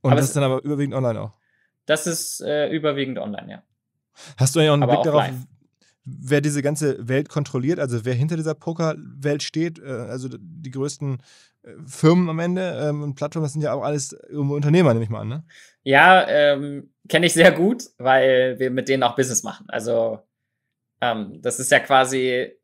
A: Und aber das ist dann aber überwiegend online auch?
B: Das ist äh, überwiegend online, ja.
A: Hast du ja auch einen aber Blick darauf, live wer diese ganze Welt kontrolliert, also wer hinter dieser Pokerwelt steht, äh, also die größten äh, Firmen am Ende ähm, und Plattformen, das sind ja auch alles Unternehmer, nehme ich mal an, ne?
B: Ja, ähm, kenne ich sehr gut, weil wir mit denen auch Business machen. Also ähm, das ist ja quasi äh,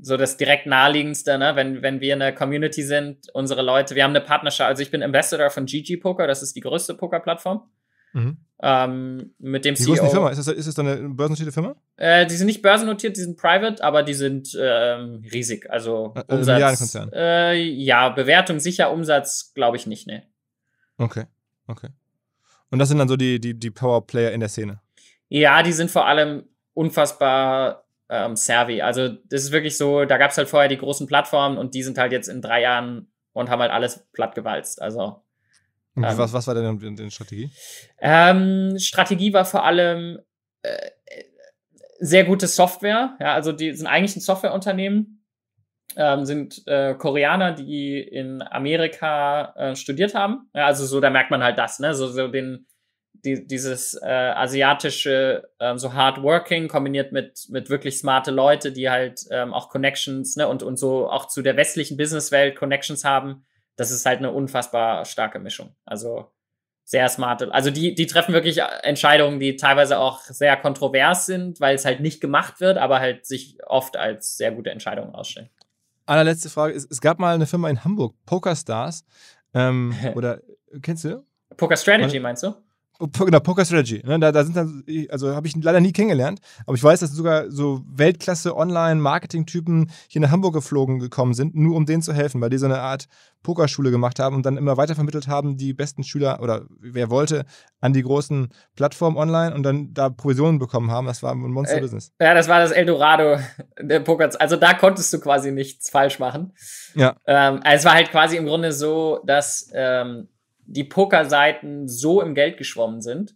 B: so das direkt naheliegendste, ne? wenn, wenn wir eine Community sind, unsere Leute, wir haben eine Partnerschaft, also ich bin Ambassador von GG Poker, das ist die größte Pokerplattform. Mhm. Ähm, mit dem Wie CEO. Groß ist die e Firma? Ist
A: das, ist das eine börsennotierte Firma?
B: Äh, die sind nicht börsennotiert, die sind private, aber die sind ähm, riesig. Also äh, äh Umsatz. Milliardenkonzern. Äh, ja, Bewertung sicher, Umsatz glaube ich nicht, ne.
A: Okay, okay. Und das sind dann so die, die, die Powerplayer in der Szene?
B: Ja, die sind vor allem unfassbar ähm, savvy. Also das ist wirklich so, da gab es halt vorher die großen Plattformen und die sind halt jetzt in drei Jahren und haben halt alles plattgewalzt. Also
A: und ähm, was, was war denn die Strategie?
B: Ähm, Strategie war vor allem äh, sehr gute Software. Ja, also die sind eigentlich ein Softwareunternehmen, ähm, sind äh, Koreaner, die in Amerika äh, studiert haben. Ja, also so, da merkt man halt das, ne? So, so den, die, dieses äh, asiatische, ähm, so hardworking kombiniert mit, mit wirklich smarte Leute, die halt ähm, auch Connections ne, und, und so auch zu der westlichen Businesswelt Connections haben, das ist halt eine unfassbar starke Mischung. Also sehr smarte. Also die, die treffen wirklich Entscheidungen, die teilweise auch sehr kontrovers sind, weil es halt nicht gemacht wird, aber halt sich oft als sehr gute Entscheidungen ausstellen.
A: Allerletzte Frage. Es gab mal eine Firma in Hamburg, PokerStars. Ähm, oder kennst du? Poker Strategy, meinst du? Genau, Poker Strategy. Ne? Da, da sind dann, also habe ich leider nie kennengelernt, aber ich weiß, dass sogar so Weltklasse-Online-Marketing-Typen hier nach Hamburg geflogen gekommen sind, nur um denen zu helfen, weil die so eine Art Pokerschule gemacht haben und dann immer weitervermittelt haben, die besten Schüler oder wer wollte, an die großen Plattformen online und dann da Provisionen bekommen haben. Das war ein Monster-Business.
B: Äh, ja, das war das Eldorado der Poker. Also da konntest du quasi nichts falsch machen. Ja. Ähm, es war halt quasi im Grunde so, dass. Ähm, die Pokerseiten so im Geld geschwommen sind,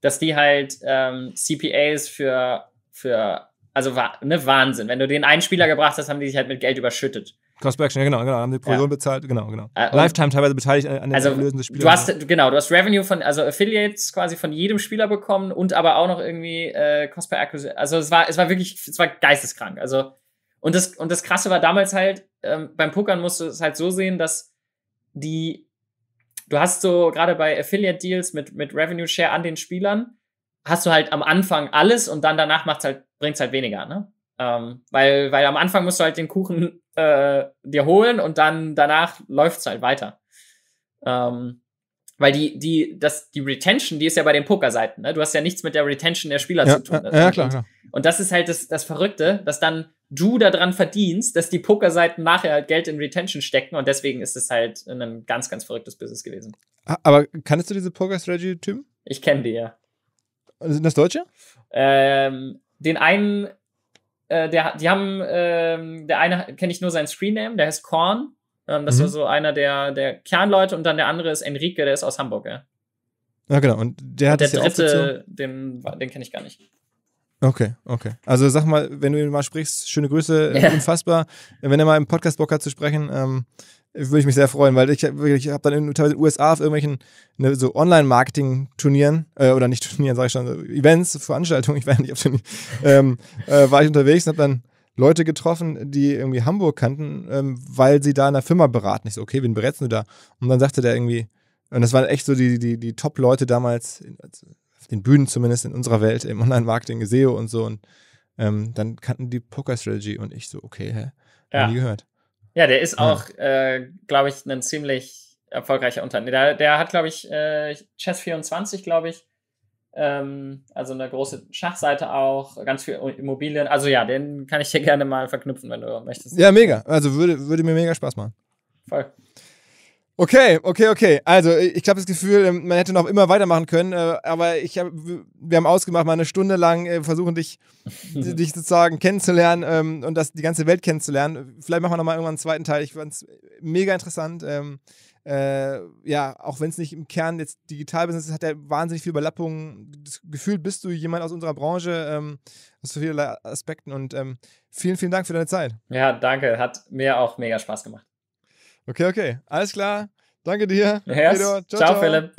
B: dass die halt ähm, CPAs für, für also ne, Wahnsinn. Wenn du den einen Spieler gebracht hast, haben die sich halt mit Geld überschüttet.
A: Cost per Action, ja, genau, genau, haben die Provision ja. bezahlt, genau, genau. Äh, Lifetime teilweise beteiligt an, an den also, Erlösen des Spielers. Du hast,
B: ne? genau, du hast Revenue von, also Affiliates quasi von jedem Spieler bekommen und aber auch noch irgendwie äh, Cost per Acquisition. Also es war, es war wirklich, es war geisteskrank. Also, und das, und das Krasse war damals halt, ähm, beim Pokern musst du es halt so sehen, dass die du hast so gerade bei Affiliate Deals mit, mit Revenue Share an den Spielern, hast du halt am Anfang alles und dann danach macht's halt, bringt's halt weniger, ne? Ähm, weil, weil am Anfang musst du halt den Kuchen äh, dir holen und dann danach es halt weiter. Ähm, weil die, die, das, die Retention, die ist ja bei den Pokerseiten, ne? Du hast ja nichts mit der Retention der Spieler ja, zu tun. Ja, ne? ja klar, klar. Und das ist halt das, das Verrückte, dass dann du daran verdienst, dass die Pokerseiten nachher halt Geld in Retention stecken und deswegen ist es halt ein ganz, ganz verrücktes Business gewesen.
A: Ah, aber kannst du diese Poker-Strategy-Typen? Ich kenne die, ja. Also sind das Deutsche?
B: Ähm, den einen, äh, der, die haben, ähm, der eine kenne ich nur seinen Screen-Name, der heißt Korn ähm, das mhm. war so einer der, der Kernleute und dann der andere ist Enrique, der ist aus Hamburg, ja.
A: Ja, genau. Und der hat und Der dritte,
B: den, den kenne ich gar nicht.
A: Okay, okay. Also sag mal, wenn du ihn mal sprichst, schöne Grüße, äh, ja. unfassbar. Wenn er mal im Podcast Bock hat zu sprechen, ähm, würde ich mich sehr freuen, weil ich, ich habe dann in, den USA auf irgendwelchen ne, so Online-Marketing-Turnieren, äh, oder nicht Turnieren, sage ich schon, Events, Veranstaltungen, ich weiß nicht, auf Turnier, ähm, äh, war ich unterwegs und habe dann Leute getroffen, die irgendwie Hamburg kannten, ähm, weil sie da in der Firma beraten. Ich so, okay, wen berätst du da? Und dann sagte der irgendwie, und das waren echt so die, die, die Top-Leute damals, also auf den Bühnen zumindest in unserer Welt, im Online-Marketing, SEO und so. Und ähm, dann kannten die Poker-Strategy und ich so, okay, hä? Ja. Nie gehört.
B: Ja, der ist ja. auch, äh, glaube ich, ein ziemlich erfolgreicher Unternehmer. Der, hat, glaube ich, äh, Chess24, glaube ich, ähm, also eine große Schachseite auch, ganz viel Immobilien. Also ja, den kann ich dir gerne mal verknüpfen, wenn du möchtest.
A: Ja, mega. Also würde, würde mir mega Spaß machen. Voll. Okay, okay, okay. Also äh, ich habe das Gefühl, ähm, man hätte noch immer weitermachen können, äh, aber ich hab, wir haben ausgemacht, mal eine Stunde lang äh, versuchen, dich, dich sozusagen kennenzulernen ähm, und das, die ganze Welt kennenzulernen. Vielleicht machen wir nochmal irgendwann einen zweiten Teil. Ich fand es mega interessant. Ähm, äh, ja, auch wenn es nicht im Kern jetzt Digitalbusiness ist, hat er wahnsinnig viel Überlappung. Gefühlt bist du jemand aus unserer Branche, ähm, aus so vielen Aspekten. Und ähm, vielen, vielen Dank für deine Zeit.
B: Ja, danke. Hat mir auch mega Spaß gemacht.
A: Okay, okay. Alles klar. Danke dir. Yes. Ciao, ciao, ciao, Philipp.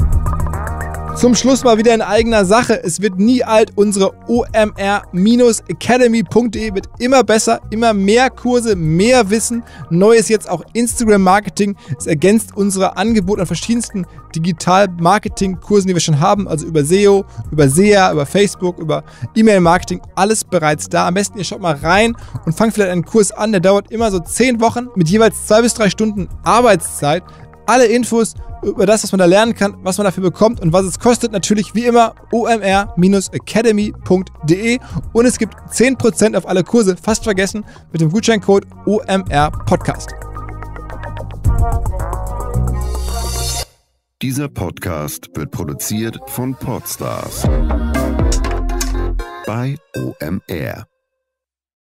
A: Zum Schluss mal wieder in eigener Sache. Es wird nie alt. Unsere omr-academy.de wird immer besser, immer mehr Kurse, mehr Wissen. Neues jetzt auch Instagram-Marketing. Es ergänzt unsere Angebote an verschiedensten Digital-Marketing-Kursen, die wir schon haben. Also über SEO, über SEA, über Facebook, über E-Mail-Marketing. Alles bereits da. Am besten ihr schaut mal rein und fangt vielleicht einen Kurs an. Der dauert immer so zehn Wochen mit jeweils zwei bis drei Stunden Arbeitszeit. Alle Infos über das, was man da lernen kann, was man dafür bekommt und was es kostet, natürlich wie immer omr-academy.de und es gibt 10% auf alle Kurse, fast vergessen, mit dem Gutscheincode OMR Podcast. Dieser Podcast wird produziert von Podstars bei OMR.